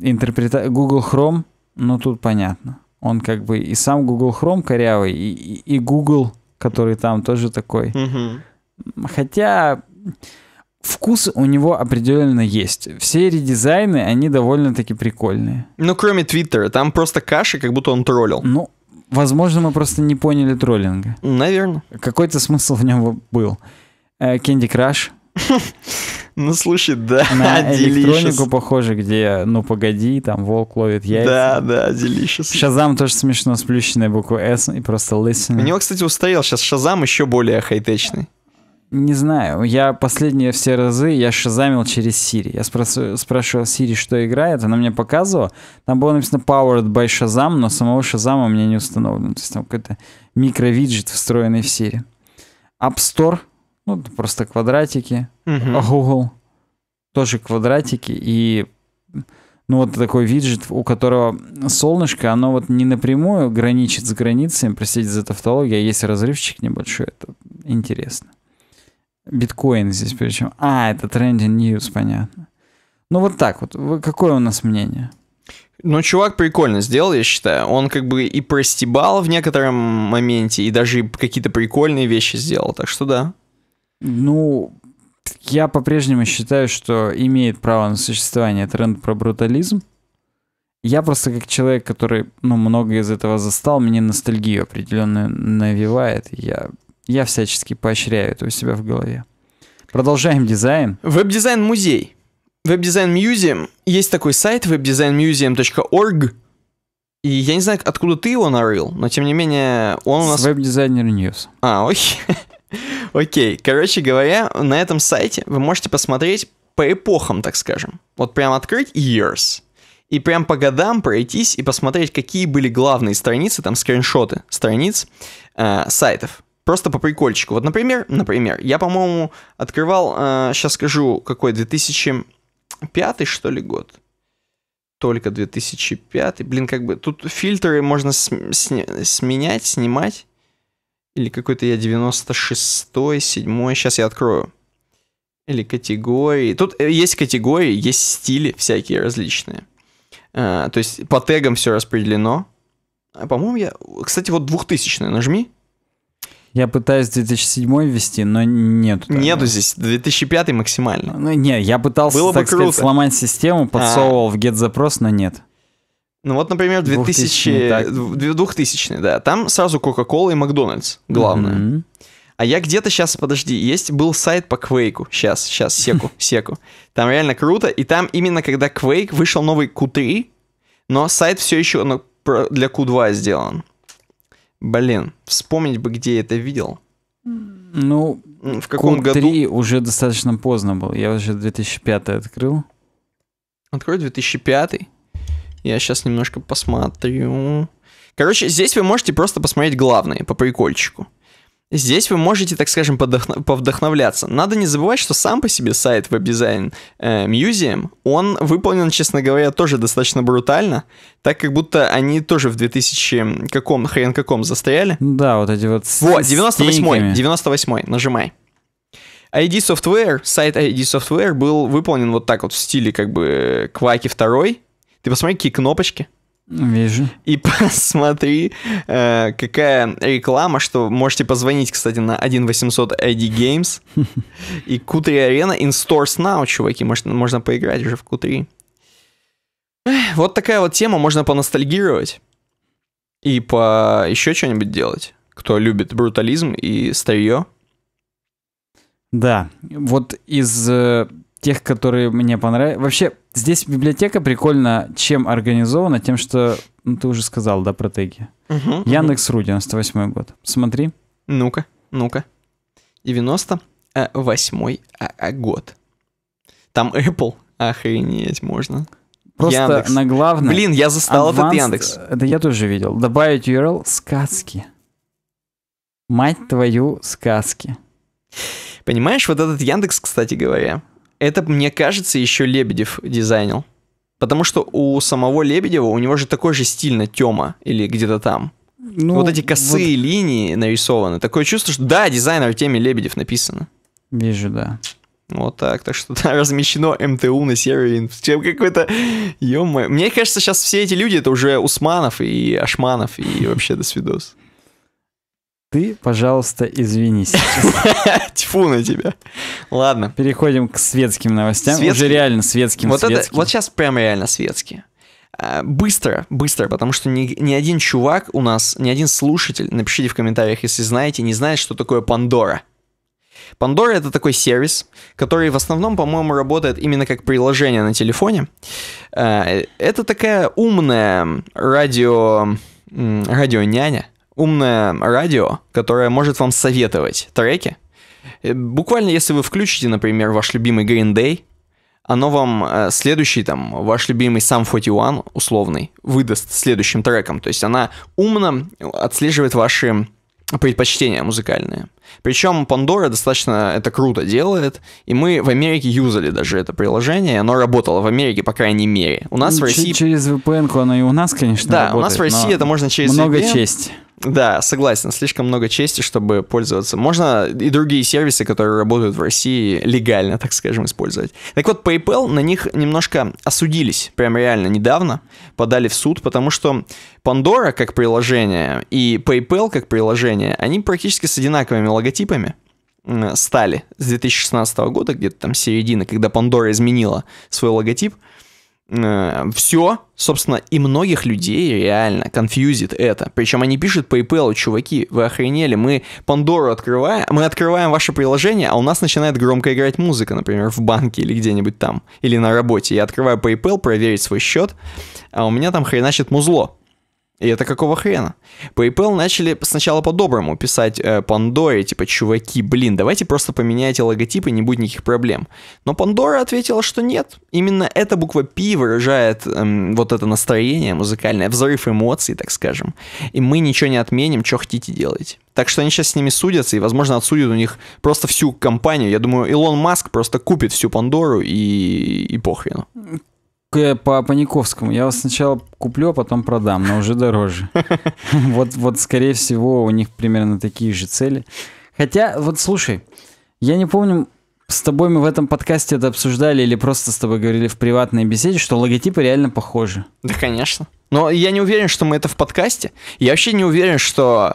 интерпрета... Google Chrome, ну, тут понятно. Он как бы и сам Google Chrome корявый, и, и, Google, который там тоже такой. Угу. Хотя вкус у него определенно есть. Все редизайны, они довольно-таки прикольные. Ну, кроме Твиттера, там просто каши, как будто он троллил. Ну, возможно, мы просто не поняли троллинга. Наверное. Какой-то смысл в нем был. Кенди э, Краш. <laughs> Ну, слушай, да, На электронику похоже, где, ну, погоди, там волк ловит яйца. Да, да, делишес. Шазам тоже смешно, сплющенная буква S и просто лысина. У него, кстати, устоял сейчас Шазам еще более хайтечный. Не знаю. Я последние все разы, я шазамил через Siri. Я спрос- спрашивал Siri, что играет, она мне показывала. Там было написано Powered by Shazam, но самого Shazam у меня не установлено. То есть там какой-то микровиджет, встроенный в Siri. App Store, ну, просто квадратики. Uh-huh. Google, тоже квадратики. И ну вот такой виджет, у которого солнышко, оно вот не напрямую граничит с границами, простите за тавтологию, а есть разрывчик небольшой, это интересно. Биткоин здесь причем. А, это трендинг news, понятно. Ну вот так вот. Какое у нас мнение? Ну, чувак прикольно сделал, я считаю. Он как бы и простебал в некотором моменте, и даже какие-то прикольные вещи сделал, так что да. Ну, я по-прежнему считаю, что имеет право на существование тренд про брутализм. Я просто как человек, который, ну, много из этого застал, мне ностальгию определенно навевает. Я я всячески поощряю это у себя в голове. Продолжаем дизайн. Веб-дизайн музей. Веб-дизайн Museum. Есть такой сайт webdesignmuseum.org. И я не знаю, откуда ты его нарыл, но тем не менее он у нас... Веб-дизайнер News. А, окей. <laughs> окей. Короче говоря, на этом сайте вы можете посмотреть по эпохам, так скажем. Вот прям открыть years. И прям по годам пройтись и посмотреть, какие были главные страницы, там скриншоты страниц э, сайтов просто по прикольчику. Вот, например, например, я, по-моему, открывал, э, сейчас скажу, какой 2005 что ли год. Только 2005. Блин, как бы тут фильтры можно см- сня- сменять, снимать. Или какой-то я 96 й 7 Сейчас я открою. Или категории. Тут э, есть категории, есть стили всякие различные. Э, то есть по тегам все распределено. А, по-моему, я... Кстати, вот 2000 нажми. Я пытаюсь 2007 ввести, но нет. Нету здесь. 2005 максимально. Ну, не, я пытался, Было так бы сказать, сломать систему, а. подсовывал в get запрос, но нет. Ну вот, например, 2000, 2000, 2000 да. Там сразу Coca-Cola и Макдональдс, главное. Mm-hmm. А я где-то сейчас, подожди, есть был сайт по Квейку. Сейчас, сейчас, секу, <laughs> секу. Там реально круто. И там именно когда Квейк вышел новый Q3, но сайт все еще ну, для Q2 сделан. Блин, вспомнить бы, где я это видел. Ну, в каком Q3 году? уже достаточно поздно был. Я уже 2005 открыл. Открой 2005. Я сейчас немножко посмотрю. Короче, здесь вы можете просто посмотреть главные по прикольчику. Здесь вы можете, так скажем, подохно- повдохновляться. Надо не забывать, что сам по себе сайт веб-дизайн э, Museum, он выполнен, честно говоря, тоже достаточно брутально, так как будто они тоже в 2000 каком, хрен каком застряли. Да, вот эти вот... Во, 98-й, 98-й, нажимай. ID Software, сайт ID Software был выполнен вот так вот в стиле как бы Кваки 2. Ты посмотри, какие кнопочки. Вижу. И <laughs> посмотри, э, какая реклама, что можете позвонить, кстати, на 1 800 ID Games и Кутри 3 Арена in stores now, чуваки, можно, можно поиграть уже в Кутри. Вот такая вот тема, можно поностальгировать и по еще что-нибудь делать, кто любит брутализм и старье. Да, вот из э, тех, которые мне понравились. Вообще, здесь библиотека прикольно чем организована, тем, что, ну, ты уже сказал, да, про теги. Угу, Яндекс.ру, 98 год. Смотри. Ну-ка, ну-ка. 98 год. Там Apple, охренеть можно. Просто Яндекс. на главное... Блин, я застал Advanced, этот Яндекс. Да, я тоже видел. Добавить URL «Сказки». Мать твою, сказки. Понимаешь, вот этот Яндекс, кстати говоря, это, мне кажется, еще Лебедев дизайнил. Потому что у самого Лебедева, у него же такой же стиль на Тёма или где-то там. Ну, вот эти косые вот... линии нарисованы. Такое чувство, что да, дизайнер а в теме Лебедев написано. Вижу, да. Вот так, так что там <laughs> размещено МТУ на сервере, чем какой-то, ё -моё. Мне кажется, сейчас все эти люди, это уже Усманов и Ашманов и вообще до свидос. Ты, пожалуйста, извинись. <laughs> Тьфу на тебя. Ладно. Переходим к светским новостям. Светский? Уже реально светским. Вот, светским. Это, вот сейчас прям реально светские. А, быстро, быстро, потому что ни, ни один чувак у нас, ни один слушатель, напишите в комментариях, если знаете, не знает, что такое Пандора. Пандора это такой сервис, который в основном, по-моему, работает именно как приложение на телефоне. А, э, это такая умная радио... радионяня, умное радио, которое может вам советовать треки. Э, буквально, если вы включите, например, ваш любимый Green Day, оно вам э, следующий, там, ваш любимый сам 41, условный, выдаст следующим треком. То есть она умно отслеживает ваши предпочтения музыкальные. Причем Pandora достаточно это круто делает, и мы в Америке юзали даже это приложение, оно работало в Америке, по крайней мере. У нас Ч- в России... Через VPN ку оно и у нас, конечно, Да, работает, у нас в России это можно через много VPN. честь. Да, согласен, слишком много чести, чтобы пользоваться. Можно и другие сервисы, которые работают в России, легально, так скажем, использовать. Так вот, PayPal на них немножко осудились, прям реально недавно, подали в суд, потому что Pandora как приложение и PayPal как приложение, они практически с одинаковыми логотипами стали с 2016 года, где-то там середины, когда Pandora изменила свой логотип – Э, все, собственно, и многих людей реально конфьюзит это. Причем они пишут PayPal, чуваки, вы охренели, мы Пандору открываем, мы открываем ваше приложение, а у нас начинает громко играть музыка, например, в банке или где-нибудь там, или на работе. Я открываю PayPal проверить свой счет, а у меня там хреначит музло. И это какого хрена? PayPal начали сначала по-доброму писать э, Пандоре, типа, чуваки, блин, давайте просто поменяйте логотипы, не будет никаких проблем. Но Пандора ответила, что нет. Именно эта буква P выражает эм, вот это настроение музыкальное, взрыв эмоций, так скажем. И мы ничего не отменим, что хотите делать. Так что они сейчас с ними судятся, и, возможно, отсудят у них просто всю компанию. Я думаю, Илон Маск просто купит всю Пандору и, и похрену к, по Паниковскому. Я вас сначала куплю, а потом продам, но уже дороже. <laughs> Вот, вот, скорее всего, у них примерно такие же цели. Хотя, вот слушай, я не помню, с тобой мы в этом подкасте это обсуждали или просто с тобой говорили в приватной беседе, что логотипы реально похожи. Да, конечно. Но я не уверен, что мы это в подкасте. Я вообще не уверен, что...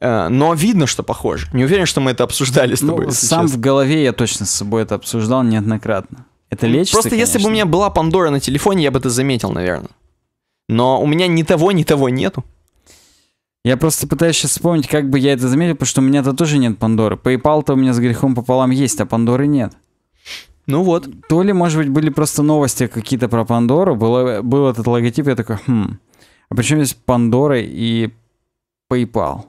Э, но видно, что похоже. Не уверен, что мы это обсуждали с ну, тобой. Ну, сам честно. в голове я точно с собой это обсуждал неоднократно. Это лечится, Просто конечно. если бы у меня была Пандора на телефоне, я бы это заметил, наверное. Но у меня ни того, ни того нету. Я просто пытаюсь сейчас вспомнить, как бы я это заметил, потому что у меня-то тоже нет Пандоры. PayPal-то у меня с грехом пополам есть, а Пандоры нет. Ну вот. То ли, может быть, были просто новости какие-то про Пандору, было, был этот логотип, я такой, хм. А причем здесь Пандора и PayPal?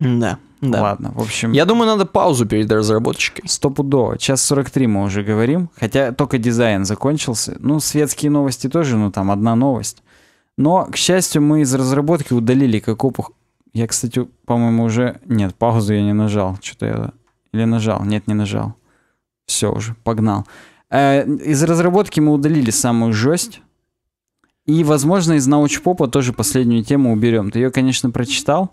Да. Да. Ладно, в общем... Я думаю, надо паузу перед разработчиками. Стопудово. Час 43 мы уже говорим. Хотя только дизайн закончился. Ну, светские новости тоже, ну там одна новость. Но, к счастью, мы из разработки удалили как опух... Я, кстати, по-моему, уже... Нет, паузу я не нажал. Что-то я... Или нажал? Нет, не нажал. Все уже, погнал. Э, из разработки мы удалили самую жесть. И, возможно, из научпопа тоже последнюю тему уберем. Ты ее, конечно, прочитал.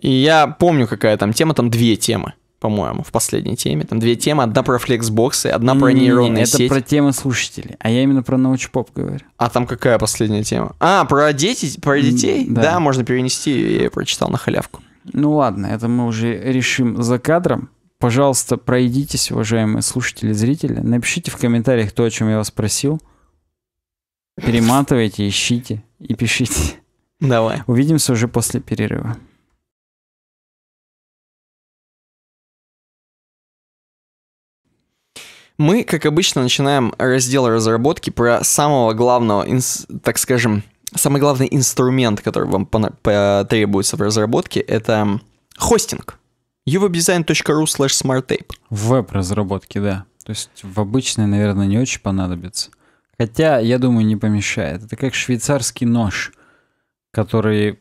И я помню, какая там тема, там две темы по-моему, в последней теме. Там две темы, одна про флексбоксы, одна не, про нейронные не, это сети. Это про темы слушателей, а я именно про научпоп говорю. А там какая последняя тема? А, про дети, про детей? Да. да, можно перенести, я ее прочитал на халявку. Ну ладно, это мы уже решим за кадром. Пожалуйста, пройдитесь, уважаемые слушатели зрители. Напишите в комментариях то, о чем я вас просил. Перематывайте, ищите и пишите. Давай. Увидимся уже после перерыва. Мы, как обычно, начинаем раздел разработки про самого главного, так скажем, самый главный инструмент, который вам потребуется в разработке, это хостинг. uwebdesign.ru slash smarttape. В веб-разработке, да. То есть в обычной, наверное, не очень понадобится. Хотя, я думаю, не помешает. Это как швейцарский нож, который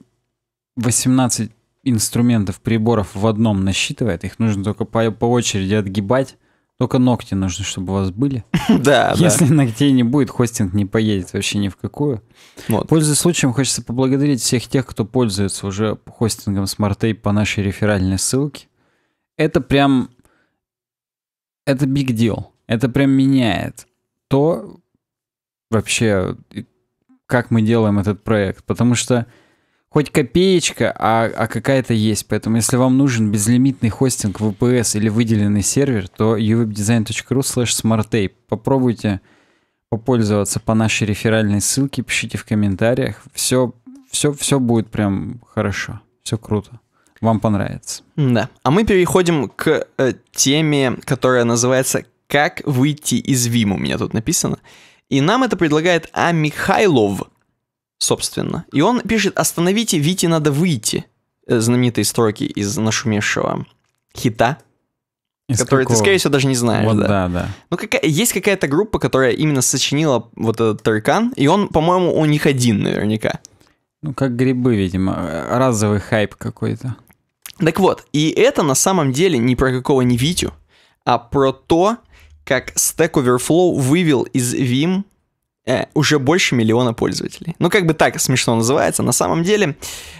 18 инструментов, приборов в одном насчитывает. Их нужно только по, по очереди отгибать только ногти нужны, чтобы у вас были. <laughs> Да, Если да. ногтей не будет, хостинг не поедет вообще ни в какую. Вот. Пользуясь случаем, хочется поблагодарить всех тех, кто пользуется уже хостингом SmartApe по нашей реферальной ссылке. Это прям... Это big deal. Это прям меняет то вообще, как мы делаем этот проект. Потому что хоть копеечка, а, а какая-то есть. Поэтому, если вам нужен безлимитный хостинг VPS или выделенный сервер, то uwebdesign.ru slash smarttape. Попробуйте попользоваться по нашей реферальной ссылке, пишите в комментариях. Все, все, все будет прям хорошо. Все круто. Вам понравится. Да. А мы переходим к э, теме, которая называется «Как выйти из Вим?» у меня тут написано. И нам это предлагает А собственно. И он пишет «Остановите, Вите надо выйти». Э, знаменитые строки из нашумевшего хита, из который какого? ты, скорее всего, даже не знаешь. Вот, да, да. да. Ну, какая, есть какая-то группа, которая именно сочинила вот этот таркан, и он, по-моему, у них один наверняка. Ну, как грибы, видимо. Разовый хайп какой-то. Так вот, и это на самом деле не про какого не Витю, а про то, как Stack Overflow вывел из Vim э, уже больше миллиона пользователей. Ну, как бы так смешно называется. На самом деле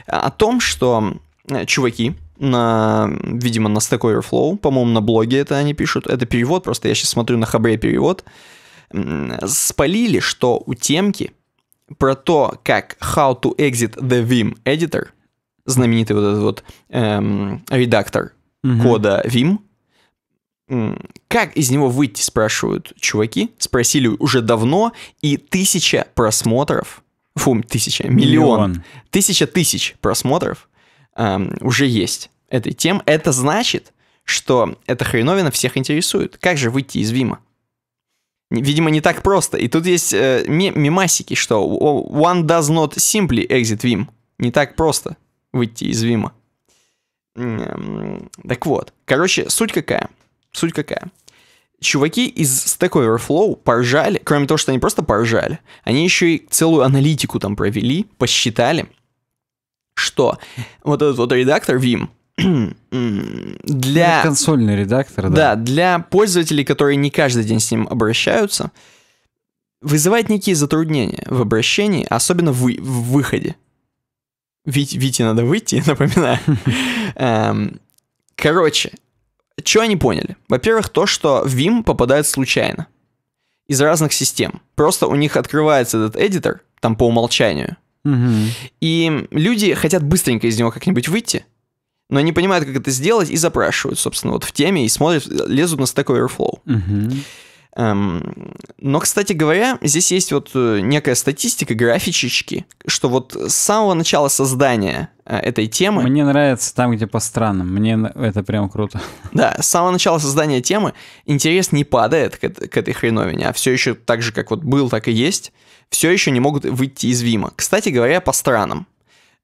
э, о том, что э, чуваки, на, видимо, на Stack Overflow, по-моему, на блоге это они пишут, это перевод, просто я сейчас смотрю на Хабре перевод, спалили, что у темки про то, как how to exit the Vim editor, знаменитый вот этот вот эм, редактор угу. кода Vim, как из него выйти, спрашивают чуваки. Спросили уже давно, и тысяча просмотров, фу, тысяча, миллион, миллион. тысяча тысяч просмотров эм, уже есть этой тем. Это значит, что эта хреновина всех интересует. Как же выйти из Вима? Видимо, не так просто. И тут есть э, мемасики, что one does not simply exit Vim. Не так просто выйти из Вима. Так вот, короче, суть какая – Суть какая? чуваки из Stack Overflow поржали, кроме того, что они просто поржали, они еще и целую аналитику там провели, посчитали, что вот этот вот редактор Vim, <clears throat> для... Ну, консольный редактор, да. Да, для пользователей, которые не каждый день с ним обращаются, вызывает некие затруднения в обращении, особенно в, в выходе. Ведь Вите надо выйти, <laughs> напоминаю. <laughs> Эм, короче, что они поняли? Во-первых, то, что Vim попадает случайно из разных систем. Просто у них открывается этот эдитор, там по умолчанию. Угу. И люди хотят быстренько из него как-нибудь выйти, но не понимают, как это сделать, и запрашивают, собственно, вот в теме, и смотрят, лезут на Stack Overflow. Угу. Эм, но, кстати говоря, здесь есть вот э, некая статистика, графичечки, что вот с самого начала создания э, этой темы... Мне нравится там, где по странам, мне это прям круто. <laughs> Да, с самого начала создания темы интерес не падает к, к этой хреновине, а все еще так же, как вот был, так и есть, все еще не могут выйти из Вима. Кстати говоря, по странам.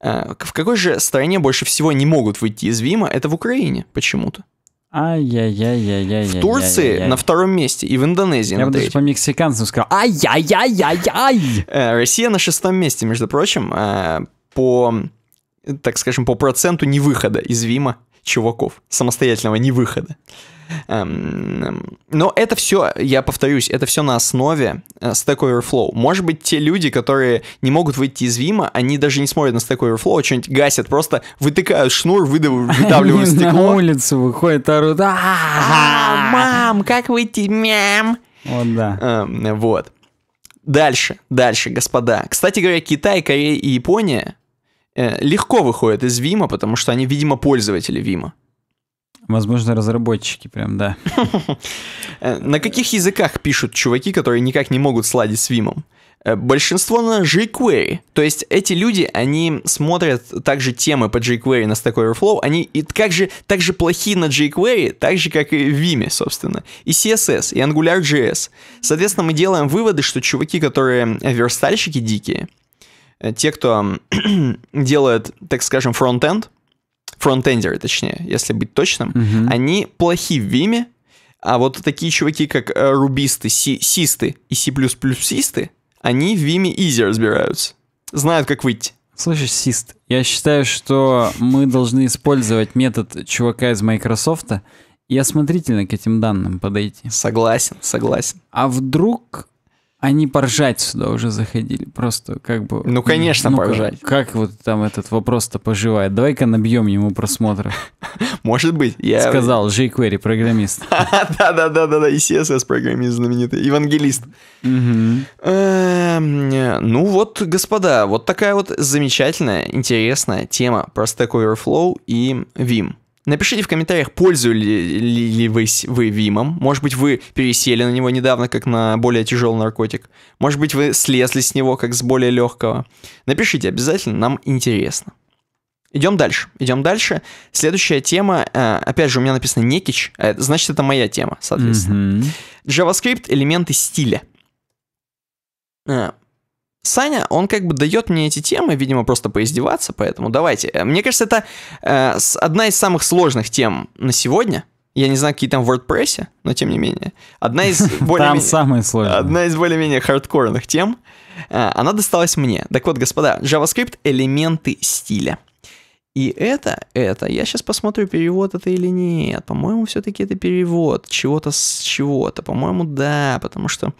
Э, в какой же стране больше всего не могут выйти из Вима? Это в Украине почему-то. Ай-яй-яй-яй-яй. В Турции на втором месте и в Индонезии. Я бы даже по мексиканцам сказал. Ай-яй-яй-яй-яй. Э, Россия на шестом месте, между прочим, э, по, так скажем, по проценту невыхода из Вима чуваков, самостоятельного невыхода. Эм, но это все, я повторюсь, это все на основе э, Stack Overflow. Может быть, те люди, которые не могут выйти из Вима, они даже не смотрят на Stack Overflow, а что-нибудь гасят, просто вытыкают шнур, <laughs> выдавливают стекло. На улицу выходят, орут, «А, «А, мам, как выйти, мям. Вот да. Эм, вот. Дальше, дальше, господа. Кстати говоря, Китай, Корея и Япония Э, легко выходят из Вима, потому что они, видимо, пользователи Вима. Возможно, разработчики прям, да. <laughs> Э, на каких языках пишут чуваки, которые никак не могут сладить с Вимом? Э, большинство на jQuery. То есть эти люди, они смотрят также темы по jQuery на Stack Overflow, они и как же, так же плохие на jQuery, так же, как и в Vim, собственно. И CSS, и AngularJS. Соответственно, мы делаем выводы, что чуваки, которые верстальщики дикие, Э, те, кто <clears throat> делает, так скажем, фронт-энд, фронтендеры, точнее, если быть точным, угу. они плохи в Виме, а вот такие чуваки, как э, рубисты, си, систы и C++-систы, они в Виме изи разбираются. Знают, как выйти. Слышишь, Сист, я считаю, что мы должны использовать метод чувака из Microsoft и осмотрительно к этим данным подойти. Согласен, согласен. А вдруг они поржать сюда уже заходили, просто как бы... Ну, конечно, ну, поржать. Как, как вот там этот вопрос-то поживает? Давай-ка набьем ему просмотры. <laughs> Может быть, я... Сказал jQuery, программист. <laughs> Да-да-да-да-да, и CSS-программист знаменитый, евангелист. Эм, ну вот, господа, вот такая вот замечательная, интересная тема про Stack Overflow и Vim. Напишите в комментариях, пользовались вы вы Вимом. Может быть, вы пересели на него недавно, как на более тяжелый наркотик. Может быть, вы слезли с него, как с более легкого. Напишите обязательно, нам интересно. Идем дальше, идем дальше. Следующая тема, э, опять же, у меня написано Некич, а значит, это моя тема, соответственно. JavaScript — элементы стиля. Э, Саня, он как бы дает мне эти темы, видимо, просто поиздеваться, поэтому давайте. Э, мне кажется, это э, одна из самых сложных тем на сегодня. Я не знаю, какие там в WordPress, но тем не менее. Одна из более <laughs> там самая сложная. Одна из более-менее хардкорных тем. Э, она досталась мне. Так вот, господа, JavaScript — элементы стиля. И это, это, я сейчас посмотрю, перевод это или нет. По-моему, все-таки это перевод чего-то с чего-то. По-моему, да, потому что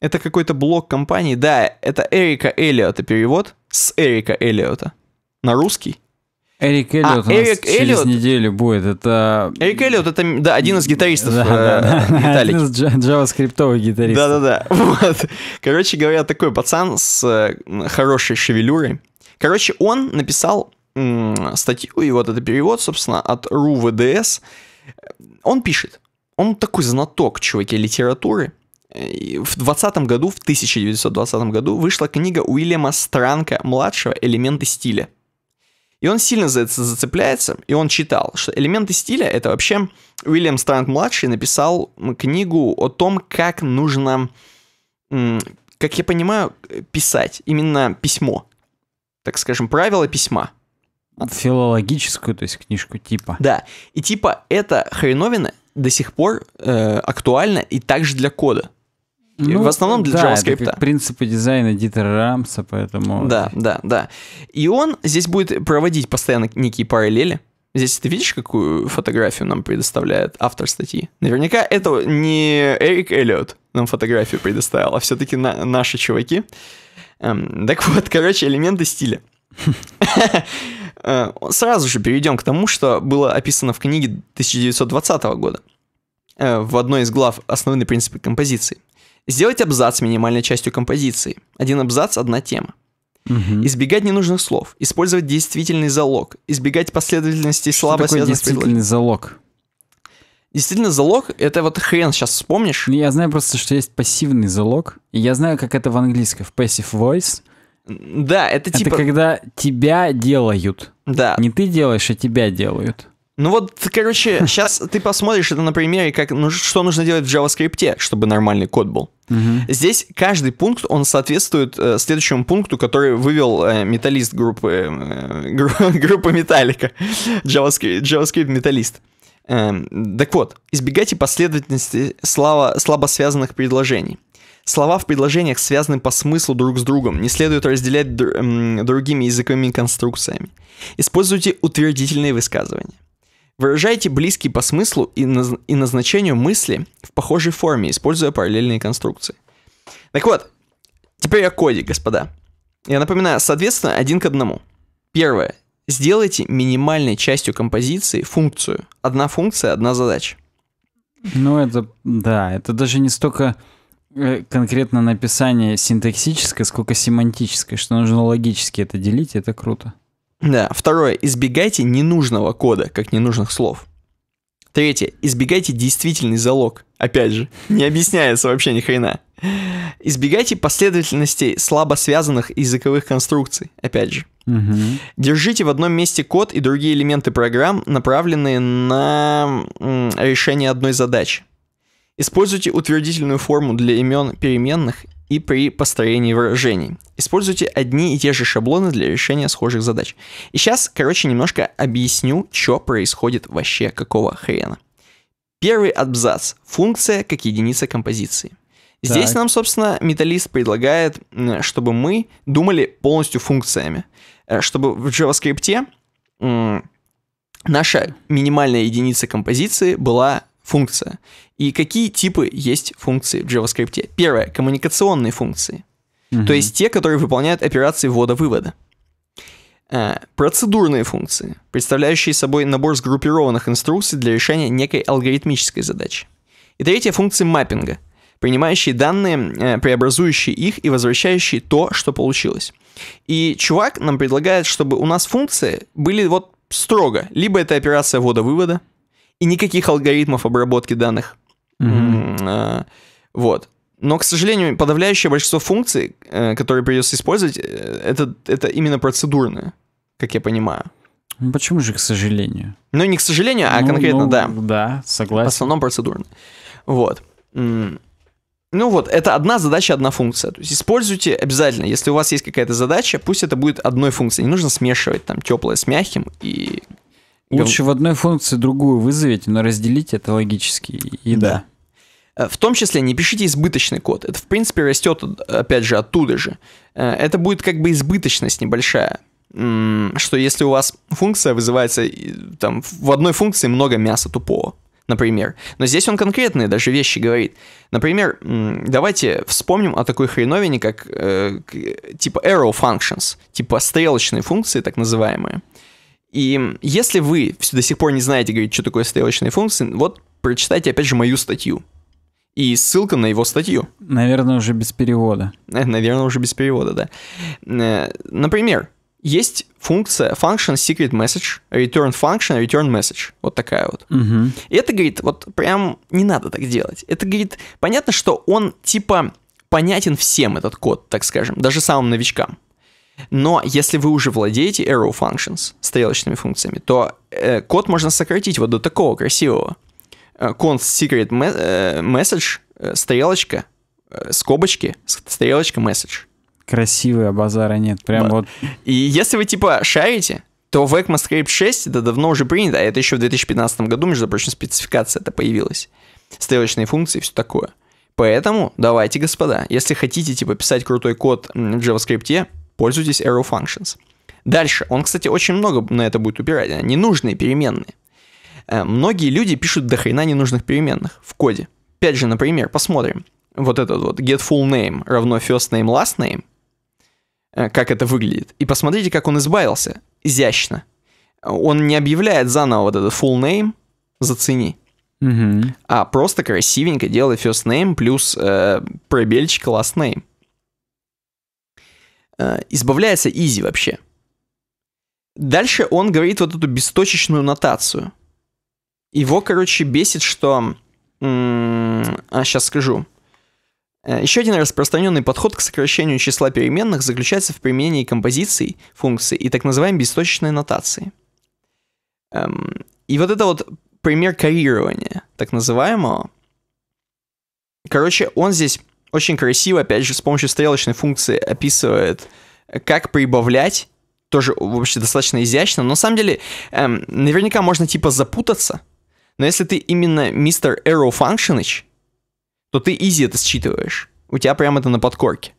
это какой-то блок компании. Да, это Эрика Эллиота перевод с Эрика Эллиота на русский. Эрик а, Эллиот а, у нас Эрик через Эллиот... неделю будет. Это... Эрик Эллиот это да, один из гитаристов да, э, да, да, <laughs> Один из джаваскриптовых гитаристов. Да-да-да. <laughs> Вот. Короче говоря, такой пацан с э, хорошей шевелюрой. Короче, он написал статью, и вот это перевод, собственно, от РУВДС. Он пишет. Он такой знаток, чуваки, литературы в 20 году, в 1920 году, вышла книга Уильяма Странка младшего «Элементы стиля». И он сильно за это зацепляется, и он читал, что элементы стиля это вообще Уильям Странк младший написал книгу о том, как нужно, как я понимаю, писать именно письмо, так скажем, правила письма. Филологическую, то есть книжку типа. Да, и типа это хреновина до сих пор э, актуальна и также для кода. Ну, в основном для да, JavaScript. Это принципы дизайна Дитера Рамса, поэтому... Да, да, да. И он здесь будет проводить постоянно некие параллели. Здесь ты видишь, какую фотографию нам предоставляет автор статьи? Наверняка это не Эрик Эллиот нам фотографию предоставил, а все-таки на наши чуваки. Эм, так вот, <laughs> короче, элементы стиля. Э, сразу же перейдем к тому, что было описано в книге 1920 года э, в одной из глав «Основные принципы композиции». Сделать абзац минимальной частью композиции. Один абзац, одна тема. Угу. Избегать ненужных слов. Использовать действительный залог. Избегать последовательностей Что слабо такое связанных действительный залог? Действительно, залог — это вот хрен сейчас вспомнишь. Ну, я знаю просто, что есть пассивный залог. И я знаю, как это в английском. В passive voice. Да, это типа... Это когда тебя делают. Да. Не ты делаешь, а тебя делают. Ну вот, короче, сейчас ты посмотришь это на примере, как, ну, что нужно делать в JavaScript, чтобы нормальный код был. Здесь каждый пункт, он соответствует э, следующему пункту, который вывел э, металлист группы, э, э <laughs> группы Металлика, JavaScript, JavaScript металлист. Эм, так вот, избегайте последовательности слова слабо связанных предложений. Слова в предложениях связаны по смыслу друг с другом, не следует разделять др, другими языковыми конструкциями. Используйте утвердительные высказывания. Выражайте близкие по смыслу и, наз... и назначению мысли в похожей форме, используя параллельные конструкции. Так вот, теперь о коде, господа. Я напоминаю, соответственно, один к одному. Первое. Сделайте минимальной частью композиции функцию. Одна функция, одна задача. Ну, это, да, это даже не столько э, конкретно написание синтаксическое, сколько семантическое, что нужно логически это делить, это круто. Да. Второе. Избегайте ненужного кода, как ненужных слов. Третье. Избегайте действительный залог. Опять же, <laughs> не объясняется вообще ни хрена. Избегайте последовательностей слабо связанных языковых конструкций. Опять же. Угу. Держите в одном месте код и другие элементы программ, направленные на решение одной задачи. Используйте утвердительную форму для имен переменных и при построении выражений. Используйте одни и те же шаблоны для решения схожих задач. И сейчас, короче, немножко объясню, что происходит вообще, какого хрена. Первый абзац. Функция как единица композиции. Здесь так. нам, собственно, металлист предлагает, чтобы мы думали полностью функциями. Э, чтобы в JavaScript наша минимальная единица композиции была функция. И какие типы есть функции в JavaScript? Первое, коммуникационные функции. Угу. То есть те, которые выполняют операции ввода-вывода. Э, процедурные функции, представляющие собой набор сгруппированных инструкций для решения некой алгоритмической задачи. И третья функции маппинга, принимающие данные, э, преобразующие их и возвращающие то, что получилось. И чувак нам предлагает, чтобы у нас функции были вот строго. Либо это операция ввода-вывода, и никаких алгоритмов обработки данных. Э, вот. Но, к сожалению, подавляющее большинство функций, э, которые придется использовать, э, это, это именно процедурные, как я понимаю. Ну, почему же, к сожалению? Ну, не к сожалению, а ну, конкретно, ну, да. Да, согласен. В основном процедурные. Вот. Ну вот, это одна задача, одна функция. То есть используйте обязательно, если у вас есть какая-то задача, пусть это будет одной функцией. Не нужно смешивать там теплое с мягким и Лучше в одной функции другую вызовите но разделить это логически. И да. да. Э, в том числе не пишите избыточный код. Это, в принципе, растет, опять же, оттуда же. Э, это будет как бы избыточность небольшая. Что если у вас функция вызывается, там, в одной функции много мяса тупого, например. Но здесь он конкретные даже вещи говорит. Например, давайте вспомним о такой хреновине, как э, типа arrow functions, типа стрелочные функции, так называемые. Э, и если вы до сих пор не знаете, говорит, что такое стрелочные функции, вот прочитайте, опять же, мою статью. И ссылка на его статью. Наверное, уже без перевода. Э, наверное, уже без перевода, да. Э, например, есть функция function secret message, return function, return message. Вот такая вот. Угу. И это, говорит, вот прям не надо так делать. Это, говорит, понятно, что он типа понятен всем этот код, так скажем, даже самым новичкам. Но если вы уже владеете arrow functions, стрелочными функциями, то э, код можно сократить вот до такого красивого. Э, const secret э, message, э, стрелочка, скобочки, стрелочка message. Красивые, базара нет. Прям да. вот. И если вы типа шарите, то в ECMAScript 6 это давно уже принято, а это еще в 2015 году, между прочим, спецификация это появилась. Стрелочные функции, все такое. Поэтому давайте, господа, если хотите типа писать крутой код в JavaScript, пользуйтесь arrow functions. Дальше, он, кстати, очень много на это будет упирать, ненужные переменные. Э, многие люди пишут до хрена ненужных переменных в коде. Опять же, например, посмотрим. Вот этот вот get full name равно first name last name, э, как это выглядит. И посмотрите, как он избавился изящно. Он не объявляет заново вот этот full name, зацени, угу. а просто красивенько делает first name плюс э, пробельчик last name. Э, избавляется Изи вообще. Дальше он говорит вот эту бесточечную нотацию. Его, короче, бесит, что... А, сейчас скажу. Э, Еще один распространенный подход к сокращению числа переменных заключается в применении композиций, функций и так называемой бесточечной нотации. Эм, и вот это вот пример карирования, так называемого. Короче, он здесь очень красиво, опять же, с помощью стрелочной функции описывает, как прибавлять. Тоже вообще достаточно изящно. Но на самом деле, эм, наверняка можно типа запутаться. Но если ты именно мистер Arrow Functionage, то ты изи это считываешь. У тебя прямо это на подкорке.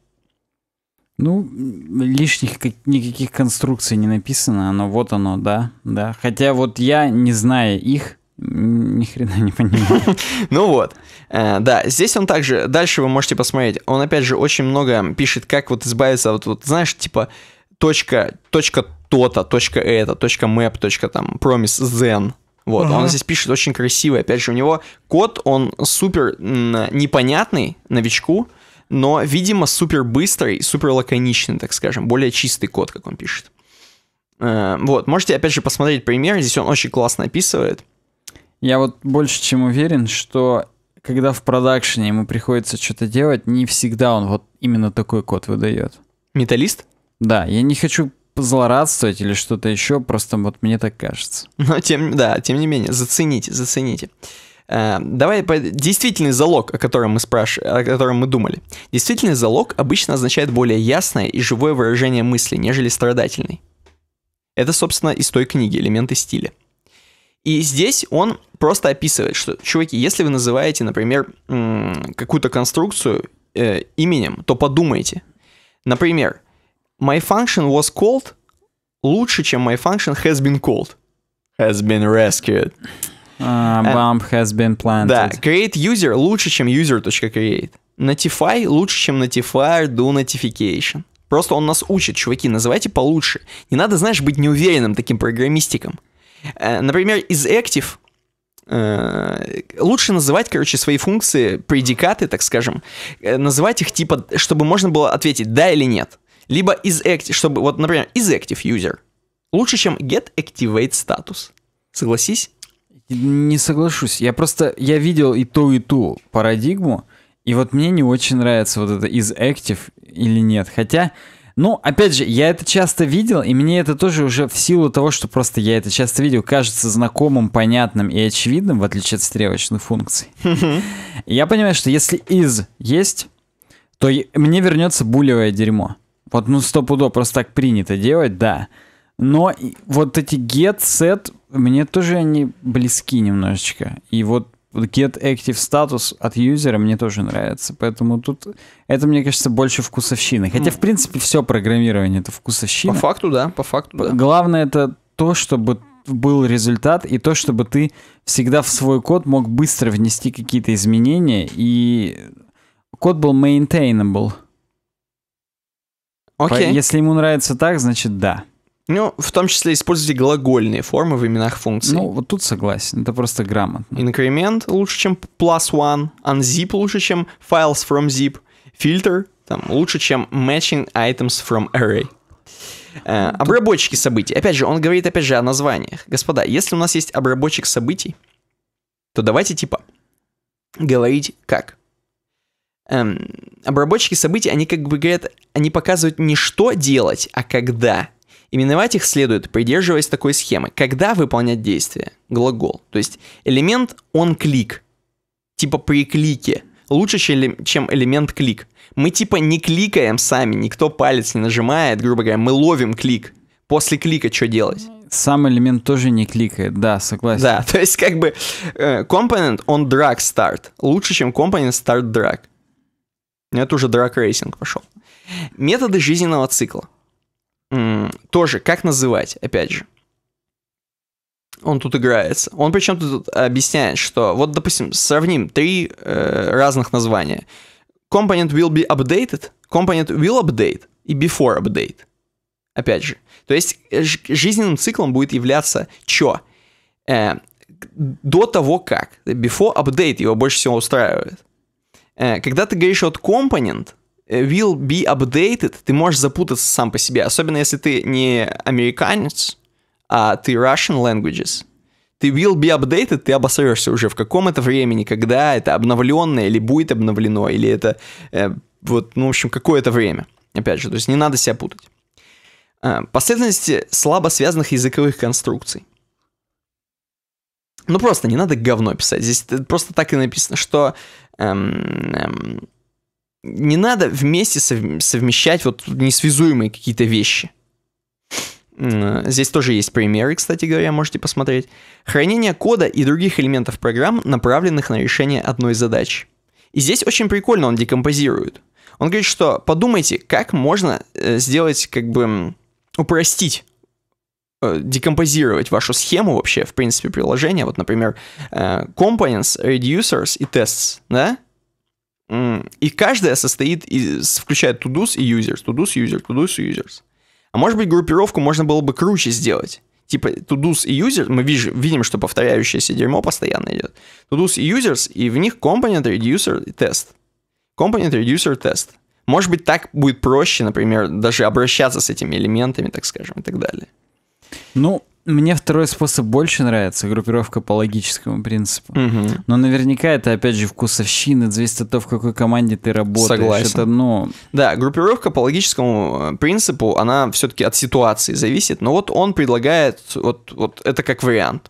Ну, лишних никаких конструкций не написано, но вот оно, да, да. Хотя вот я, не зная их, ни хрена не понимаю. <laughs> ну вот. Э, да, здесь он также, дальше вы можете посмотреть, он опять же очень много пишет, как вот избавиться, вот, вот знаешь, типа, точка, точка то-то, точка это, точка map, точка там, promise, then. Вот, uh-huh. он здесь пишет очень красиво. Опять же, у него код, он супер непонятный новичку, но, видимо, супер быстрый, супер лаконичный, так скажем, более чистый код, как он пишет. Э, вот, можете, опять же, посмотреть пример, здесь он очень классно описывает. Я вот больше чем уверен, что когда в продакшене ему приходится что-то делать, не всегда он вот именно такой код выдает. Металлист? Да, я не хочу злорадствовать или что-то еще, просто вот мне так кажется. <laughs> Но тем, да, тем не менее, зацените, зацените. Э, давай по... действительный залог, о котором мы спраш... о котором мы думали. Действительный залог обычно означает более ясное и живое выражение мысли, нежели страдательный. Это, собственно, из той книги, элементы стиля. И здесь он просто описывает, что, чуваки, если вы называете, например, какую-то конструкцию э, именем, то подумайте. Например, my function was called лучше, чем my function has been called. Has been rescued. Uh, а, bump And, has been planted. Да, create user лучше, чем user.create. Notify лучше, чем notifier do notification. Просто он нас учит, чуваки, называйте получше. Не надо, знаешь, быть неуверенным таким программистиком. Э, например, из Active э, лучше называть, короче, свои функции, предикаты, так скажем, э, называть их типа, чтобы можно было ответить да или нет. Либо из active, чтобы, вот, например, из active user. Лучше, чем get activate status. Согласись? Не соглашусь. Я просто, я видел и ту, и ту парадигму, и вот мне не очень нравится вот это из active или нет. Хотя, ну, опять же, я это часто видел, и мне это тоже уже в силу того, что просто я это часто видел, кажется знакомым, понятным и очевидным, в отличие от стрелочных функций. Я понимаю, что если из есть, то мне вернется булевое дерьмо. Вот, ну, стопудо, просто так принято делать, да. Но вот эти get, set, мне тоже они близки немножечко. И вот Get Active Status от юзера мне тоже нравится. Поэтому тут это, мне кажется, больше вкусовщины. Хотя, хм. в принципе, все программирование это вкусовщина. По факту, да, по факту. Да. Главное это то, чтобы был результат и то, чтобы ты всегда в свой код мог быстро внести какие-то изменения и код был maintainable. Окей. Okay. Если ему нравится так, значит да. Ну, в том числе используйте глагольные формы в именах функций. Ну, вот тут согласен, это просто грамотно. Increment лучше, чем plus one, unzip лучше, чем files from zip, filter там, лучше, чем matching items from array. Э, обработчики событий. Опять же, он говорит, опять же, о названиях. Господа, если у нас есть обработчик событий, то давайте, типа, говорить как. Эм, обработчики событий, они как бы говорят, они показывают не что делать, а когда Именовать их следует, придерживаясь такой схемы. Когда выполнять действие? Глагол. То есть элемент он клик. Типа при клике. Лучше, чем элемент клик. Мы типа не кликаем сами, никто палец не нажимает, грубо говоря, мы ловим клик. После клика что делать? Сам элемент тоже не кликает, да, согласен. Да, <laughs> то есть как бы э, компонент он drag start. Лучше, чем компонент start drag. Это уже драк рейсинг пошел. Методы жизненного цикла тоже, как называть, опять же. Он тут играется. Он причем тут объясняет, что вот, допустим, сравним три э, разных названия. Component will be updated, component will update и before update. Опять же. То есть э, жизненным циклом будет являться что Э, до того как. Before update его больше всего устраивает. Э, когда ты говоришь от component, Э, will be updated, ты можешь запутаться сам по себе, особенно если ты не американец, а ты Russian languages. Ты will be updated, ты обосрешься уже в каком это времени, когда это обновленное или будет обновлено, или это э, вот, ну, в общем, какое-то время. Опять же, то есть не надо себя путать. Э, последовательности слабо связанных языковых конструкций. Ну просто не надо говно писать. Здесь э, просто так и написано, что эм, эм, не надо вместе совмещать вот несвязуемые какие-то вещи. Э, здесь тоже есть примеры, кстати говоря, можете посмотреть. Хранение кода и других элементов программ, направленных на решение одной задачи. И здесь очень прикольно он декомпозирует. Он говорит, что подумайте, как можно э, сделать, как бы, упростить э, декомпозировать вашу схему вообще, в принципе, приложения, вот, например, components, reducers и tests, да, и каждая состоит из, включает тудус и users, тудус, user, тудус и users. А может быть, группировку можно было бы круче сделать. Типа тудус и users, мы видим, видим, что повторяющееся дерьмо постоянно идет. Тудус и users, и в них component, reducer и тест. Component, reducer, тест. Может быть, так будет проще, например, даже обращаться с этими элементами, так скажем, и так далее. Ну, мне второй способ больше нравится, группировка по логическому принципу. Угу. Но наверняка это, опять же, вкусовщина, зависит от того, в какой команде ты работаешь. Согласен. Это, ну... Да, группировка по логическому э, принципу, она все-таки от ситуации зависит, но вот он предлагает, вот, вот это как вариант.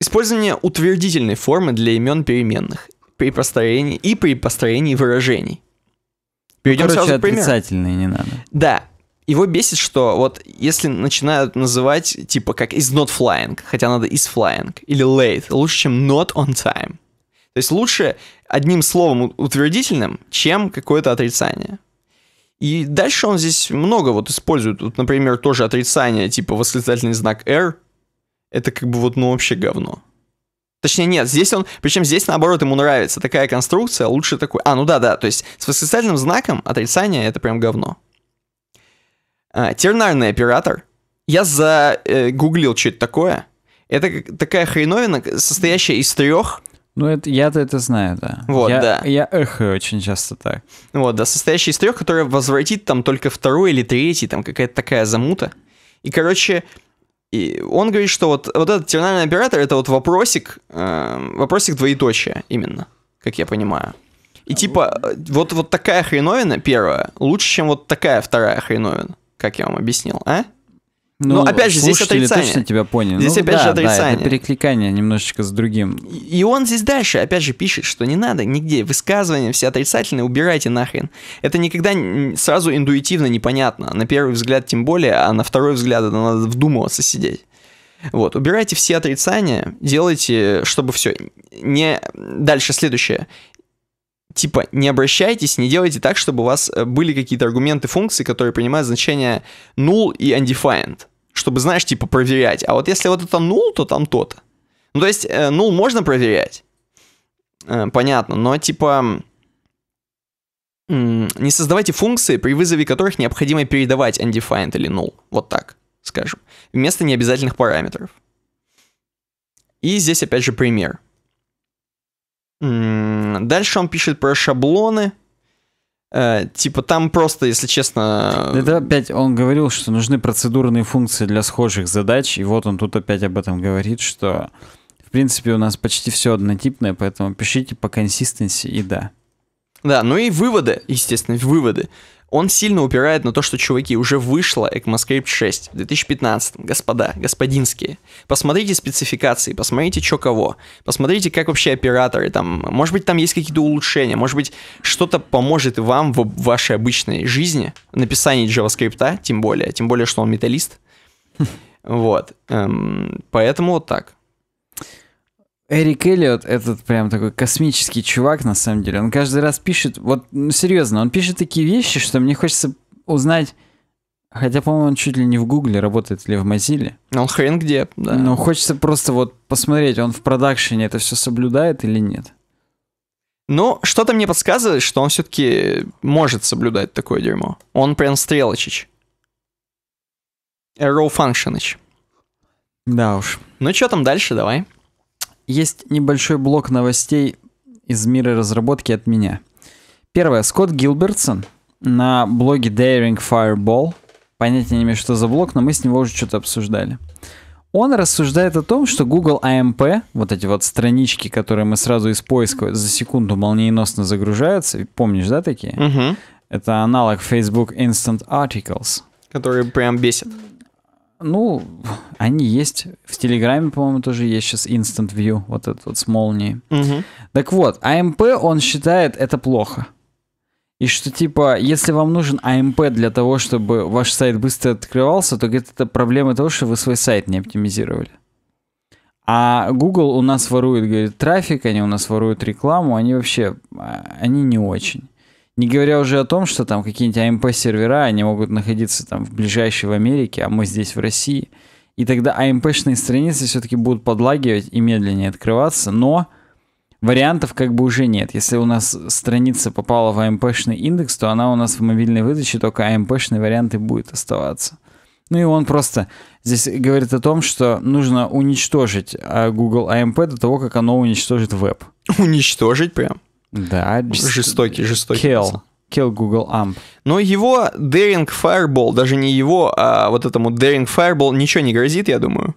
Использование утвердительной формы для имен переменных при построении и при построении выражений. Перейдем ну, короче, сразу к примеру. отрицательные не надо. Да, его бесит, что вот если начинают называть типа как is not flying, хотя надо is flying или late, лучше, чем not on time. То есть лучше одним словом утвердительным, чем какое-то отрицание. И дальше он здесь много вот использует. Вот, например, тоже отрицание, типа восклицательный знак R. Это как бы вот, ну, вообще говно. Точнее, нет, здесь он... Причем здесь, наоборот, ему нравится такая конструкция, а лучше такой... А, ну да, да, то есть с восклицательным знаком отрицание — это прям говно. А, тернарный оператор. Я загуглил, э, что это такое. Это такая хреновина, состоящая из трех ну, это я-то это знаю, да. Вот, я, да. Я эхо очень часто так. Вот, да, состоящая из трех, которая возвратит там только второй или третий, там какая-то такая замута. И, короче, и он говорит, что вот, вот этот тернарный оператор это вот вопросик, э, вопросик двоеточия именно, как я понимаю. И типа, э, вот, вот такая хреновина первая лучше, чем вот такая вторая хреновина. Как я вам объяснил, а? Ну, Но ну, опять же, здесь отрицание. точно тебя понял. Здесь ну, опять да, же отрицание. Да, это перекликание немножечко с другим. И он здесь дальше, опять же, пишет, что не надо нигде высказывания все отрицательные, убирайте нахрен. Это никогда сразу интуитивно непонятно. На первый взгляд тем более, а на второй взгляд это надо вдумываться сидеть. Вот, убирайте все отрицания, делайте, чтобы все не... Дальше следующее типа, не обращайтесь, не делайте так, чтобы у вас э, были какие-то аргументы функции, которые принимают значение null и undefined, чтобы, знаешь, типа, проверять. А вот если вот это null, то там то-то. Ну, то есть, э, null можно проверять, э, понятно, но, типа, не создавайте функции, при вызове которых необходимо передавать undefined или null. Вот так, скажем. Вместо необязательных параметров. И здесь, опять же, пример. Дальше он пишет про шаблоны. Э, типа там просто, если честно... Это опять он говорил, что нужны процедурные функции для схожих задач, и вот он тут опять об этом говорит, что в принципе у нас почти все однотипное, поэтому пишите по консистенции и да. Да, ну и выводы, естественно, выводы. Он сильно упирает на то, что, чуваки, уже вышла ECMAScript 6 в 2015, господа, господинские. Посмотрите спецификации, посмотрите, что кого, посмотрите, как вообще операторы там, может быть, там есть какие-то улучшения, может быть, что-то поможет вам в вашей обычной жизни, написание JavaScript, тем более, тем более, что он металлист. <laughs> Вот, эм, поэтому вот так. Эрик Эллиот, этот прям такой космический чувак, на самом деле. Он каждый раз пишет, вот ну, серьезно, он пишет такие вещи, что мне хочется узнать, хотя, по-моему, он чуть ли не в Гугле работает или в Мозиле. Ну, хрен где, да. Но ну, хочется просто вот посмотреть, он в продакшене это все соблюдает или нет. Но ну, что-то мне подсказывает, что он все-таки может соблюдать такое дерьмо. Он прям стрелочич. Arrow Functionage. Да уж. Ну что там дальше, давай есть небольшой блок новостей из мира разработки от меня. Первое. Скотт Гилбертсон на блоге Daring Fireball. Понятия не имею, что за блог, но мы с него уже что-то обсуждали. Он рассуждает о том, что Google AMP, вот эти вот странички, которые мы сразу из поиска за секунду молниеносно загружаются, помнишь, да, такие? Угу. Это аналог Facebook Instant Articles. Которые прям бесит. Ну, они есть. В Телеграме, по-моему, тоже есть сейчас Instant View, вот этот вот с молнией. Угу. Так вот, АМП, он считает это плохо. И что, типа, если вам нужен АМП для того, чтобы ваш сайт быстро открывался, то говорит, это проблема того, что вы свой сайт не оптимизировали. А Google у нас ворует, говорит, трафик, они у нас воруют рекламу, они вообще, а, они не очень. Не говоря уже о том, что там какие-нибудь АМП-сервера, они могут находиться там в ближайшей в Америке, а мы здесь в России. И тогда АМП-шные страницы все-таки будут подлагивать и медленнее открываться, но вариантов как бы уже нет. Если у нас страница попала в АМП-шный индекс, то она у нас в мобильной выдаче только АМП-шный вариант и будет оставаться. Ну и он просто здесь говорит о том, что нужно уничтожить а, Google AMP до того, как оно уничтожит веб. Уничтожить прям? Да. Жестокий, жестокий. Kill. Kill Google AMP. Но его Daring Fireball, даже не его, а вот этому Daring Fireball ничего не грозит, я думаю.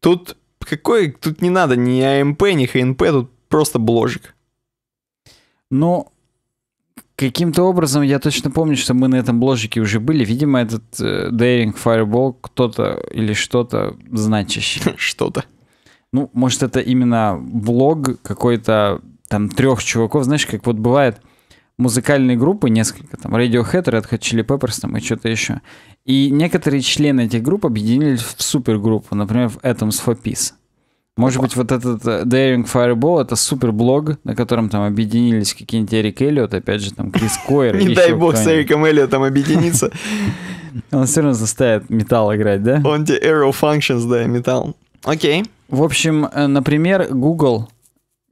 Тут какой, тут не надо ни АМП, ни ХНП, тут просто бложик. Ну, каким-то образом я точно помню, что мы на этом бложике уже были. Видимо, этот э, Daring Fireball кто-то или что-то значащий. <laughs> Что-то. Ну, может, это именно блог какой-то там трех чуваков, знаешь, как вот бывает музыкальные группы, несколько, там, Radiohead, Red Hot Chili Peppers, там, и что-то еще. И некоторые члены этих групп объединились в супергруппу, например, в Atoms for Peace. Может Опа. быть, вот этот э, Daring Fireball это суперблог, на котором там объединились какие-нибудь Эрик Эллиот, опять же, там Крис Койер. <laughs> Не дай бог с Эриком Эллиотом объединиться. <laughs> Он все равно заставит металл играть, да? Он тебе Aero Functions, да, металл. Окей. В общем, э, например, Google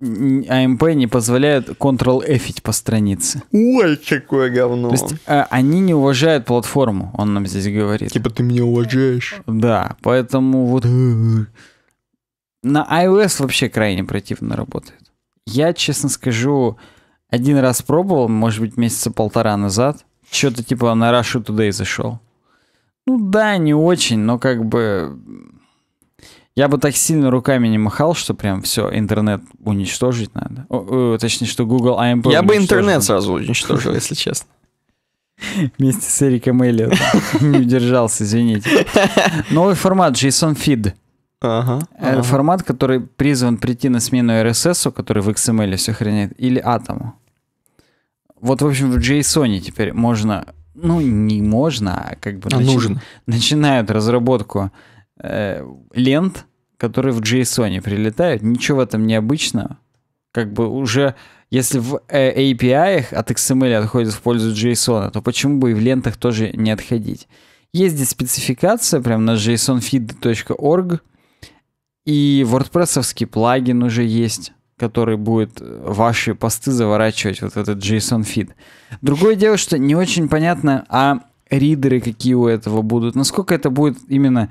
AMP а не позволяют Ctrl-F по странице. Ой, какое говно. То есть э, они не уважают платформу, он нам здесь говорит. Типа ты меня уважаешь. Да, поэтому вот... На iOS вообще крайне противно работает. Я, честно скажу, один раз пробовал, может быть, месяца полтора назад. Что-то типа на Russia Today зашел. Ну да, не очень, но как бы я бы так сильно руками не махал, что прям все, интернет уничтожить надо. О, о, точнее, что Google AMP Я бы интернет сразу уничтожил, если честно. <laughs> Вместе с Эриком Эллиотом. <laughs> Не удержался, извините. Новый формат JSON Feed. Ага, э, Формат, который призван прийти на смену RSS, который в XML все хранит, или атому. Вот, в общем, в JSON теперь можно, ну, не можно, а как бы а начин... нужен. начинают разработку э, лент, которые в JSON прилетают. Ничего в этом необычного. Как бы уже, если в э, API от XML отходит в пользу JSON, то почему бы и в лентах тоже не отходить? Есть здесь спецификация прямо на jsonfeed.org, и wordpress плагин уже есть, который будет ваши посты заворачивать вот этот JSON фид. Другое дело, что не очень понятно, а ридеры какие у этого будут, насколько это будет именно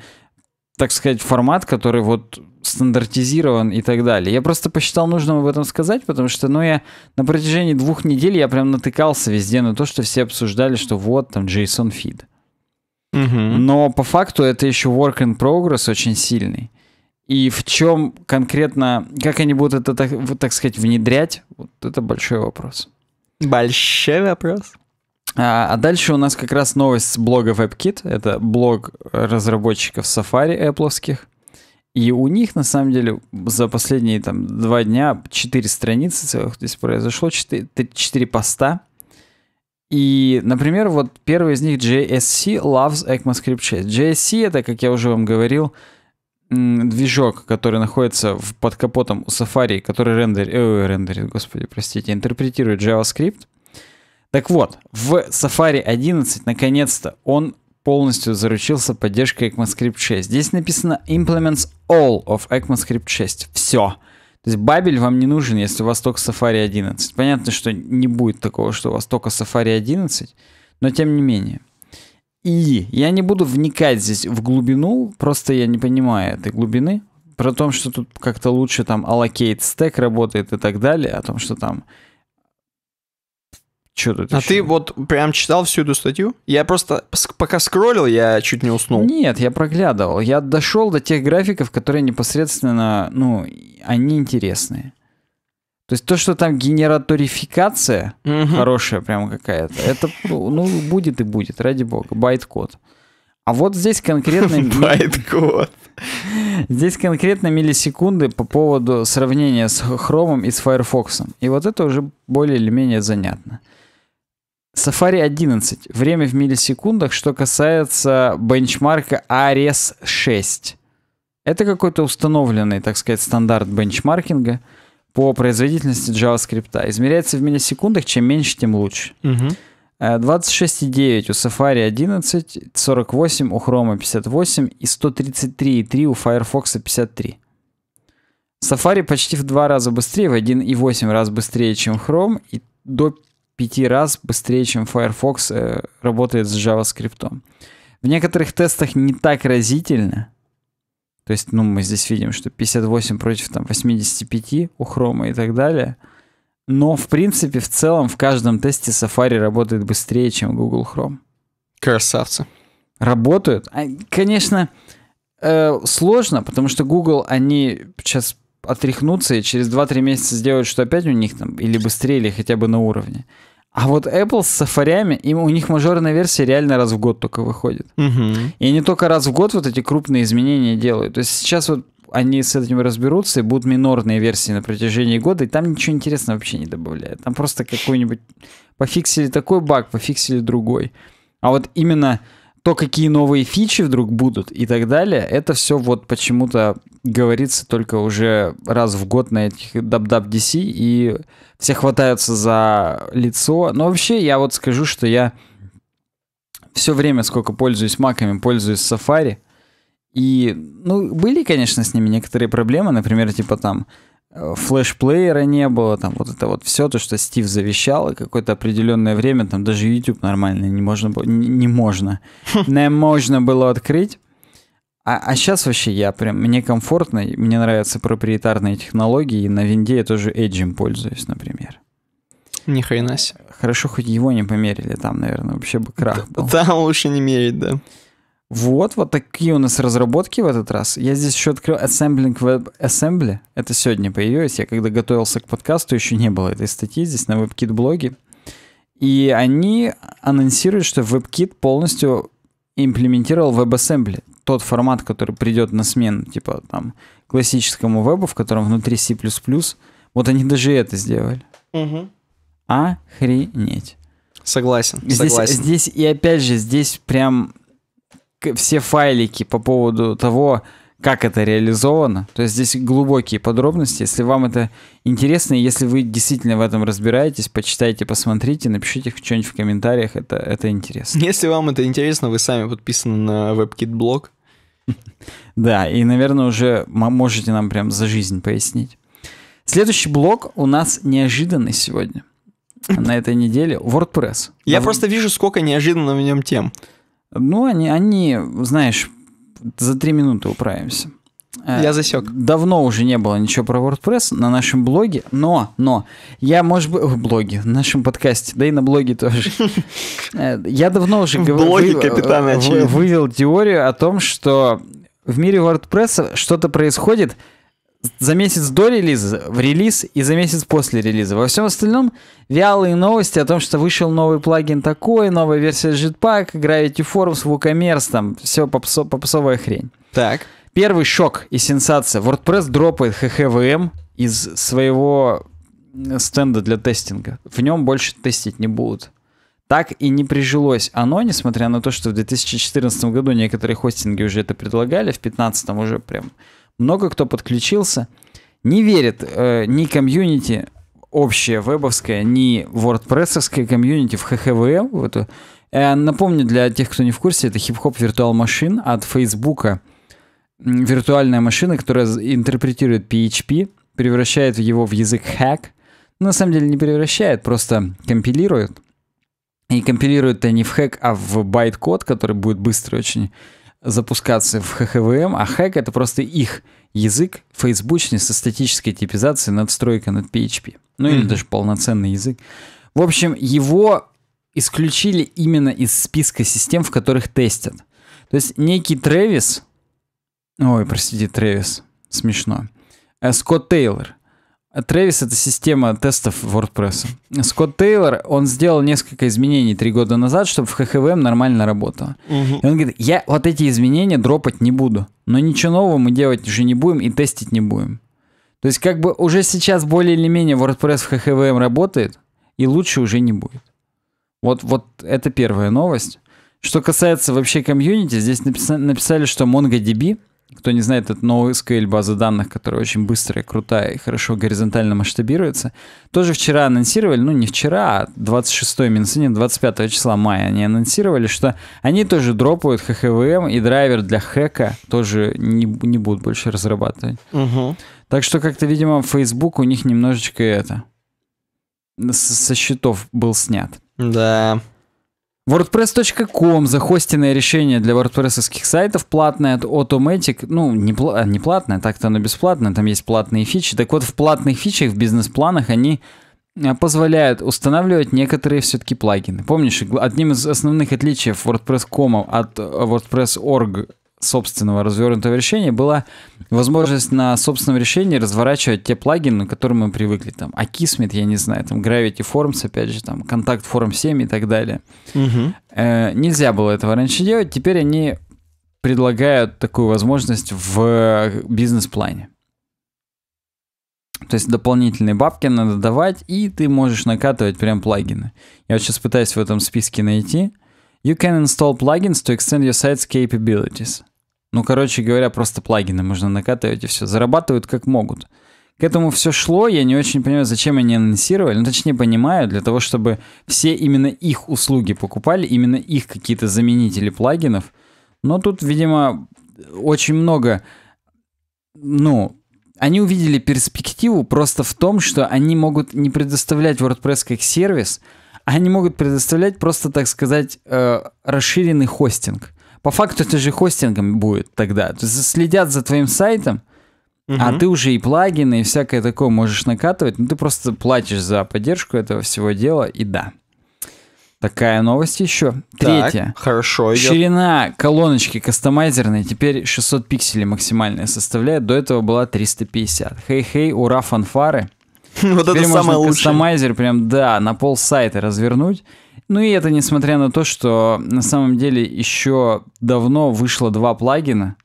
так сказать, формат, который вот стандартизирован и так далее. Я просто посчитал нужным об этом сказать, потому что, ну, я на протяжении двух недель я прям натыкался везде на то, что все обсуждали, что вот там JSON feed. Угу. Но по факту это еще work in progress очень сильный. И в чем конкретно, как они будут это, так, так сказать, внедрять, вот это большой вопрос. Большой вопрос. А, а дальше у нас как раз новость с блога WebKit. Это блог разработчиков Safari Apple. И у них, на самом деле, за последние там, два дня четыре страницы целых здесь произошло, четыре 4 поста. И, например, вот первый из них JSC loves ECMAScript 6. JSC — это, как я уже вам говорил, движок, который находится под капотом у Safari, который рендер, э, рендерит, господи, простите, интерпретирует JavaScript — так вот, в Safari 11 наконец-то он полностью заручился поддержкой ECMAScript 6. Здесь написано implements all of ECMAScript 6. Все. То есть бабель вам не нужен, если у вас только Safari 11. Понятно, что не будет такого, что у вас только Safari 11, но тем не менее. И я не буду вникать здесь в глубину, просто я не понимаю этой глубины. Про то, что тут как-то лучше там allocate stack работает и так далее, о том, что там что тут а еще? ты вот прям читал всю эту статью? Я просто пока скроллил, я чуть не уснул. Нет, я проглядывал. Я дошел до тех графиков, которые непосредственно, ну, они интересные. То есть то, что там генераторификация угу. хорошая прям какая-то, это, ну, будет и будет, ради бога, байт-код. А вот здесь конкретно... Байткод. Здесь конкретно миллисекунды по поводу сравнения с Chrome и с Firefox. И вот это уже более или менее занятно. Safari 11. Время в миллисекундах, что касается бенчмарка ARES 6. Это какой-то установленный, так сказать, стандарт бенчмаркинга по производительности JavaScript. Измеряется в миллисекундах, чем меньше, тем лучше. Угу. 26,9 э, у Safari 11, 48 у Chrome 58 и 133,3 у Firefox 53. Safari почти в два раза быстрее, в 1,8 раз быстрее, чем Chrome, и до пяти раз быстрее, чем Firefox э, работает с JavaScript. В некоторых тестах не так разительно. То есть, ну, мы здесь видим, что 58 против там, 85 у Chrome и так далее. Но, в принципе, в целом в каждом тесте Safari работает быстрее, чем Google Chrome. Красавцы. Работают. А, конечно, э, сложно, потому что Google, они сейчас отряхнуться и через 2-3 месяца сделать, что опять у них там, или быстрее, или хотя бы на уровне. А вот Apple с сафарями, им, у них мажорная версия реально раз в год только выходит. Угу. И они только раз в год вот эти крупные изменения делают. То есть сейчас вот они с этим разберутся и будут минорные версии на протяжении года, и там ничего интересного вообще не добавляют. Там просто какой-нибудь... Пофиксили такой баг, пофиксили другой. А вот именно то, какие новые фичи вдруг будут и так далее, это все вот почему-то говорится только уже раз в год на этих WWDC, и все хватаются за лицо. Но вообще я вот скажу, что я все время, сколько пользуюсь маками, пользуюсь Safari. И, ну, были, конечно, с ними некоторые проблемы, например, типа там э, флешплеера не было, там вот это вот все, то, что Стив завещал, и какое-то определенное время, там даже YouTube нормально не можно, не, не можно, <laughs> не можно было открыть. А, а сейчас вообще я прям, мне комфортно, мне нравятся проприетарные технологии, и на винде я тоже Edge пользуюсь, например. Ни хрена себе. Э, хорошо, хоть его не померили там, наверное, вообще бы крах был. Там лучше не мерить, да. Вот, вот такие у нас разработки в этот раз. Я здесь еще открыл Assembling Web Assembly. Это сегодня появилось. Я когда готовился к подкасту, еще не было этой статьи здесь на WebKit блоге. И они анонсируют, что WebKit полностью имплементировал WebAssembly тот формат, который придет на смену, типа там классическому вебу, в котором внутри C++. Вот они даже это сделали. Угу. Охренеть. Согласен. Здесь, согласен. здесь и опять же, здесь прям все файлики по поводу того, как это реализовано. То есть здесь глубокие подробности. Если вам это интересно, и если вы действительно в этом разбираетесь, почитайте, посмотрите, напишите что-нибудь в комментариях, это, это интересно. Если вам это интересно, вы сами подписаны на WebKit блог. <laughs> Да, и, наверное, уже можете нам прям за жизнь пояснить. Следующий блок у нас неожиданный сегодня. <laughs> На этой неделе WordPress. Я а просто вы... вижу, сколько неожиданно в нем тем. Ну, они, они, знаешь, за три минуты управимся. Э, я засек. Давно уже не было ничего про WordPress на нашем блоге, но, но, я, может быть, в блоге, в нашем подкасте, да и на блоге тоже. <laughs> Э, я давно уже говорил. Э, вывел теорию о том, что в мире WordPress что-то происходит за месяц до релиза, в релиз и за месяц после релиза. Во всем остальном вялые новости о том, что вышел новый плагин такой, новая версия Jetpack, Gravity Forms, WooCommerce, там все попсо, попсовая хрень. Так. Первый шок и сенсация. WordPress дропает ХХВМ из своего стенда для тестинга. В нем больше тестить не будут. Так и не прижилось оно, несмотря на то, что в 2014 году некоторые хостинги уже это предлагали, в 2015 уже прям много кто подключился. Не верит э, ни комьюнити общее вебовское, ни wordpress комьюнити в ХХВМ. Э, напомню, для тех, кто не в курсе, это хип-хоп виртуал машин от Фейсбука виртуальная машина, которая интерпретирует PHP, превращает его в язык hack. Но ну, на самом деле не превращает, просто компилирует. И компилирует то не в хэк, а в байт-код, который будет быстро очень запускаться в ХХВМ, а хэк — это просто их язык, фейсбучный, со статической типизацией, надстройка над PHP. Ну mm-hmm. или даже полноценный язык. В общем, его исключили именно из списка систем, в которых тестят. То есть некий Трэвис, Ой, простите, Трэвис. Смешно. Э, Скотт Тейлор. Трэвис — это система тестов WordPress. Скотт Тейлор, он сделал несколько изменений три года назад, чтобы в ХХВМ нормально работало. Угу. И он говорит, я вот эти изменения дропать не буду, но ничего нового мы делать уже не будем и тестить не будем. То есть как бы уже сейчас более или менее WordPress в ХХВМ работает, и лучше уже не будет. Вот, вот это первая новость. Что касается вообще комьюнити, здесь написали, написали что MongoDB — кто не знает, это NoSQL база данных, которая очень быстрая, крутая и хорошо горизонтально масштабируется. Тоже вчера анонсировали, ну не вчера, а 26 Минсинин, 25 числа мая они анонсировали, что они тоже дропают ХХВМ и драйвер для хэка тоже не, не будут больше разрабатывать. Угу. Так что как-то, видимо, Facebook у них немножечко это со счетов был снят. Да. WordPress.com захостенное решение для WordPress сайтов, платное от Automatic, ну, не, пла а, не платное, так-то оно бесплатное, там есть платные фичи. Так вот, в платных фичах, в бизнес-планах они а, позволяют устанавливать некоторые все-таки плагины. Помнишь, одним из основных отличий WordPress.com от э, WordPress.org собственного развернутого решения была возможность на собственном решении разворачивать те плагины, к которым мы привыкли. Там Akismet, я не знаю, там Gravity Forms, опять же, там Contact Form 7 и так далее. Угу. Э, нельзя было этого раньше делать. Теперь они предлагают такую возможность в бизнес-плане. То есть дополнительные бабки надо давать, и ты можешь накатывать прям плагины. Я вот сейчас пытаюсь в этом списке найти. You can install plugins to extend your site's capabilities. Ну, короче говоря, просто плагины можно накатывать и все. Зарабатывают как могут. К этому все шло, я не очень понимаю, зачем они анонсировали, ну точнее понимаю, для того, чтобы все именно их услуги покупали, именно их какие-то заменители плагинов. Но тут, видимо, очень много, ну, они увидели перспективу просто в том, что они могут не предоставлять WordPress как сервис, а они могут предоставлять просто, так сказать, э, расширенный хостинг. По факту это же хостингом будет тогда. Следят за твоим сайтом, угу. а ты уже и плагины, и всякое такое можешь накатывать, но ты просто платишь за поддержку этого всего дела, и да. Такая новость еще. Так, Хорошо. Идет. Ширина колоночки кастомайзерной теперь 600 пикселей максимальная составляет. До этого была 350. Хей-хей, ура, фанфары. <laughs> Вот теперь это самое лучшее. кастомайзер прям, да, на пол сайта развернуть. Ну и это несмотря на то, что на самом деле еще давно вышло два плагина.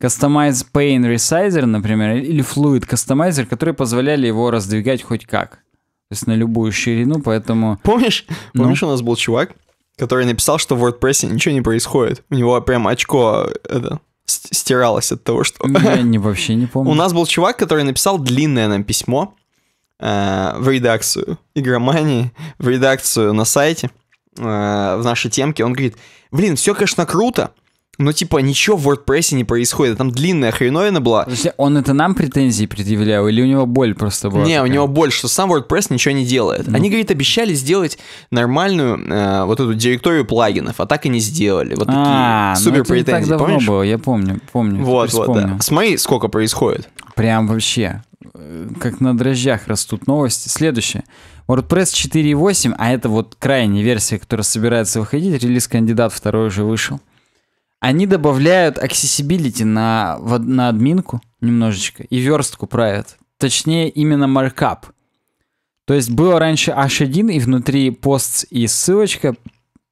Customize Pain Resizer, например, или Fluid Customizer, которые позволяли его раздвигать хоть как. То есть на любую ширину, поэтому... Помнишь, ну? помнишь, у нас был чувак, который написал, что в WordPress ничего не происходит. У него прям очко это, стиралось от того, что... Я не, вообще не <laughs> помню. У нас был чувак, который написал длинное нам письмо, э, в редакцию игромании, в редакцию на сайте, э, в нашей темке, он говорит, блин, все, конечно, круто, но типа ничего в WordPress не происходит, там длинная хреновина была. Подожди, он это нам претензии предъявлял или у него боль просто была? Не, такая? у него боль, что сам WordPress ничего не делает. Ну. Они, говорит, обещали сделать нормальную э, вот эту директорию плагинов, а так и не сделали. Вот такие а, ну супер ну претензии, помнишь? Было, я помню, помню. Вот, вот, да. Смотри, сколько происходит. Прям вообще. Э, как на дрожжах растут новости. Следующее. WordPress 4.8, а это вот крайняя версия, которая собирается выходить, релиз кандидат второй уже вышел. Они добавляют accessibility на, на админку немножечко и верстку правят. Точнее, именно markup. То есть было раньше H1 и внутри пост и ссылочка.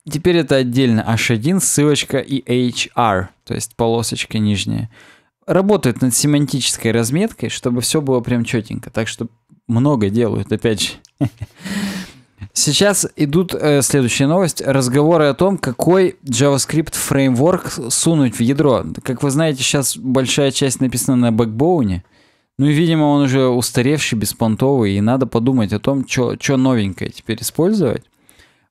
Теперь это отдельно H1, ссылочка и HR, то есть полосочка нижняя работают над семантической разметкой, чтобы все было прям четенько. Так что много делают, опять же. <laughs> Сейчас идут э, следующая новость. Разговоры о том, какой JavaScript фреймворк сунуть в ядро. Как вы знаете, сейчас большая часть написана на бэкбоуне. Ну и, видимо, он уже устаревший, беспонтовый, и надо подумать о том, что новенькое теперь использовать.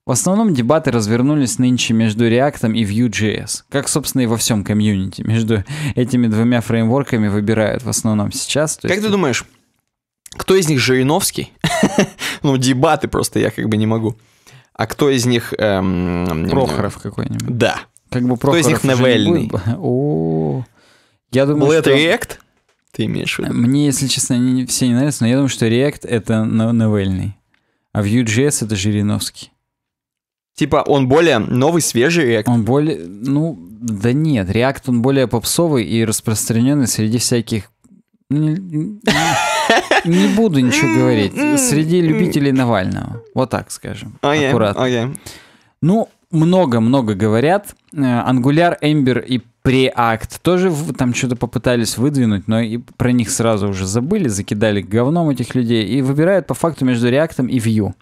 В основном дебаты развернулись нынче между React и Vue.js, как, собственно, и во всем комьюнити. Между этими двумя фреймворками выбирают в основном сейчас. Как есть... ты думаешь, кто из них Жириновский? <laughs> ну, дебаты просто я как бы не могу. А кто из них... Эм, Прохоров какой-нибудь. Да. Как бы Прохоров кто из них новельный? О, я думаю, Blade что... React? Ты имеешь в виду? Мне, если честно, не все не нравятся, но я думаю, что React — это новельный. А Vue.js — это Жириновский. Типа он более новый, свежий реакт Он более, ну, да нет, реакт он более попсовый и распространенный среди всяких... Ну, не буду ничего говорить. Среди любителей Навального. Вот так скажем. аккуратно. Ну, много-много говорят. Э, Angular, Ember и Preact тоже там что-то попытались выдвинуть, но и про них сразу уже забыли, закидали говном этих людей и выбирают по факту между реактом и Vue.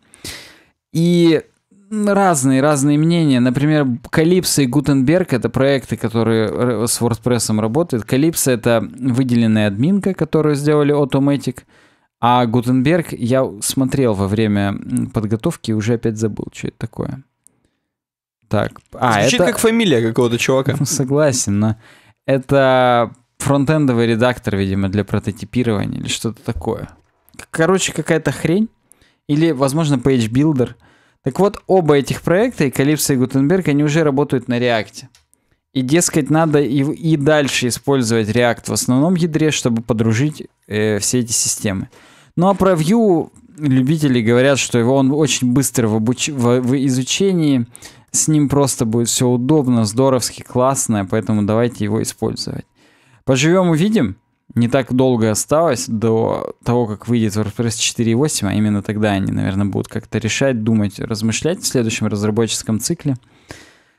И Разные, разные мнения. Например, Calypso и Gutenberg — это проекты, которые с WordPress работают. Calypso — это выделенная админка, которую сделали Automatic. А Gutenberg я смотрел во время подготовки и уже опять забыл, что это такое. Так. А, Звучит это... как фамилия какого-то чувака. Ну, согласен, но это фронтендовый редактор, видимо, для прототипирования или что-то такое. Короче, какая-то хрень. Или, возможно, Page Builder — так вот, оба этих проекта, и Калипсо, и Гутенберг, они уже работают на реакте. И, дескать, надо и, и дальше использовать React в основном ядре, чтобы подружить э, все эти системы. Ну а про Vue любители говорят, что его он очень быстро в, обуч... в, в изучении, с ним просто будет все удобно, здоровски, классно, поэтому давайте его использовать. Поживем, увидим не так долго осталось до того, как выйдет WordPress 4.8, а именно тогда они, наверное, будут как-то решать, думать, размышлять в следующем разработческом цикле.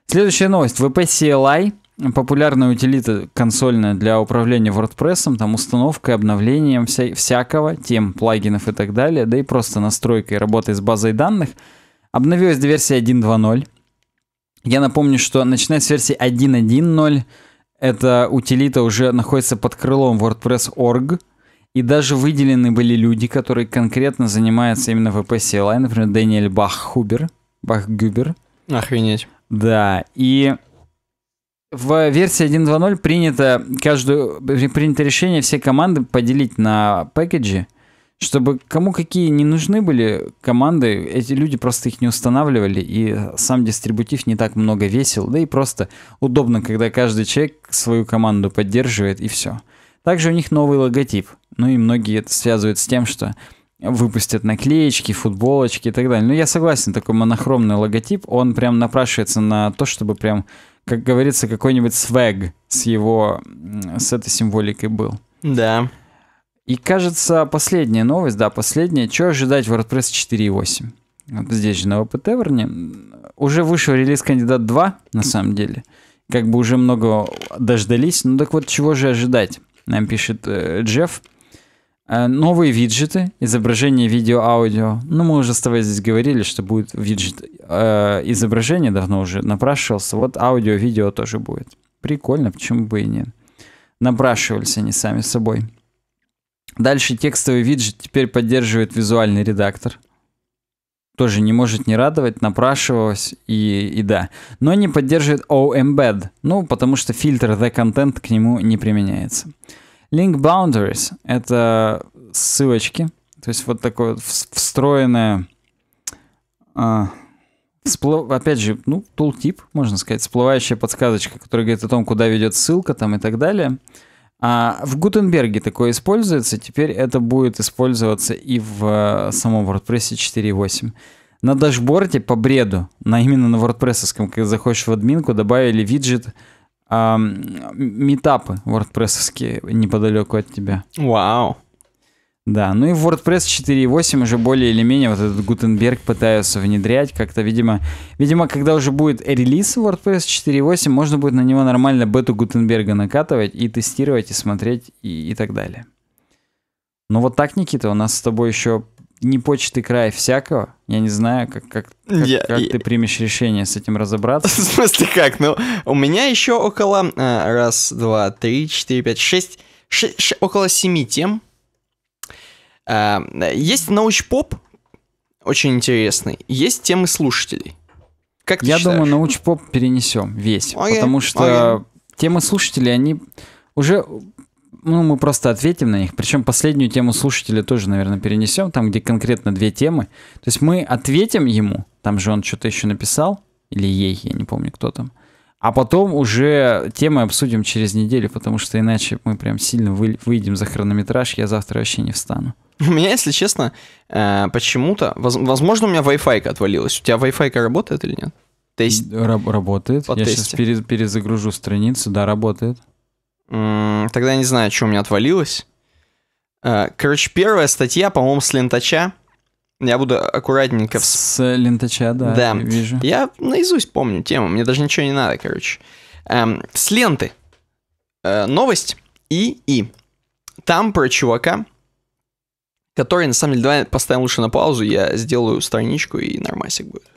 Следующая новость. VP CLI популярная утилита консольная для управления WordPress, там установкой, обновлением вся, всякого, тем, плагинов и так далее, да и просто настройкой работы с базой данных, обновилась до версии 1.2.0. Я напомню, что начиная с версии 1.1.0 эта утилита уже находится под крылом WordPress.org, и даже выделены были люди, которые конкретно занимаются именно VPCLI, например, Дэниэль Баххубер, Бахгюбер. Охренеть. Да, и в версии 1.2.0 принято, каждую, принято решение все команды поделить на пэкэджи – чтобы кому какие не нужны были команды, эти люди просто их не устанавливали, и сам дистрибутив не так много весил, да и просто удобно, когда каждый человек свою команду поддерживает, и все. Также у них новый логотип, ну и многие это связывают с тем, что выпустят наклеечки, футболочки и так далее. Но ну, я согласен, такой монохромный логотип, он прям напрашивается на то, чтобы прям, как говорится, какой-нибудь свег с его, с этой символикой был. Да. И кажется, последняя новость, да, последняя, что ожидать WordPress 4.8? Вот здесь же на ВПТ вернее. Уже вышел релиз кандидат 2, на самом деле. Как бы уже много дождались. Ну так вот, чего же ожидать? Нам пишет э, Джефф. Э, новые виджеты, изображение, видео, аудио. Ну, мы уже с тобой здесь говорили, что будет виджет э, изображение, давно уже напрашивался. Вот аудио, видео тоже будет. Прикольно, почему бы и нет. Напрашивались они сами собой. Дальше текстовый виджет теперь поддерживает визуальный редактор. Тоже не может не радовать, напрашивалось и, и да. Но не поддерживает O-Embed, ну, потому что фильтр The Content к нему не применяется. Link Boundaries — это ссылочки, то есть вот такое встроенное... А, вспло... Опять же, ну, тултип, можно сказать, всплывающая подсказочка, которая говорит о том, куда ведет ссылка там и так далее — а в Гутенберге такое используется, теперь это будет использоваться и в э, самом WordPress 4.8. На дашборде по бреду, на именно на WordPress, когда заходишь в админку, добавили виджет а, метапы WordPress неподалеку от тебя. Вау. Да, ну и в WordPress 4.8 уже более или менее вот этот Гутенберг пытаются внедрять как-то, видимо, видимо, когда уже будет релиз WordPress 4.8, можно будет на него нормально бету Гутенберга накатывать и тестировать, и смотреть, и, и так далее. Ну вот так, Никита, у нас с тобой еще не почты край всякого. Я не знаю, как, как, как, как я... ты примешь решение с этим разобраться. <laughs> В смысле как? Ну, у меня еще около... Э, раз, два, три, четыре, пять, шесть... около семи тем, Э, есть научпоп, очень интересный, есть темы слушателей. Как ты Я считаешь? думаю, научпоп перенесем весь, okay. потому что okay. темы слушателей, они уже ну, мы просто ответим на них. Причем последнюю тему слушателя тоже, наверное, перенесем, там, где конкретно две темы. То есть мы ответим ему, там же он что-то еще написал, или ей, я не помню, кто там. А потом уже темы обсудим через неделю, потому что иначе мы прям сильно выйдем за хронометраж, я завтра вообще не встану. У меня, если честно, э, почему-то... Возможно, у меня Wi-Fi отвалилась. У тебя Wi-Fi работает или нет? Тест... Раб- работает. По Я тесте. сейчас пере- перезагружу страницу. Да, работает. Тогда я не знаю, что у меня отвалилось. Э, короче, первая статья, по-моему, с лентача. Я буду аккуратненько... С лентача, да, да. Я вижу. Я наизусть помню тему, мне даже ничего не надо, короче. Эм, с ленты. Э, новость и и. Там про чувака, который, на самом деле, давай поставим лучше на паузу, я сделаю страничку и нормасик будет.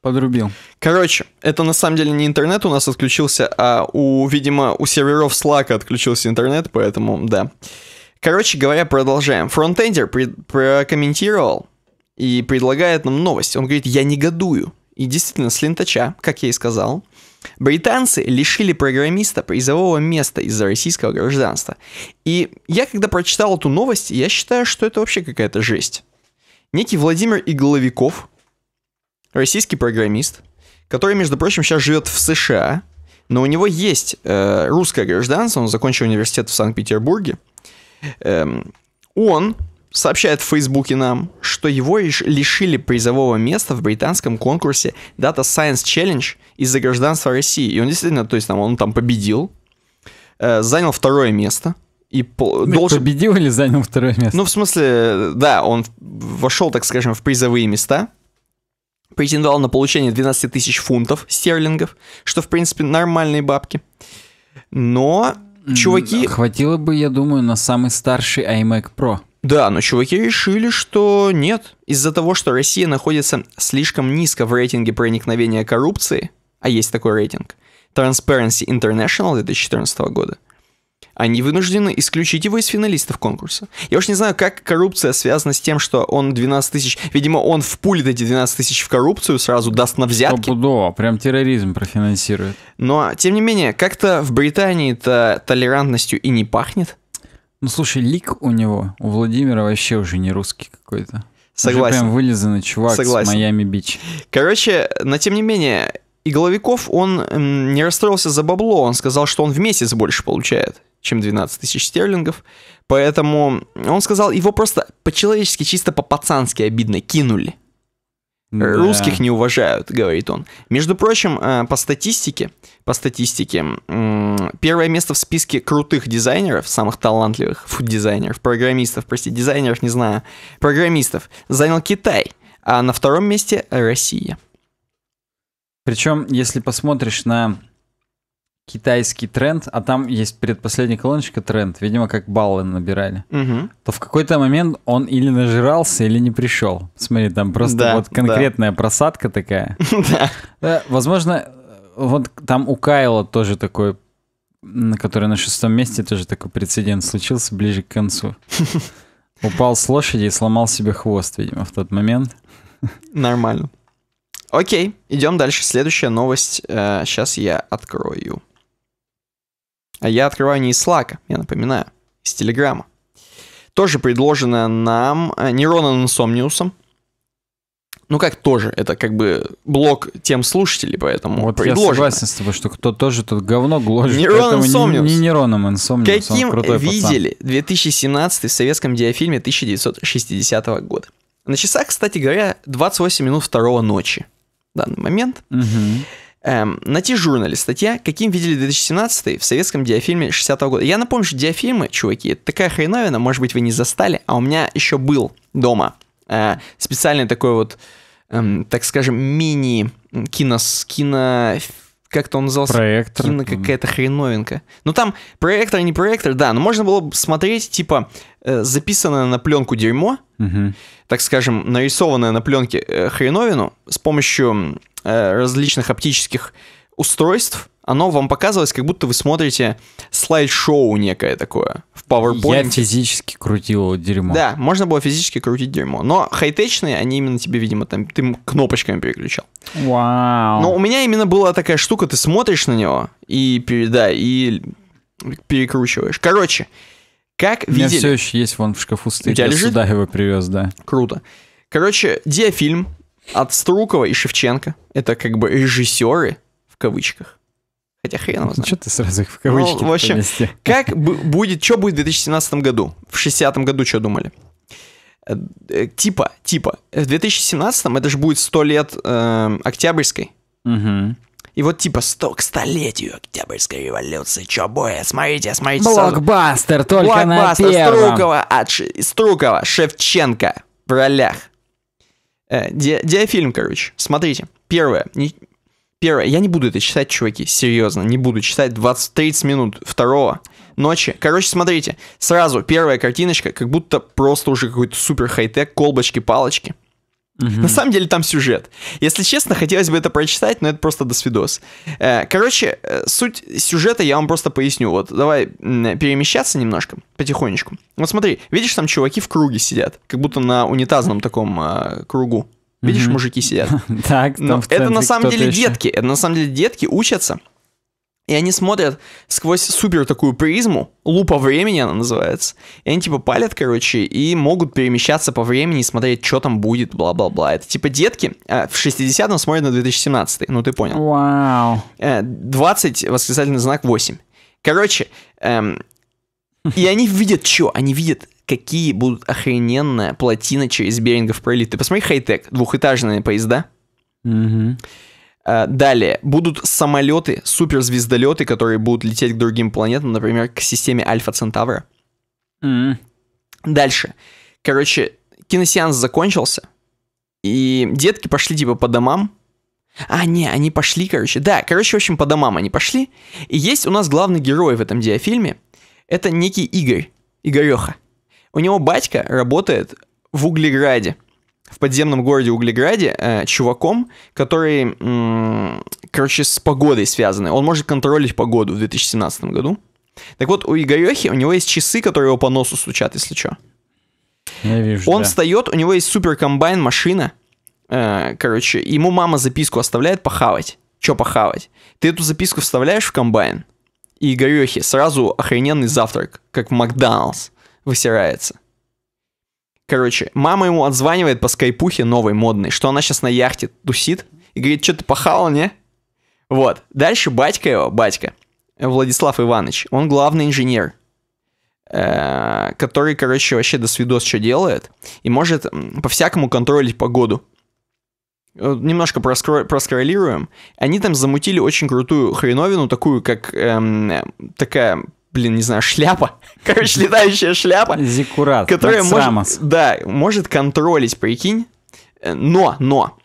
Подрубил. Короче, это на самом деле не интернет у нас отключился, а у, видимо, у серверов Slack отключился интернет, поэтому да. Короче говоря, продолжаем. Фронтендер прокомментировал и предлагает нам новость. Он говорит, я негодую. И действительно, с лентача, как я и сказал, британцы лишили программиста призового места из-за российского гражданства. И я, когда прочитал эту новость, я считаю, что это вообще какая-то жесть. Некий Владимир Игловиков, российский программист, который, между прочим, сейчас живет в США, но у него есть э, русское гражданство, он закончил университет в Санкт-Петербурге. Эм, он сообщает в Фейсбуке нам, что его лишили призового места в британском конкурсе Data Science Challenge из-за гражданства России. И он действительно, то есть там, он там победил, э, занял второе место. И по, должен... Победил или занял второе место? Ну, в смысле, да, он вошел, так скажем, в призовые места, претендовал на получение 12 тысяч фунтов стерлингов, что, в принципе, нормальные бабки. Но чуваки... Хватило бы, я думаю, на самый старший iMac Pro. Да, но чуваки решили, что нет. Из-за того, что Россия находится слишком низко в рейтинге проникновения коррупции, а есть такой рейтинг, Transparency International 2014 года, они вынуждены исключить его из финалистов конкурса. Я уж не знаю, как коррупция связана с тем, что он 12 тысяч... Видимо, он впулит эти 12 тысяч в коррупцию, сразу даст на взятки. Стопудово, ну, прям терроризм профинансирует. Но, тем не менее, как-то в Британии-то толерантностью и не пахнет. Ну слушай, лик у него, у Владимира вообще уже не русский какой-то. Согласен. Уже прям вылизанный чувак Согласен. с Майами-Бич. Короче, но тем не менее, Игловиков, он не расстроился за бабло, он сказал, что он в месяц больше получает, чем 12 тысяч стерлингов. Поэтому он сказал, его просто по-человечески, чисто по-пацански обидно кинули. Да. Русских не уважают, говорит он. Между прочим, э, по статистике, по статистике, первое место в списке крутых дизайнеров, самых талантливых фуд-дизайнеров, программистов, прости, дизайнеров, не знаю, программистов, занял Китай, а на втором месте Россия. Причем, если посмотришь на китайский тренд, а там есть предпоследняя колоночка тренд, видимо, как баллы набирали, угу. то в какой-то момент он или нажирался, или не пришел. Смотри, там просто да, вот конкретная да. просадка такая. <laughs> Да. Возможно, вот там у Кайла тоже такой, который на шестом месте, тоже такой прецедент случился ближе к концу. <laughs> Упал с лошади и сломал себе хвост, видимо, в тот момент. Нормально. Окей, идем дальше. Следующая новость. Сейчас э, я открою. А я открываю не из Slack, я напоминаю, из Телеграма. Тоже предложено нам э, Нейрона Инсомниусом. Ну как тоже, это как бы блок тем слушателей, поэтому Вот предложено. я согласен с тобой, что кто тоже тут говно гложет. Нейрон Инсомниус. Не, не Нейроном Инсомниус, Каким видели пацан. 2017 в советском диафильме 1960 года. На часах, кстати говоря, 28 минут второго ночи. В данный момент. Угу. Эм, на те журнале статья, каким видели 2017 в советском диафильме 60 -го года. Я напомню, что диафильмы, чуваки, такая хреновина, может быть, вы не застали, а у меня еще был дома э, специальный такой вот, эм, так скажем, мини кинос, кино как-то он назывался? Проектор. Кино какая-то хреновинка. Ну там проектор, а не проектор, да, но можно было бы смотреть, типа, э, записанное на пленку дерьмо, угу так скажем, нарисованная на пленке э, хреновину с помощью э, различных оптических устройств, оно вам показывалось, как будто вы смотрите слайд-шоу некое такое в PowerPoint. Я физически крутил дерьмо. Да, можно было физически крутить дерьмо. Но хай-течные, они именно тебе, видимо, там, ты кнопочками переключал. Вау. Но у меня именно была такая штука, ты смотришь на него и, да, и перекручиваешь. Короче, как видели... У меня все еще есть вон в шкафу стоит. У тебя я лежит? сюда его привез, да. Круто. Короче, диафильм от Струкова и Шевченко. Это как бы режиссеры в кавычках. Хотя хрен его ну, знает. Что ты сразу их в кавычки ну, в общем, принести? как <laughs> будет, что будет в 2017 году? В 60 году что думали? Э, э, типа, типа, в 2017 это же будет 100 лет э, Октябрьской. Угу. И вот типа сто, к столетию Октябрьской революции, чё боя, смотрите, смотрите. Блокбастер сразу. только Блокбастер, на первом. Струкова, от, Ш... Струкова, Шевченко в ролях. Э, ди, диафильм, короче, смотрите. Первое, не, первое, я не буду это читать, чуваки, серьезно, не буду читать 20-30 минут второго ночи. Короче, смотрите, сразу первая картиночка, как будто просто уже какой-то супер хай-тек, колбочки-палочки. Угу. На самом деле там сюжет. Если честно, хотелось бы это прочитать, но это просто досвидос. Э, короче, э, суть сюжета я вам просто поясню. Вот давай перемещаться немножко, потихонечку. Вот смотри, видишь, там чуваки в круге сидят, как будто на унитазном таком э, кругу. Видишь, угу. мужики сидят. <laughs> Так, Но ну, это на самом деле детки. Это на самом деле детки учатся и они смотрят сквозь супер такую призму, лупа времени она называется. И они типа палят, короче, и могут перемещаться по времени смотреть, что там будет, бла-бла-бла. Это типа детки э, в 60-м смотрят на 2017 ну ты понял. Вау. Э, 20, восклицательный знак 8. Короче, эм, и они видят что? Они видят какие будут охрененная плотина через Берингов пролив. Ты посмотри хай-тек, двухэтажные поезда. Угу. Э, далее, будут самолеты, суперзвездолеты, которые будут лететь к другим планетам, например, к системе Альфа Центавра. Mm. Дальше. Короче, киносеанс закончился, и детки пошли типа по домам. А, не, они пошли, короче. Да, короче, в общем, по домам они пошли. И есть у нас главный герой в этом диафильме. Это некий Игорь. Игореха. У него батька работает в Углеграде в подземном городе Углеграде э, чуваком, который, м- короче, с погодой связаны. Он может контролить погоду в 2017 году. Так вот, у Игорехи, у него есть часы, которые его по носу стучат, если что. Я вижу, Он да. встает, у него есть супер комбайн, машина. Э, короче, ему мама записку оставляет похавать. Че похавать? Ты эту записку вставляешь в комбайн, и Игорехи сразу охрененный завтрак, как в Макдоналдс, высирается. Короче, мама ему отзванивает по скайпухе новой, модной, что она сейчас на яхте тусит. И говорит, что ты пахал, не? Вот. Дальше батька его, батька, Владислав Иванович, он главный инженер, э, который, короче, вообще до свидос что делает, и может по-всякому контролить погоду. Немножко проскроллируем. Они там замутили очень крутую хреновину, такую, как эм, такая блин, не знаю, шляпа, <laughs> короче, летающая шляпа. Зикурат, которая может, да, может контролить, прикинь. Э, но, но,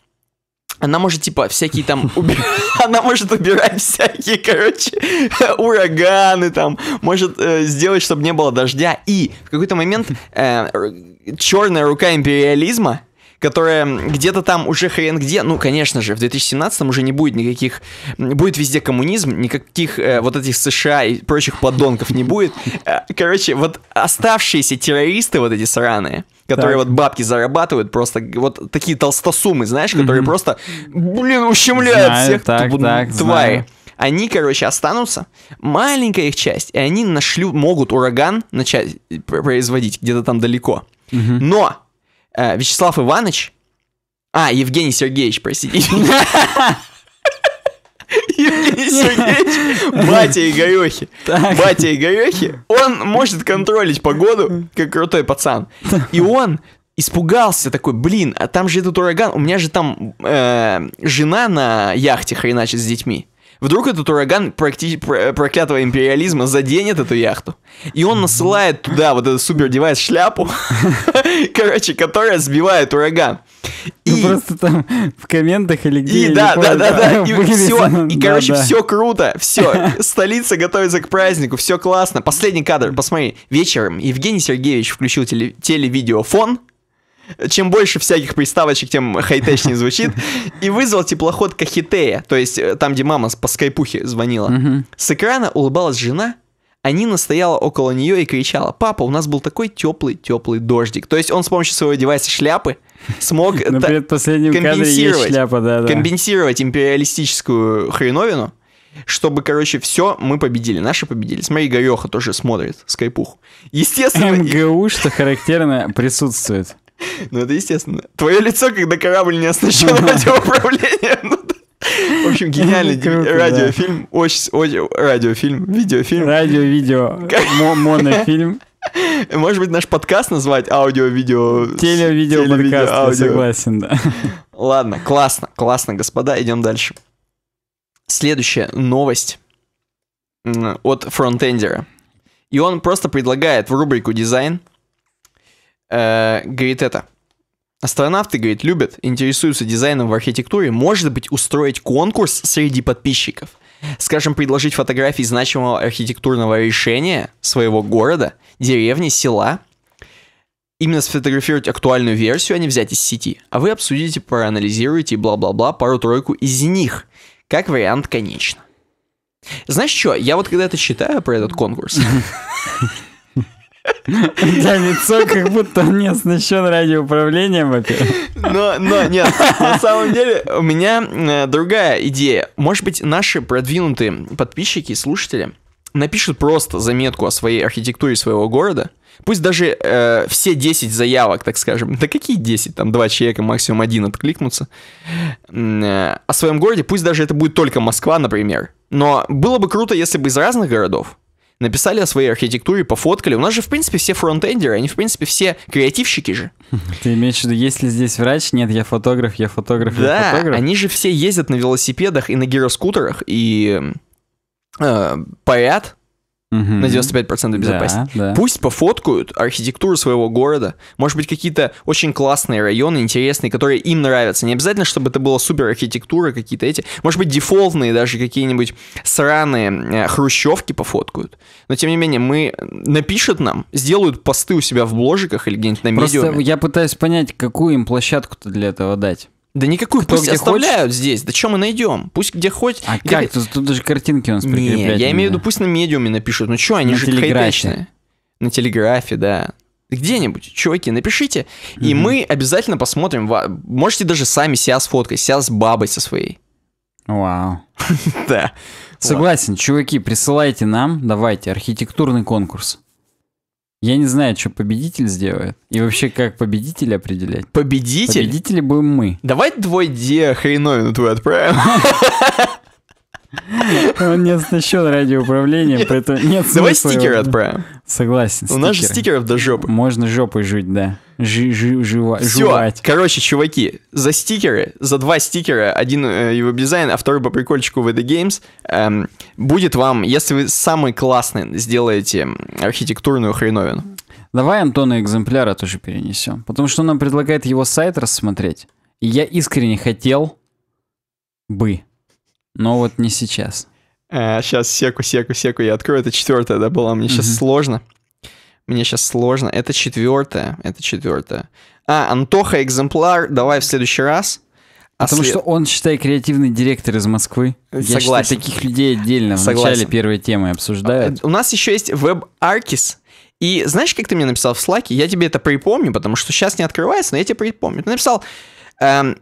она может, типа, всякие там... <laughs> <laughs> Она может убирать всякие, короче, ураганы там. Может э, сделать, чтобы не было дождя. И в какой-то момент э, черная рука империализма которая где-то там уже хрен где, ну, конечно же, в 2017 уже не будет никаких, будет везде коммунизм, никаких э, вот этих США и прочих подонков не будет. Э, короче, вот оставшиеся террористы вот эти сраные, которые так. вот бабки зарабатывают, просто вот такие толстосумы, знаешь, которые mm просто, блин, ущемляют знаю, всех так, тв- так, твари. они, короче, останутся, маленькая их часть, и они нашлю, могут ураган начать э, производить где-то там далеко. Угу. Но Э, Вячеслав Иванович... А, Евгений Сергеевич, простите. Евгений Сергеевич, батя Игорехи. Батя Игорехи, он может контролить погоду, как крутой пацан. И он испугался такой, блин, а там же этот ураган, у меня же там э, жена на яхте хреначит с детьми. Вдруг этот ураган практи... Э, проклятого империализма заденет эту яхту. И он насылает туда вот этот супер девайс шляпу, <laughs> короче, которая сбивает ураган. Ну, и... Ну, просто там в комментах или где И да, да, да, да, и все, и короче, все круто, все, <laughs> столица готовится к празднику, все классно. Последний кадр, посмотри, вечером Евгений Сергеевич включил телевидеофон, чем больше всяких приставочек, тем хайтечнее звучит, <laughs> и вызвал теплоход Кахитея, то есть э, там, где мама по скайпухе звонила. С экрана улыбалась жена, а Нина стояла около нее и кричала, «Папа, у нас был такой теплый-теплый дождик». То есть он с помощью своего девайса шляпы смог <laughs> ну, компенсировать, империалистическую хреновину, чтобы, короче, все, мы победили. Наши победили. Смотри, Гореха тоже смотрит скайпуху. Естественно... МГУ, что характерно, присутствует. <laughs> Ну, это естественно. Твое лицо, когда корабль не оснащен <laughs> радиоуправлением. Ну в общем, гениальный <laughs> радиофильм. Да. радиофильм, видеофильм. Радио, видео, монофильм. Может быть, наш подкаст назвать аудио-видео... теле подкаст, я согласен, да. Ладно, классно, классно, господа, идем дальше. Следующая новость от фронтендера. И он просто предлагает в рубрику «Дизайн» Э, говорит это. Астронавты, говорит, любят, интересуются дизайном в архитектуре, может быть, устроить конкурс среди подписчиков. Скажем, предложить фотографии значимого архитектурного решения своего города, деревни, села. Именно сфотографировать актуальную версию, а не взять из сети. А вы обсудите, проанализируете и бла-бла-бла пару-тройку из них. Как вариант, конечно. Знаешь что, я вот когда это читаю про этот конкурс, <laughs> Да, лицо как будто не оснащен радиоуправлением, во-первых. Но, но, нет, на самом деле у меня э, другая идея. Может быть, наши продвинутые подписчики и слушатели напишут просто заметку о своей архитектуре своего города, Пусть даже э, все 10 заявок, так скажем, да какие 10, там 2 человека, максимум один откликнутся э, о своем городе, пусть даже это будет только Москва, например. Но было бы круто, если бы из разных городов, написали о своей архитектуре, пофоткали. У нас же, в принципе, все фронтендеры, они, в принципе, все креативщики же. <laughs> Ты имеешь в виду, есть ли здесь врач? Нет, я фотограф, я фотограф, да, я фотограф. они же все ездят на велосипедах и на гироскутерах, и э, парят, на 95% безопаснее. Да, да. Пусть пофоткают архитектуру своего города. Может быть, какие-то очень классные районы, интересные, которые им нравятся. Не обязательно, чтобы это была супер архитектура, какие-то эти. Может быть, дефолтные даже какие-нибудь сраные э, хрущевки пофоткают. Но, тем не менее, мы э, напишут нам, сделают посты у себя в бложиках или где-нибудь на медиуме. Просто я пытаюсь понять, какую им площадку-то для этого дать. Да никакую кто пусть оставляют хочешь. здесь. Да что мы найдем? Пусть где хоть. А где... как? Тут, тут даже картинки у нас прикрепляют. я имею в виду, пусть на медиуме напишут. Ну что, они на же телеграфе. На телеграфе, да. Где-нибудь, чуваки, напишите, mm-hmm. и мы обязательно посмотрим. Можете даже сами себя сфоткать, себя с бабой со своей. Вау. <laughs> да. Согласен, чуваки, присылайте нам, давайте, архитектурный конкурс. Я не знаю, что победитель сделает. И вообще, как победителя определять. Победитель? Победители будем мы. Давай двойде хреновину твою отправим. Он не оснащен радиоуправлением, поэтому нет Давай стикеры отправим. Согласен. Стикеры. У нас же стикеров до жопы. Можно жопой жить, да. Ж -ж -жува Все. Короче, чуваки, за стикеры, за два стикера, один э, его дизайн, а второй по прикольчику в The Games, эм, будет вам, если вы самый классный сделаете архитектурную хреновину. Давай Антона экземпляра тоже перенесем, потому что он нам предлагает его сайт рассмотреть. И я искренне хотел бы, но вот не сейчас. А, э, сейчас секу, секу, секу, я открою. Это четвертое. да, было Мне сейчас сложно. Мне сейчас сложно. Это четвертое. Это четвертое. А, Антоха экземпляр. Давай в следующий раз. А потому след... что он, считай, креативный директор из Москвы. Согласен. Я считаю, таких людей отдельно в Согласен. начале первой темы обсуждают. А, у нас еще есть веб-аркис. И знаешь, как ты мне написал в Слаке? Я тебе это припомню, потому что сейчас не открывается, но я тебе припомню. Ты написал эм,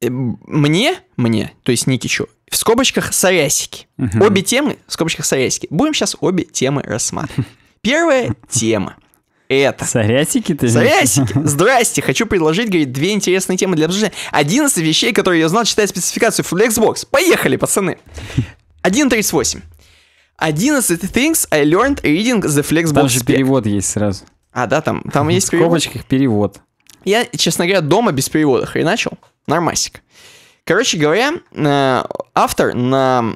э, мне, мне, то есть Никичу, в скобочках сорясики. Угу. Обе темы в скобочках сорясики. Будем сейчас обе темы рассматривать. <laughs> Первая тема это. Сорясики ты Сорясики. <laughs> Здрасте, хочу предложить, говорит, две интересные темы для обсуждения. 11 вещей, которые я знал, читая спецификацию Full Xbox. Поехали, пацаны. 1.38. <laughs> 11 things I learned reading the Flexbox Там же перевод есть сразу. А, да, там, там есть перевод. В скобочках перевод. Я, честно говоря, дома без перевода хреначил. Нормасик. Короче говоря, э, автор на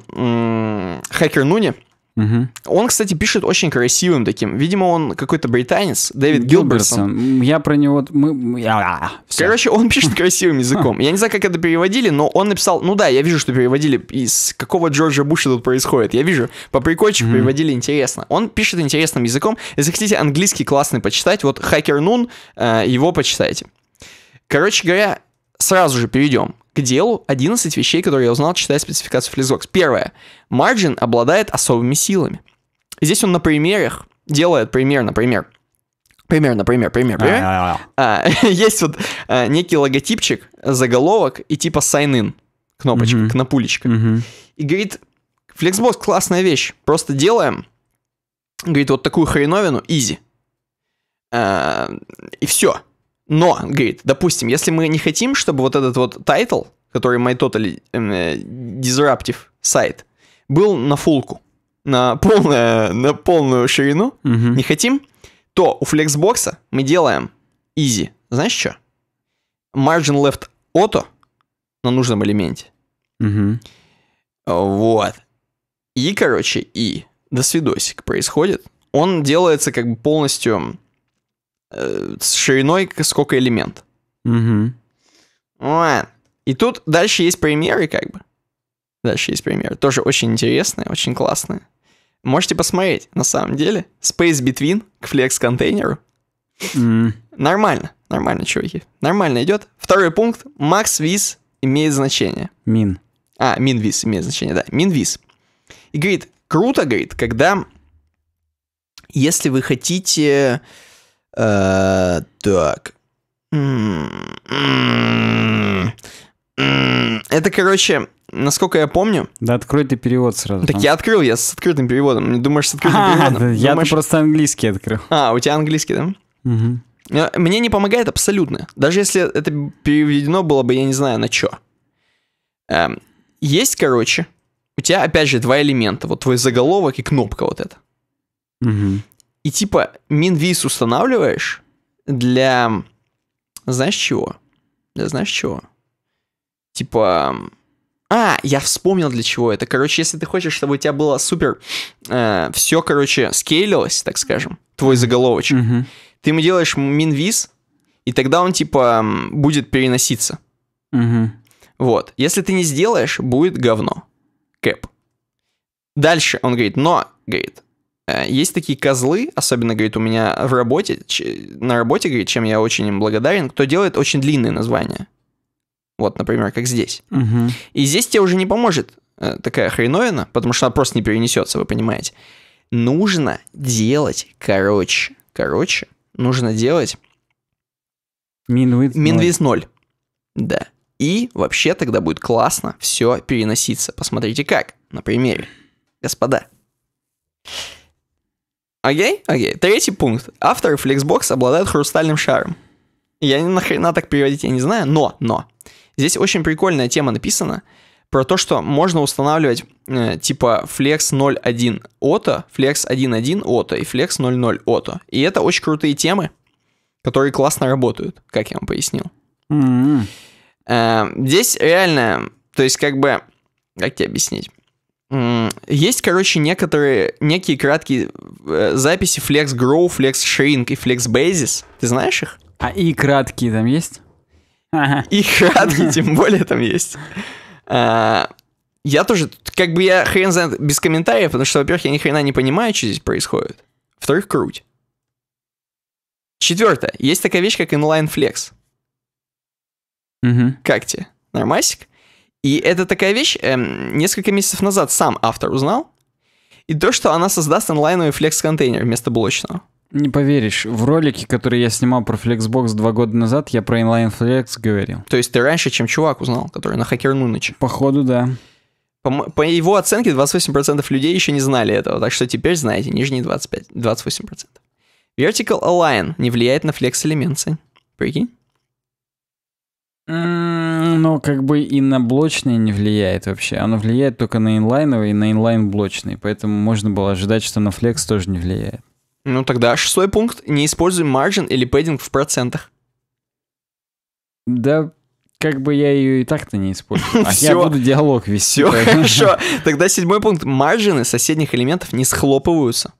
Хакер Нуне, Угу. Он, кстати, пишет очень красивым таким. Видимо, он какой-то британец, Дэвид Гилберсон. Гилберсон. Я про него... Мы... А, Короче, он пишет <laughs> красивым языком. Я не знаю, как это переводили, но он написал... Ну да, я вижу, что переводили из какого Джорджа Буша тут происходит. Я вижу, по прикольчику угу. переводили интересно. Он пишет интересным языком. Если хотите английский классный почитать, вот Хакер Нун, э, его почитайте. Короче говоря, сразу же перейдем к делу 11 вещей, которые я узнал, читая спецификацию FlexBox. Первое. Margin обладает особыми силами. Здесь он на примерах делает пример, например, Пример, например, пример, пример. А, <laughs> есть вот а, некий логотипчик, заголовок и типа sign-in, кнопочка, mm-hmm. кнопулечка. Mm-hmm. И говорит, Flexbox классная вещь, просто делаем, говорит, вот такую хреновину, изи. А, и все. Но, говорит, допустим, если мы не хотим, чтобы вот этот вот тайтл, который MyTotal эм, э, Disruptive сайт, был на фулку, на, полное, на полную ширину, угу. не хотим, то у Flexbox мы делаем easy. Знаешь что? Margin left auto на нужном элементе. Угу. Вот. И, короче, и досвидосик происходит. Он делается как бы полностью Э, с шириной сколько элемент. Угу. Вот. И тут дальше есть примеры, как бы. Дальше есть примеры. Тоже очень интересные, очень классные. Можете посмотреть, на самом деле. Space Between к флекс-контейнеру. Mm. Нормально, нормально, чуваки. Нормально идет. Второй пункт. Max Viz имеет значение. Min. А, min Viz имеет значение, да. Min Viz. И говорит, круто, говорит, когда... Если вы хотите Э, так. Это, короче, насколько я помню... Да открой ты перевод сразу. Так я открыл, я с открытым переводом. Не думаешь, с открытым переводом? Я просто английский открыл. А, у тебя английский, да? Э, мне не помогает абсолютно. Даже если это переведено было бы, я не знаю, на что. Эм, есть, короче, у тебя, опять же, два элемента. Вот твой заголовок и кнопка вот эта. Угу. И типа минвиз устанавливаешь для... Знаешь чего? Для знаешь чего? Типа... А, я вспомнил для чего это. Короче, если ты хочешь, чтобы у тебя было супер... Э, все, короче, скейлилось, так скажем, твой заголовочек. Угу. Ты ему делаешь минвиз, и тогда он, типа, будет переноситься. Угу. Вот. Если ты не сделаешь, будет говно. Кэп. Дальше он говорит, но, говорит, Э, есть такие козлы, особенно, говорит, у меня в работе, на работе, говорит, чем я очень им благодарен, кто делает очень длинные названия. Вот, например, как здесь. Угу. И здесь тебе уже не поможет э, такая хреновина, потому что она просто не перенесется, вы понимаете. Нужно делать короче. Короче, нужно делать... Минвиз Минвиз 0. Да. И вообще тогда будет классно все переноситься. Посмотрите как. На примере. Господа. Окей? Окей. Третий пункт. Авторы Flexbox обладают хрустальным шаром. Я не нахрена так переводить, я не знаю, но, но. Здесь очень прикольная тема написана про то, что можно устанавливать э, типа Flex 0.1 OTO, Flex 1.1 OTO и Flex 0.0 OTO. И это очень крутые темы, которые классно работают, как я вам пояснил. Mm-hmm. Э, здесь реально, то есть как бы, как тебе объяснить? Есть, короче, некоторые, некие краткие э, записи Flex Grow, Flex Shrink и Flex Basis. Ты знаешь их? А и краткие там есть? И краткие, тем более, там есть. А, я тоже, как бы я хрен знает без комментариев, потому что, во-первых, я ни хрена не понимаю, что здесь происходит. Во-вторых, круть. Четвертое. Есть такая вещь, как inline flex. Угу. Как тебе? Нормасик? И это такая вещь, эм, несколько месяцев назад сам автор узнал, и то, что она создаст онлайновый флекс-контейнер вместо блочного. Не поверишь, в ролике, который я снимал про Flexbox два года назад, я про Inline Flex говорил. То есть ты раньше, чем чувак узнал, который на Hacker Нуначе? Походу, да. По, по его оценке 28% людей еще не знали этого, так что теперь знаете, нижние 25, 28%. Vertical Align не влияет на Flex Elements. Прикинь? Но как бы и на блочные не влияет вообще. Оно влияет только на инлайновые и на инлайн блочные. Поэтому можно было ожидать, что на флекс тоже не влияет. Ну тогда шестой пункт. Не используй маржин или пэддинг в процентах. Да, как бы я ее и так-то не использую. А я буду диалог вести. Все хорошо. Тогда седьмой пункт. Маржины соседних элементов не схлопываются.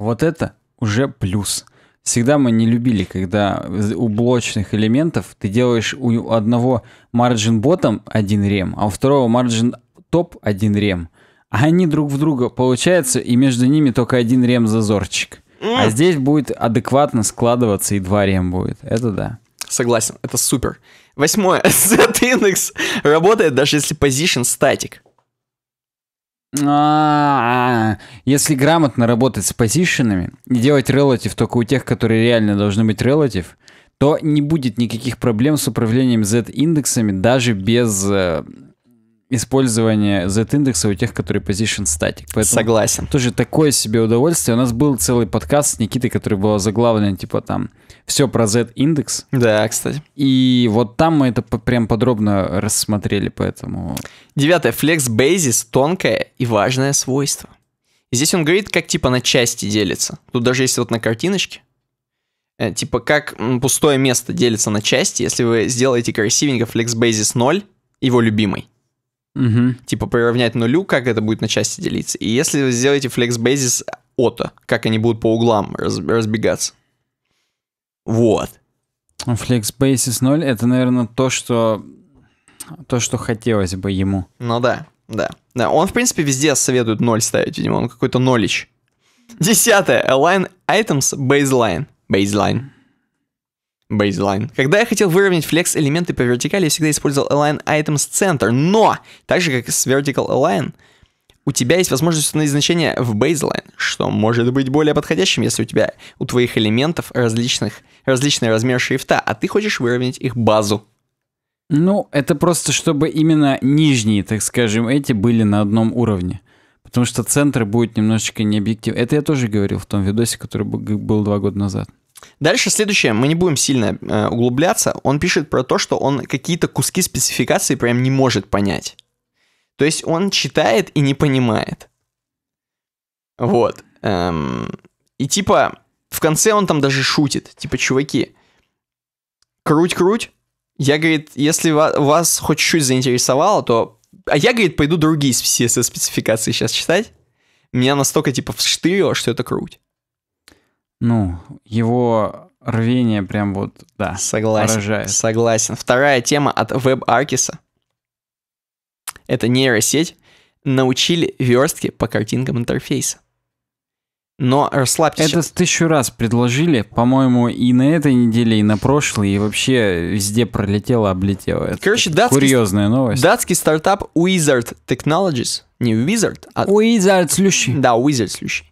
Вот это уже плюс всегда мы не любили, когда у блочных элементов ты делаешь у одного margin bottom один рем, а у второго margin топ один рем. А они друг в друга получаются, и между ними только один рем зазорчик. Mm. А здесь будет адекватно складываться, и два рем будет. Это да. Согласен, это супер. Восьмое. <laughs> z index работает, даже если position static. А -а -а. Если грамотно работать с позишенами и делать релатив только у тех, которые реально должны быть релатив, то не будет никаких проблем с управлением Z-индексами даже без э, использование Z-индекса у тех, которые position static. Поэтому Согласен. Тоже такое себе удовольствие. У нас был целый подкаст с Никитой, который был заглавлен, типа там, все про Z-индекс. Да, кстати. И вот там мы это прям подробно рассмотрели, поэтому... Девятое. Flex Basis — тонкое и важное свойство. здесь он говорит, как типа на части делится. Тут даже есть вот на картиночке, э, типа как пустое место делится на части, если вы сделаете красивенько а basis 0, его любимый, Угу. Типа приравнять нулю, как это будет на части делиться. И если вы сделаете flex basis ото, как они будут по углам раз, разбегаться. Вот. Flex basis 0 это, наверное, то, что то, что хотелось бы ему. Ну да, да. Да, он, в принципе, везде советует 0 ставить, видимо, он какой-то нолич. Десятое. Align items baseline. Baseline. Baseline. Когда я хотел выровнять flex элементы по вертикали, я всегда использовал Align Items Center, но, так же как с Vertical Align, у тебя есть возможность установить значение в baseline, что может быть более подходящим, если у тебя у твоих элементов различных, различный размер шрифта, а ты хочешь выровнять их базу. Ну, это просто чтобы именно нижние, так скажем, эти были на одном уровне. Потому что центр будет немножечко необъективен. Это я тоже говорил в том видосе, который был два года назад. Дальше следующее, мы не будем сильно э, углубляться. Он пишет про то, что он какие-то куски спецификации прям не может понять. То есть он читает и не понимает. Вот. Эм, и типа в конце он там даже шутит. Типа, чуваки, круть-круть. Я, говорит, если вас хоть чуть-чуть заинтересовало, то... А я, говорит, пойду другие все спецификации сейчас читать. Меня настолько, типа, вштырило, что это круть ну, его рвение прям вот, да, согласен, поражает. Согласен. Вторая тема от WebArkis. Это нейросеть. Научили верстки по картинкам интерфейса. Но расслабьтесь. Это тысячу раз предложили, по-моему, и на этой неделе, и на прошлой, и вообще везде пролетело, облетело. Это Короче, датский, курьезная новость. Датский стартап Wizard Technologies, не Wizard, а... Wizard, слющий. Да, Wizard, слющий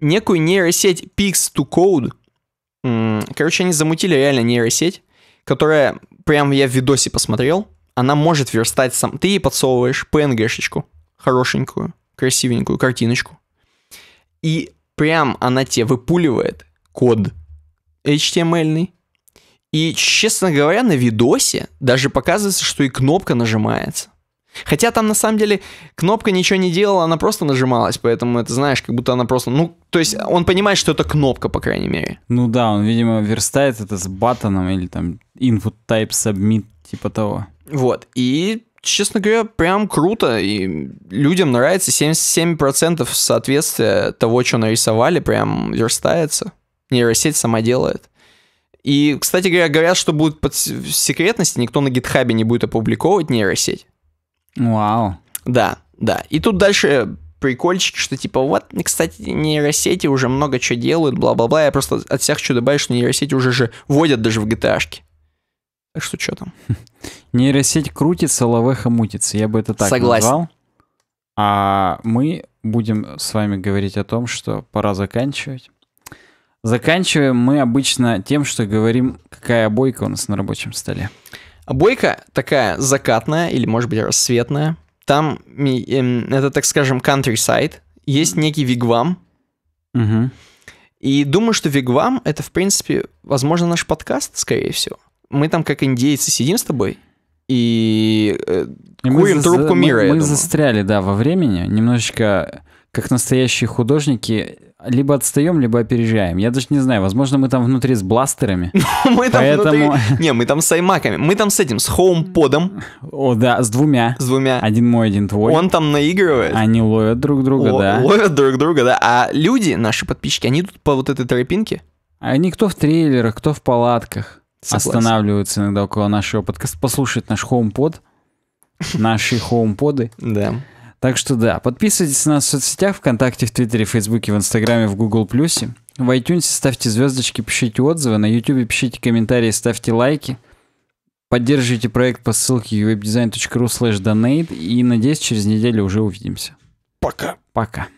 некую нейросеть Pix2Code. Короче, они замутили реально нейросеть, которая, прям я в видосе посмотрел, она может верстать сам. Ты ей подсовываешь PNG-шечку, хорошенькую, красивенькую картиночку. И прям она тебе выпуливает код HTML. Эм и, честно говоря, на видосе даже показывается, что и кнопка нажимается. Хотя там на самом деле кнопка ничего не делала, она просто нажималась, поэтому это знаешь, как будто она просто, ну, то есть он понимает, что это кнопка, по крайней мере. Ну да, он, видимо, верстает это с батоном или там input type submit, типа того. Вот, и честно говоря, прям круто, и людям нравится 77% соответствия того, что нарисовали, прям верстается. Нейросеть сама делает. И, кстати говоря, говорят, что будет под секретности, никто на гитхабе не будет опубликовывать нейросеть. Вау. Да, да. И тут дальше прикольчик, что типа вот, кстати, нейросети уже много чего делают, бла-бла-бла. Я просто от всех что добавил, что нейросети уже же водят даже в GTA-шке. Так что что там? <laughs> Нейросеть крутится, лавеха мутится. Я бы это так Согласен. назвал. А мы будем с вами говорить о том, что пора заканчивать. Заканчиваем мы обычно тем, что говорим, какая обойка у нас на рабочем столе. Бойка такая закатная или, может быть, рассветная. Там, эм, это, так скажем, countryside. Есть некий вигвам. Угу. И думаю, что вигвам — это, в принципе, возможно, наш подкаст, скорее всего. Мы там, как индейцы, сидим с тобой и, э, и курим мы трубку за... мира, Мы, мы думаю. застряли, да, во времени. Немножечко, как настоящие художники, либо отстаем, либо опережаем. Я даже не знаю, возможно, мы там внутри с бластерами. <laughs> Мы там поэтому... внутри... <laughs> Не, мы там с аймаками. Мы там с этим, с хоумподом. О, да, с двумя. С двумя. Один мой, один твой. Он там наигрывает. Они ловят друг друга, Л- да. Ловят друг друга, да. А люди, наши подписчики, они тут по вот этой тропинке? Они кто в трейлерах, кто в палатках. Согласен. Останавливаются иногда около нашего подкаста, послушают наш хоумпод, <laughs> наши хоумподы. Да. Так что да, подписывайтесь на нас в соцсетях, ВКонтакте, в Твиттере, в Фейсбуке, в Инстаграме, в Google Плюсе. В iTunes ставьте звездочки, пишите отзывы, на YouTube пишите комментарии, ставьте лайки. Поддерживайте проект по ссылке webdesign.ru slash donate и надеюсь через неделю уже увидимся. Пока. Пока.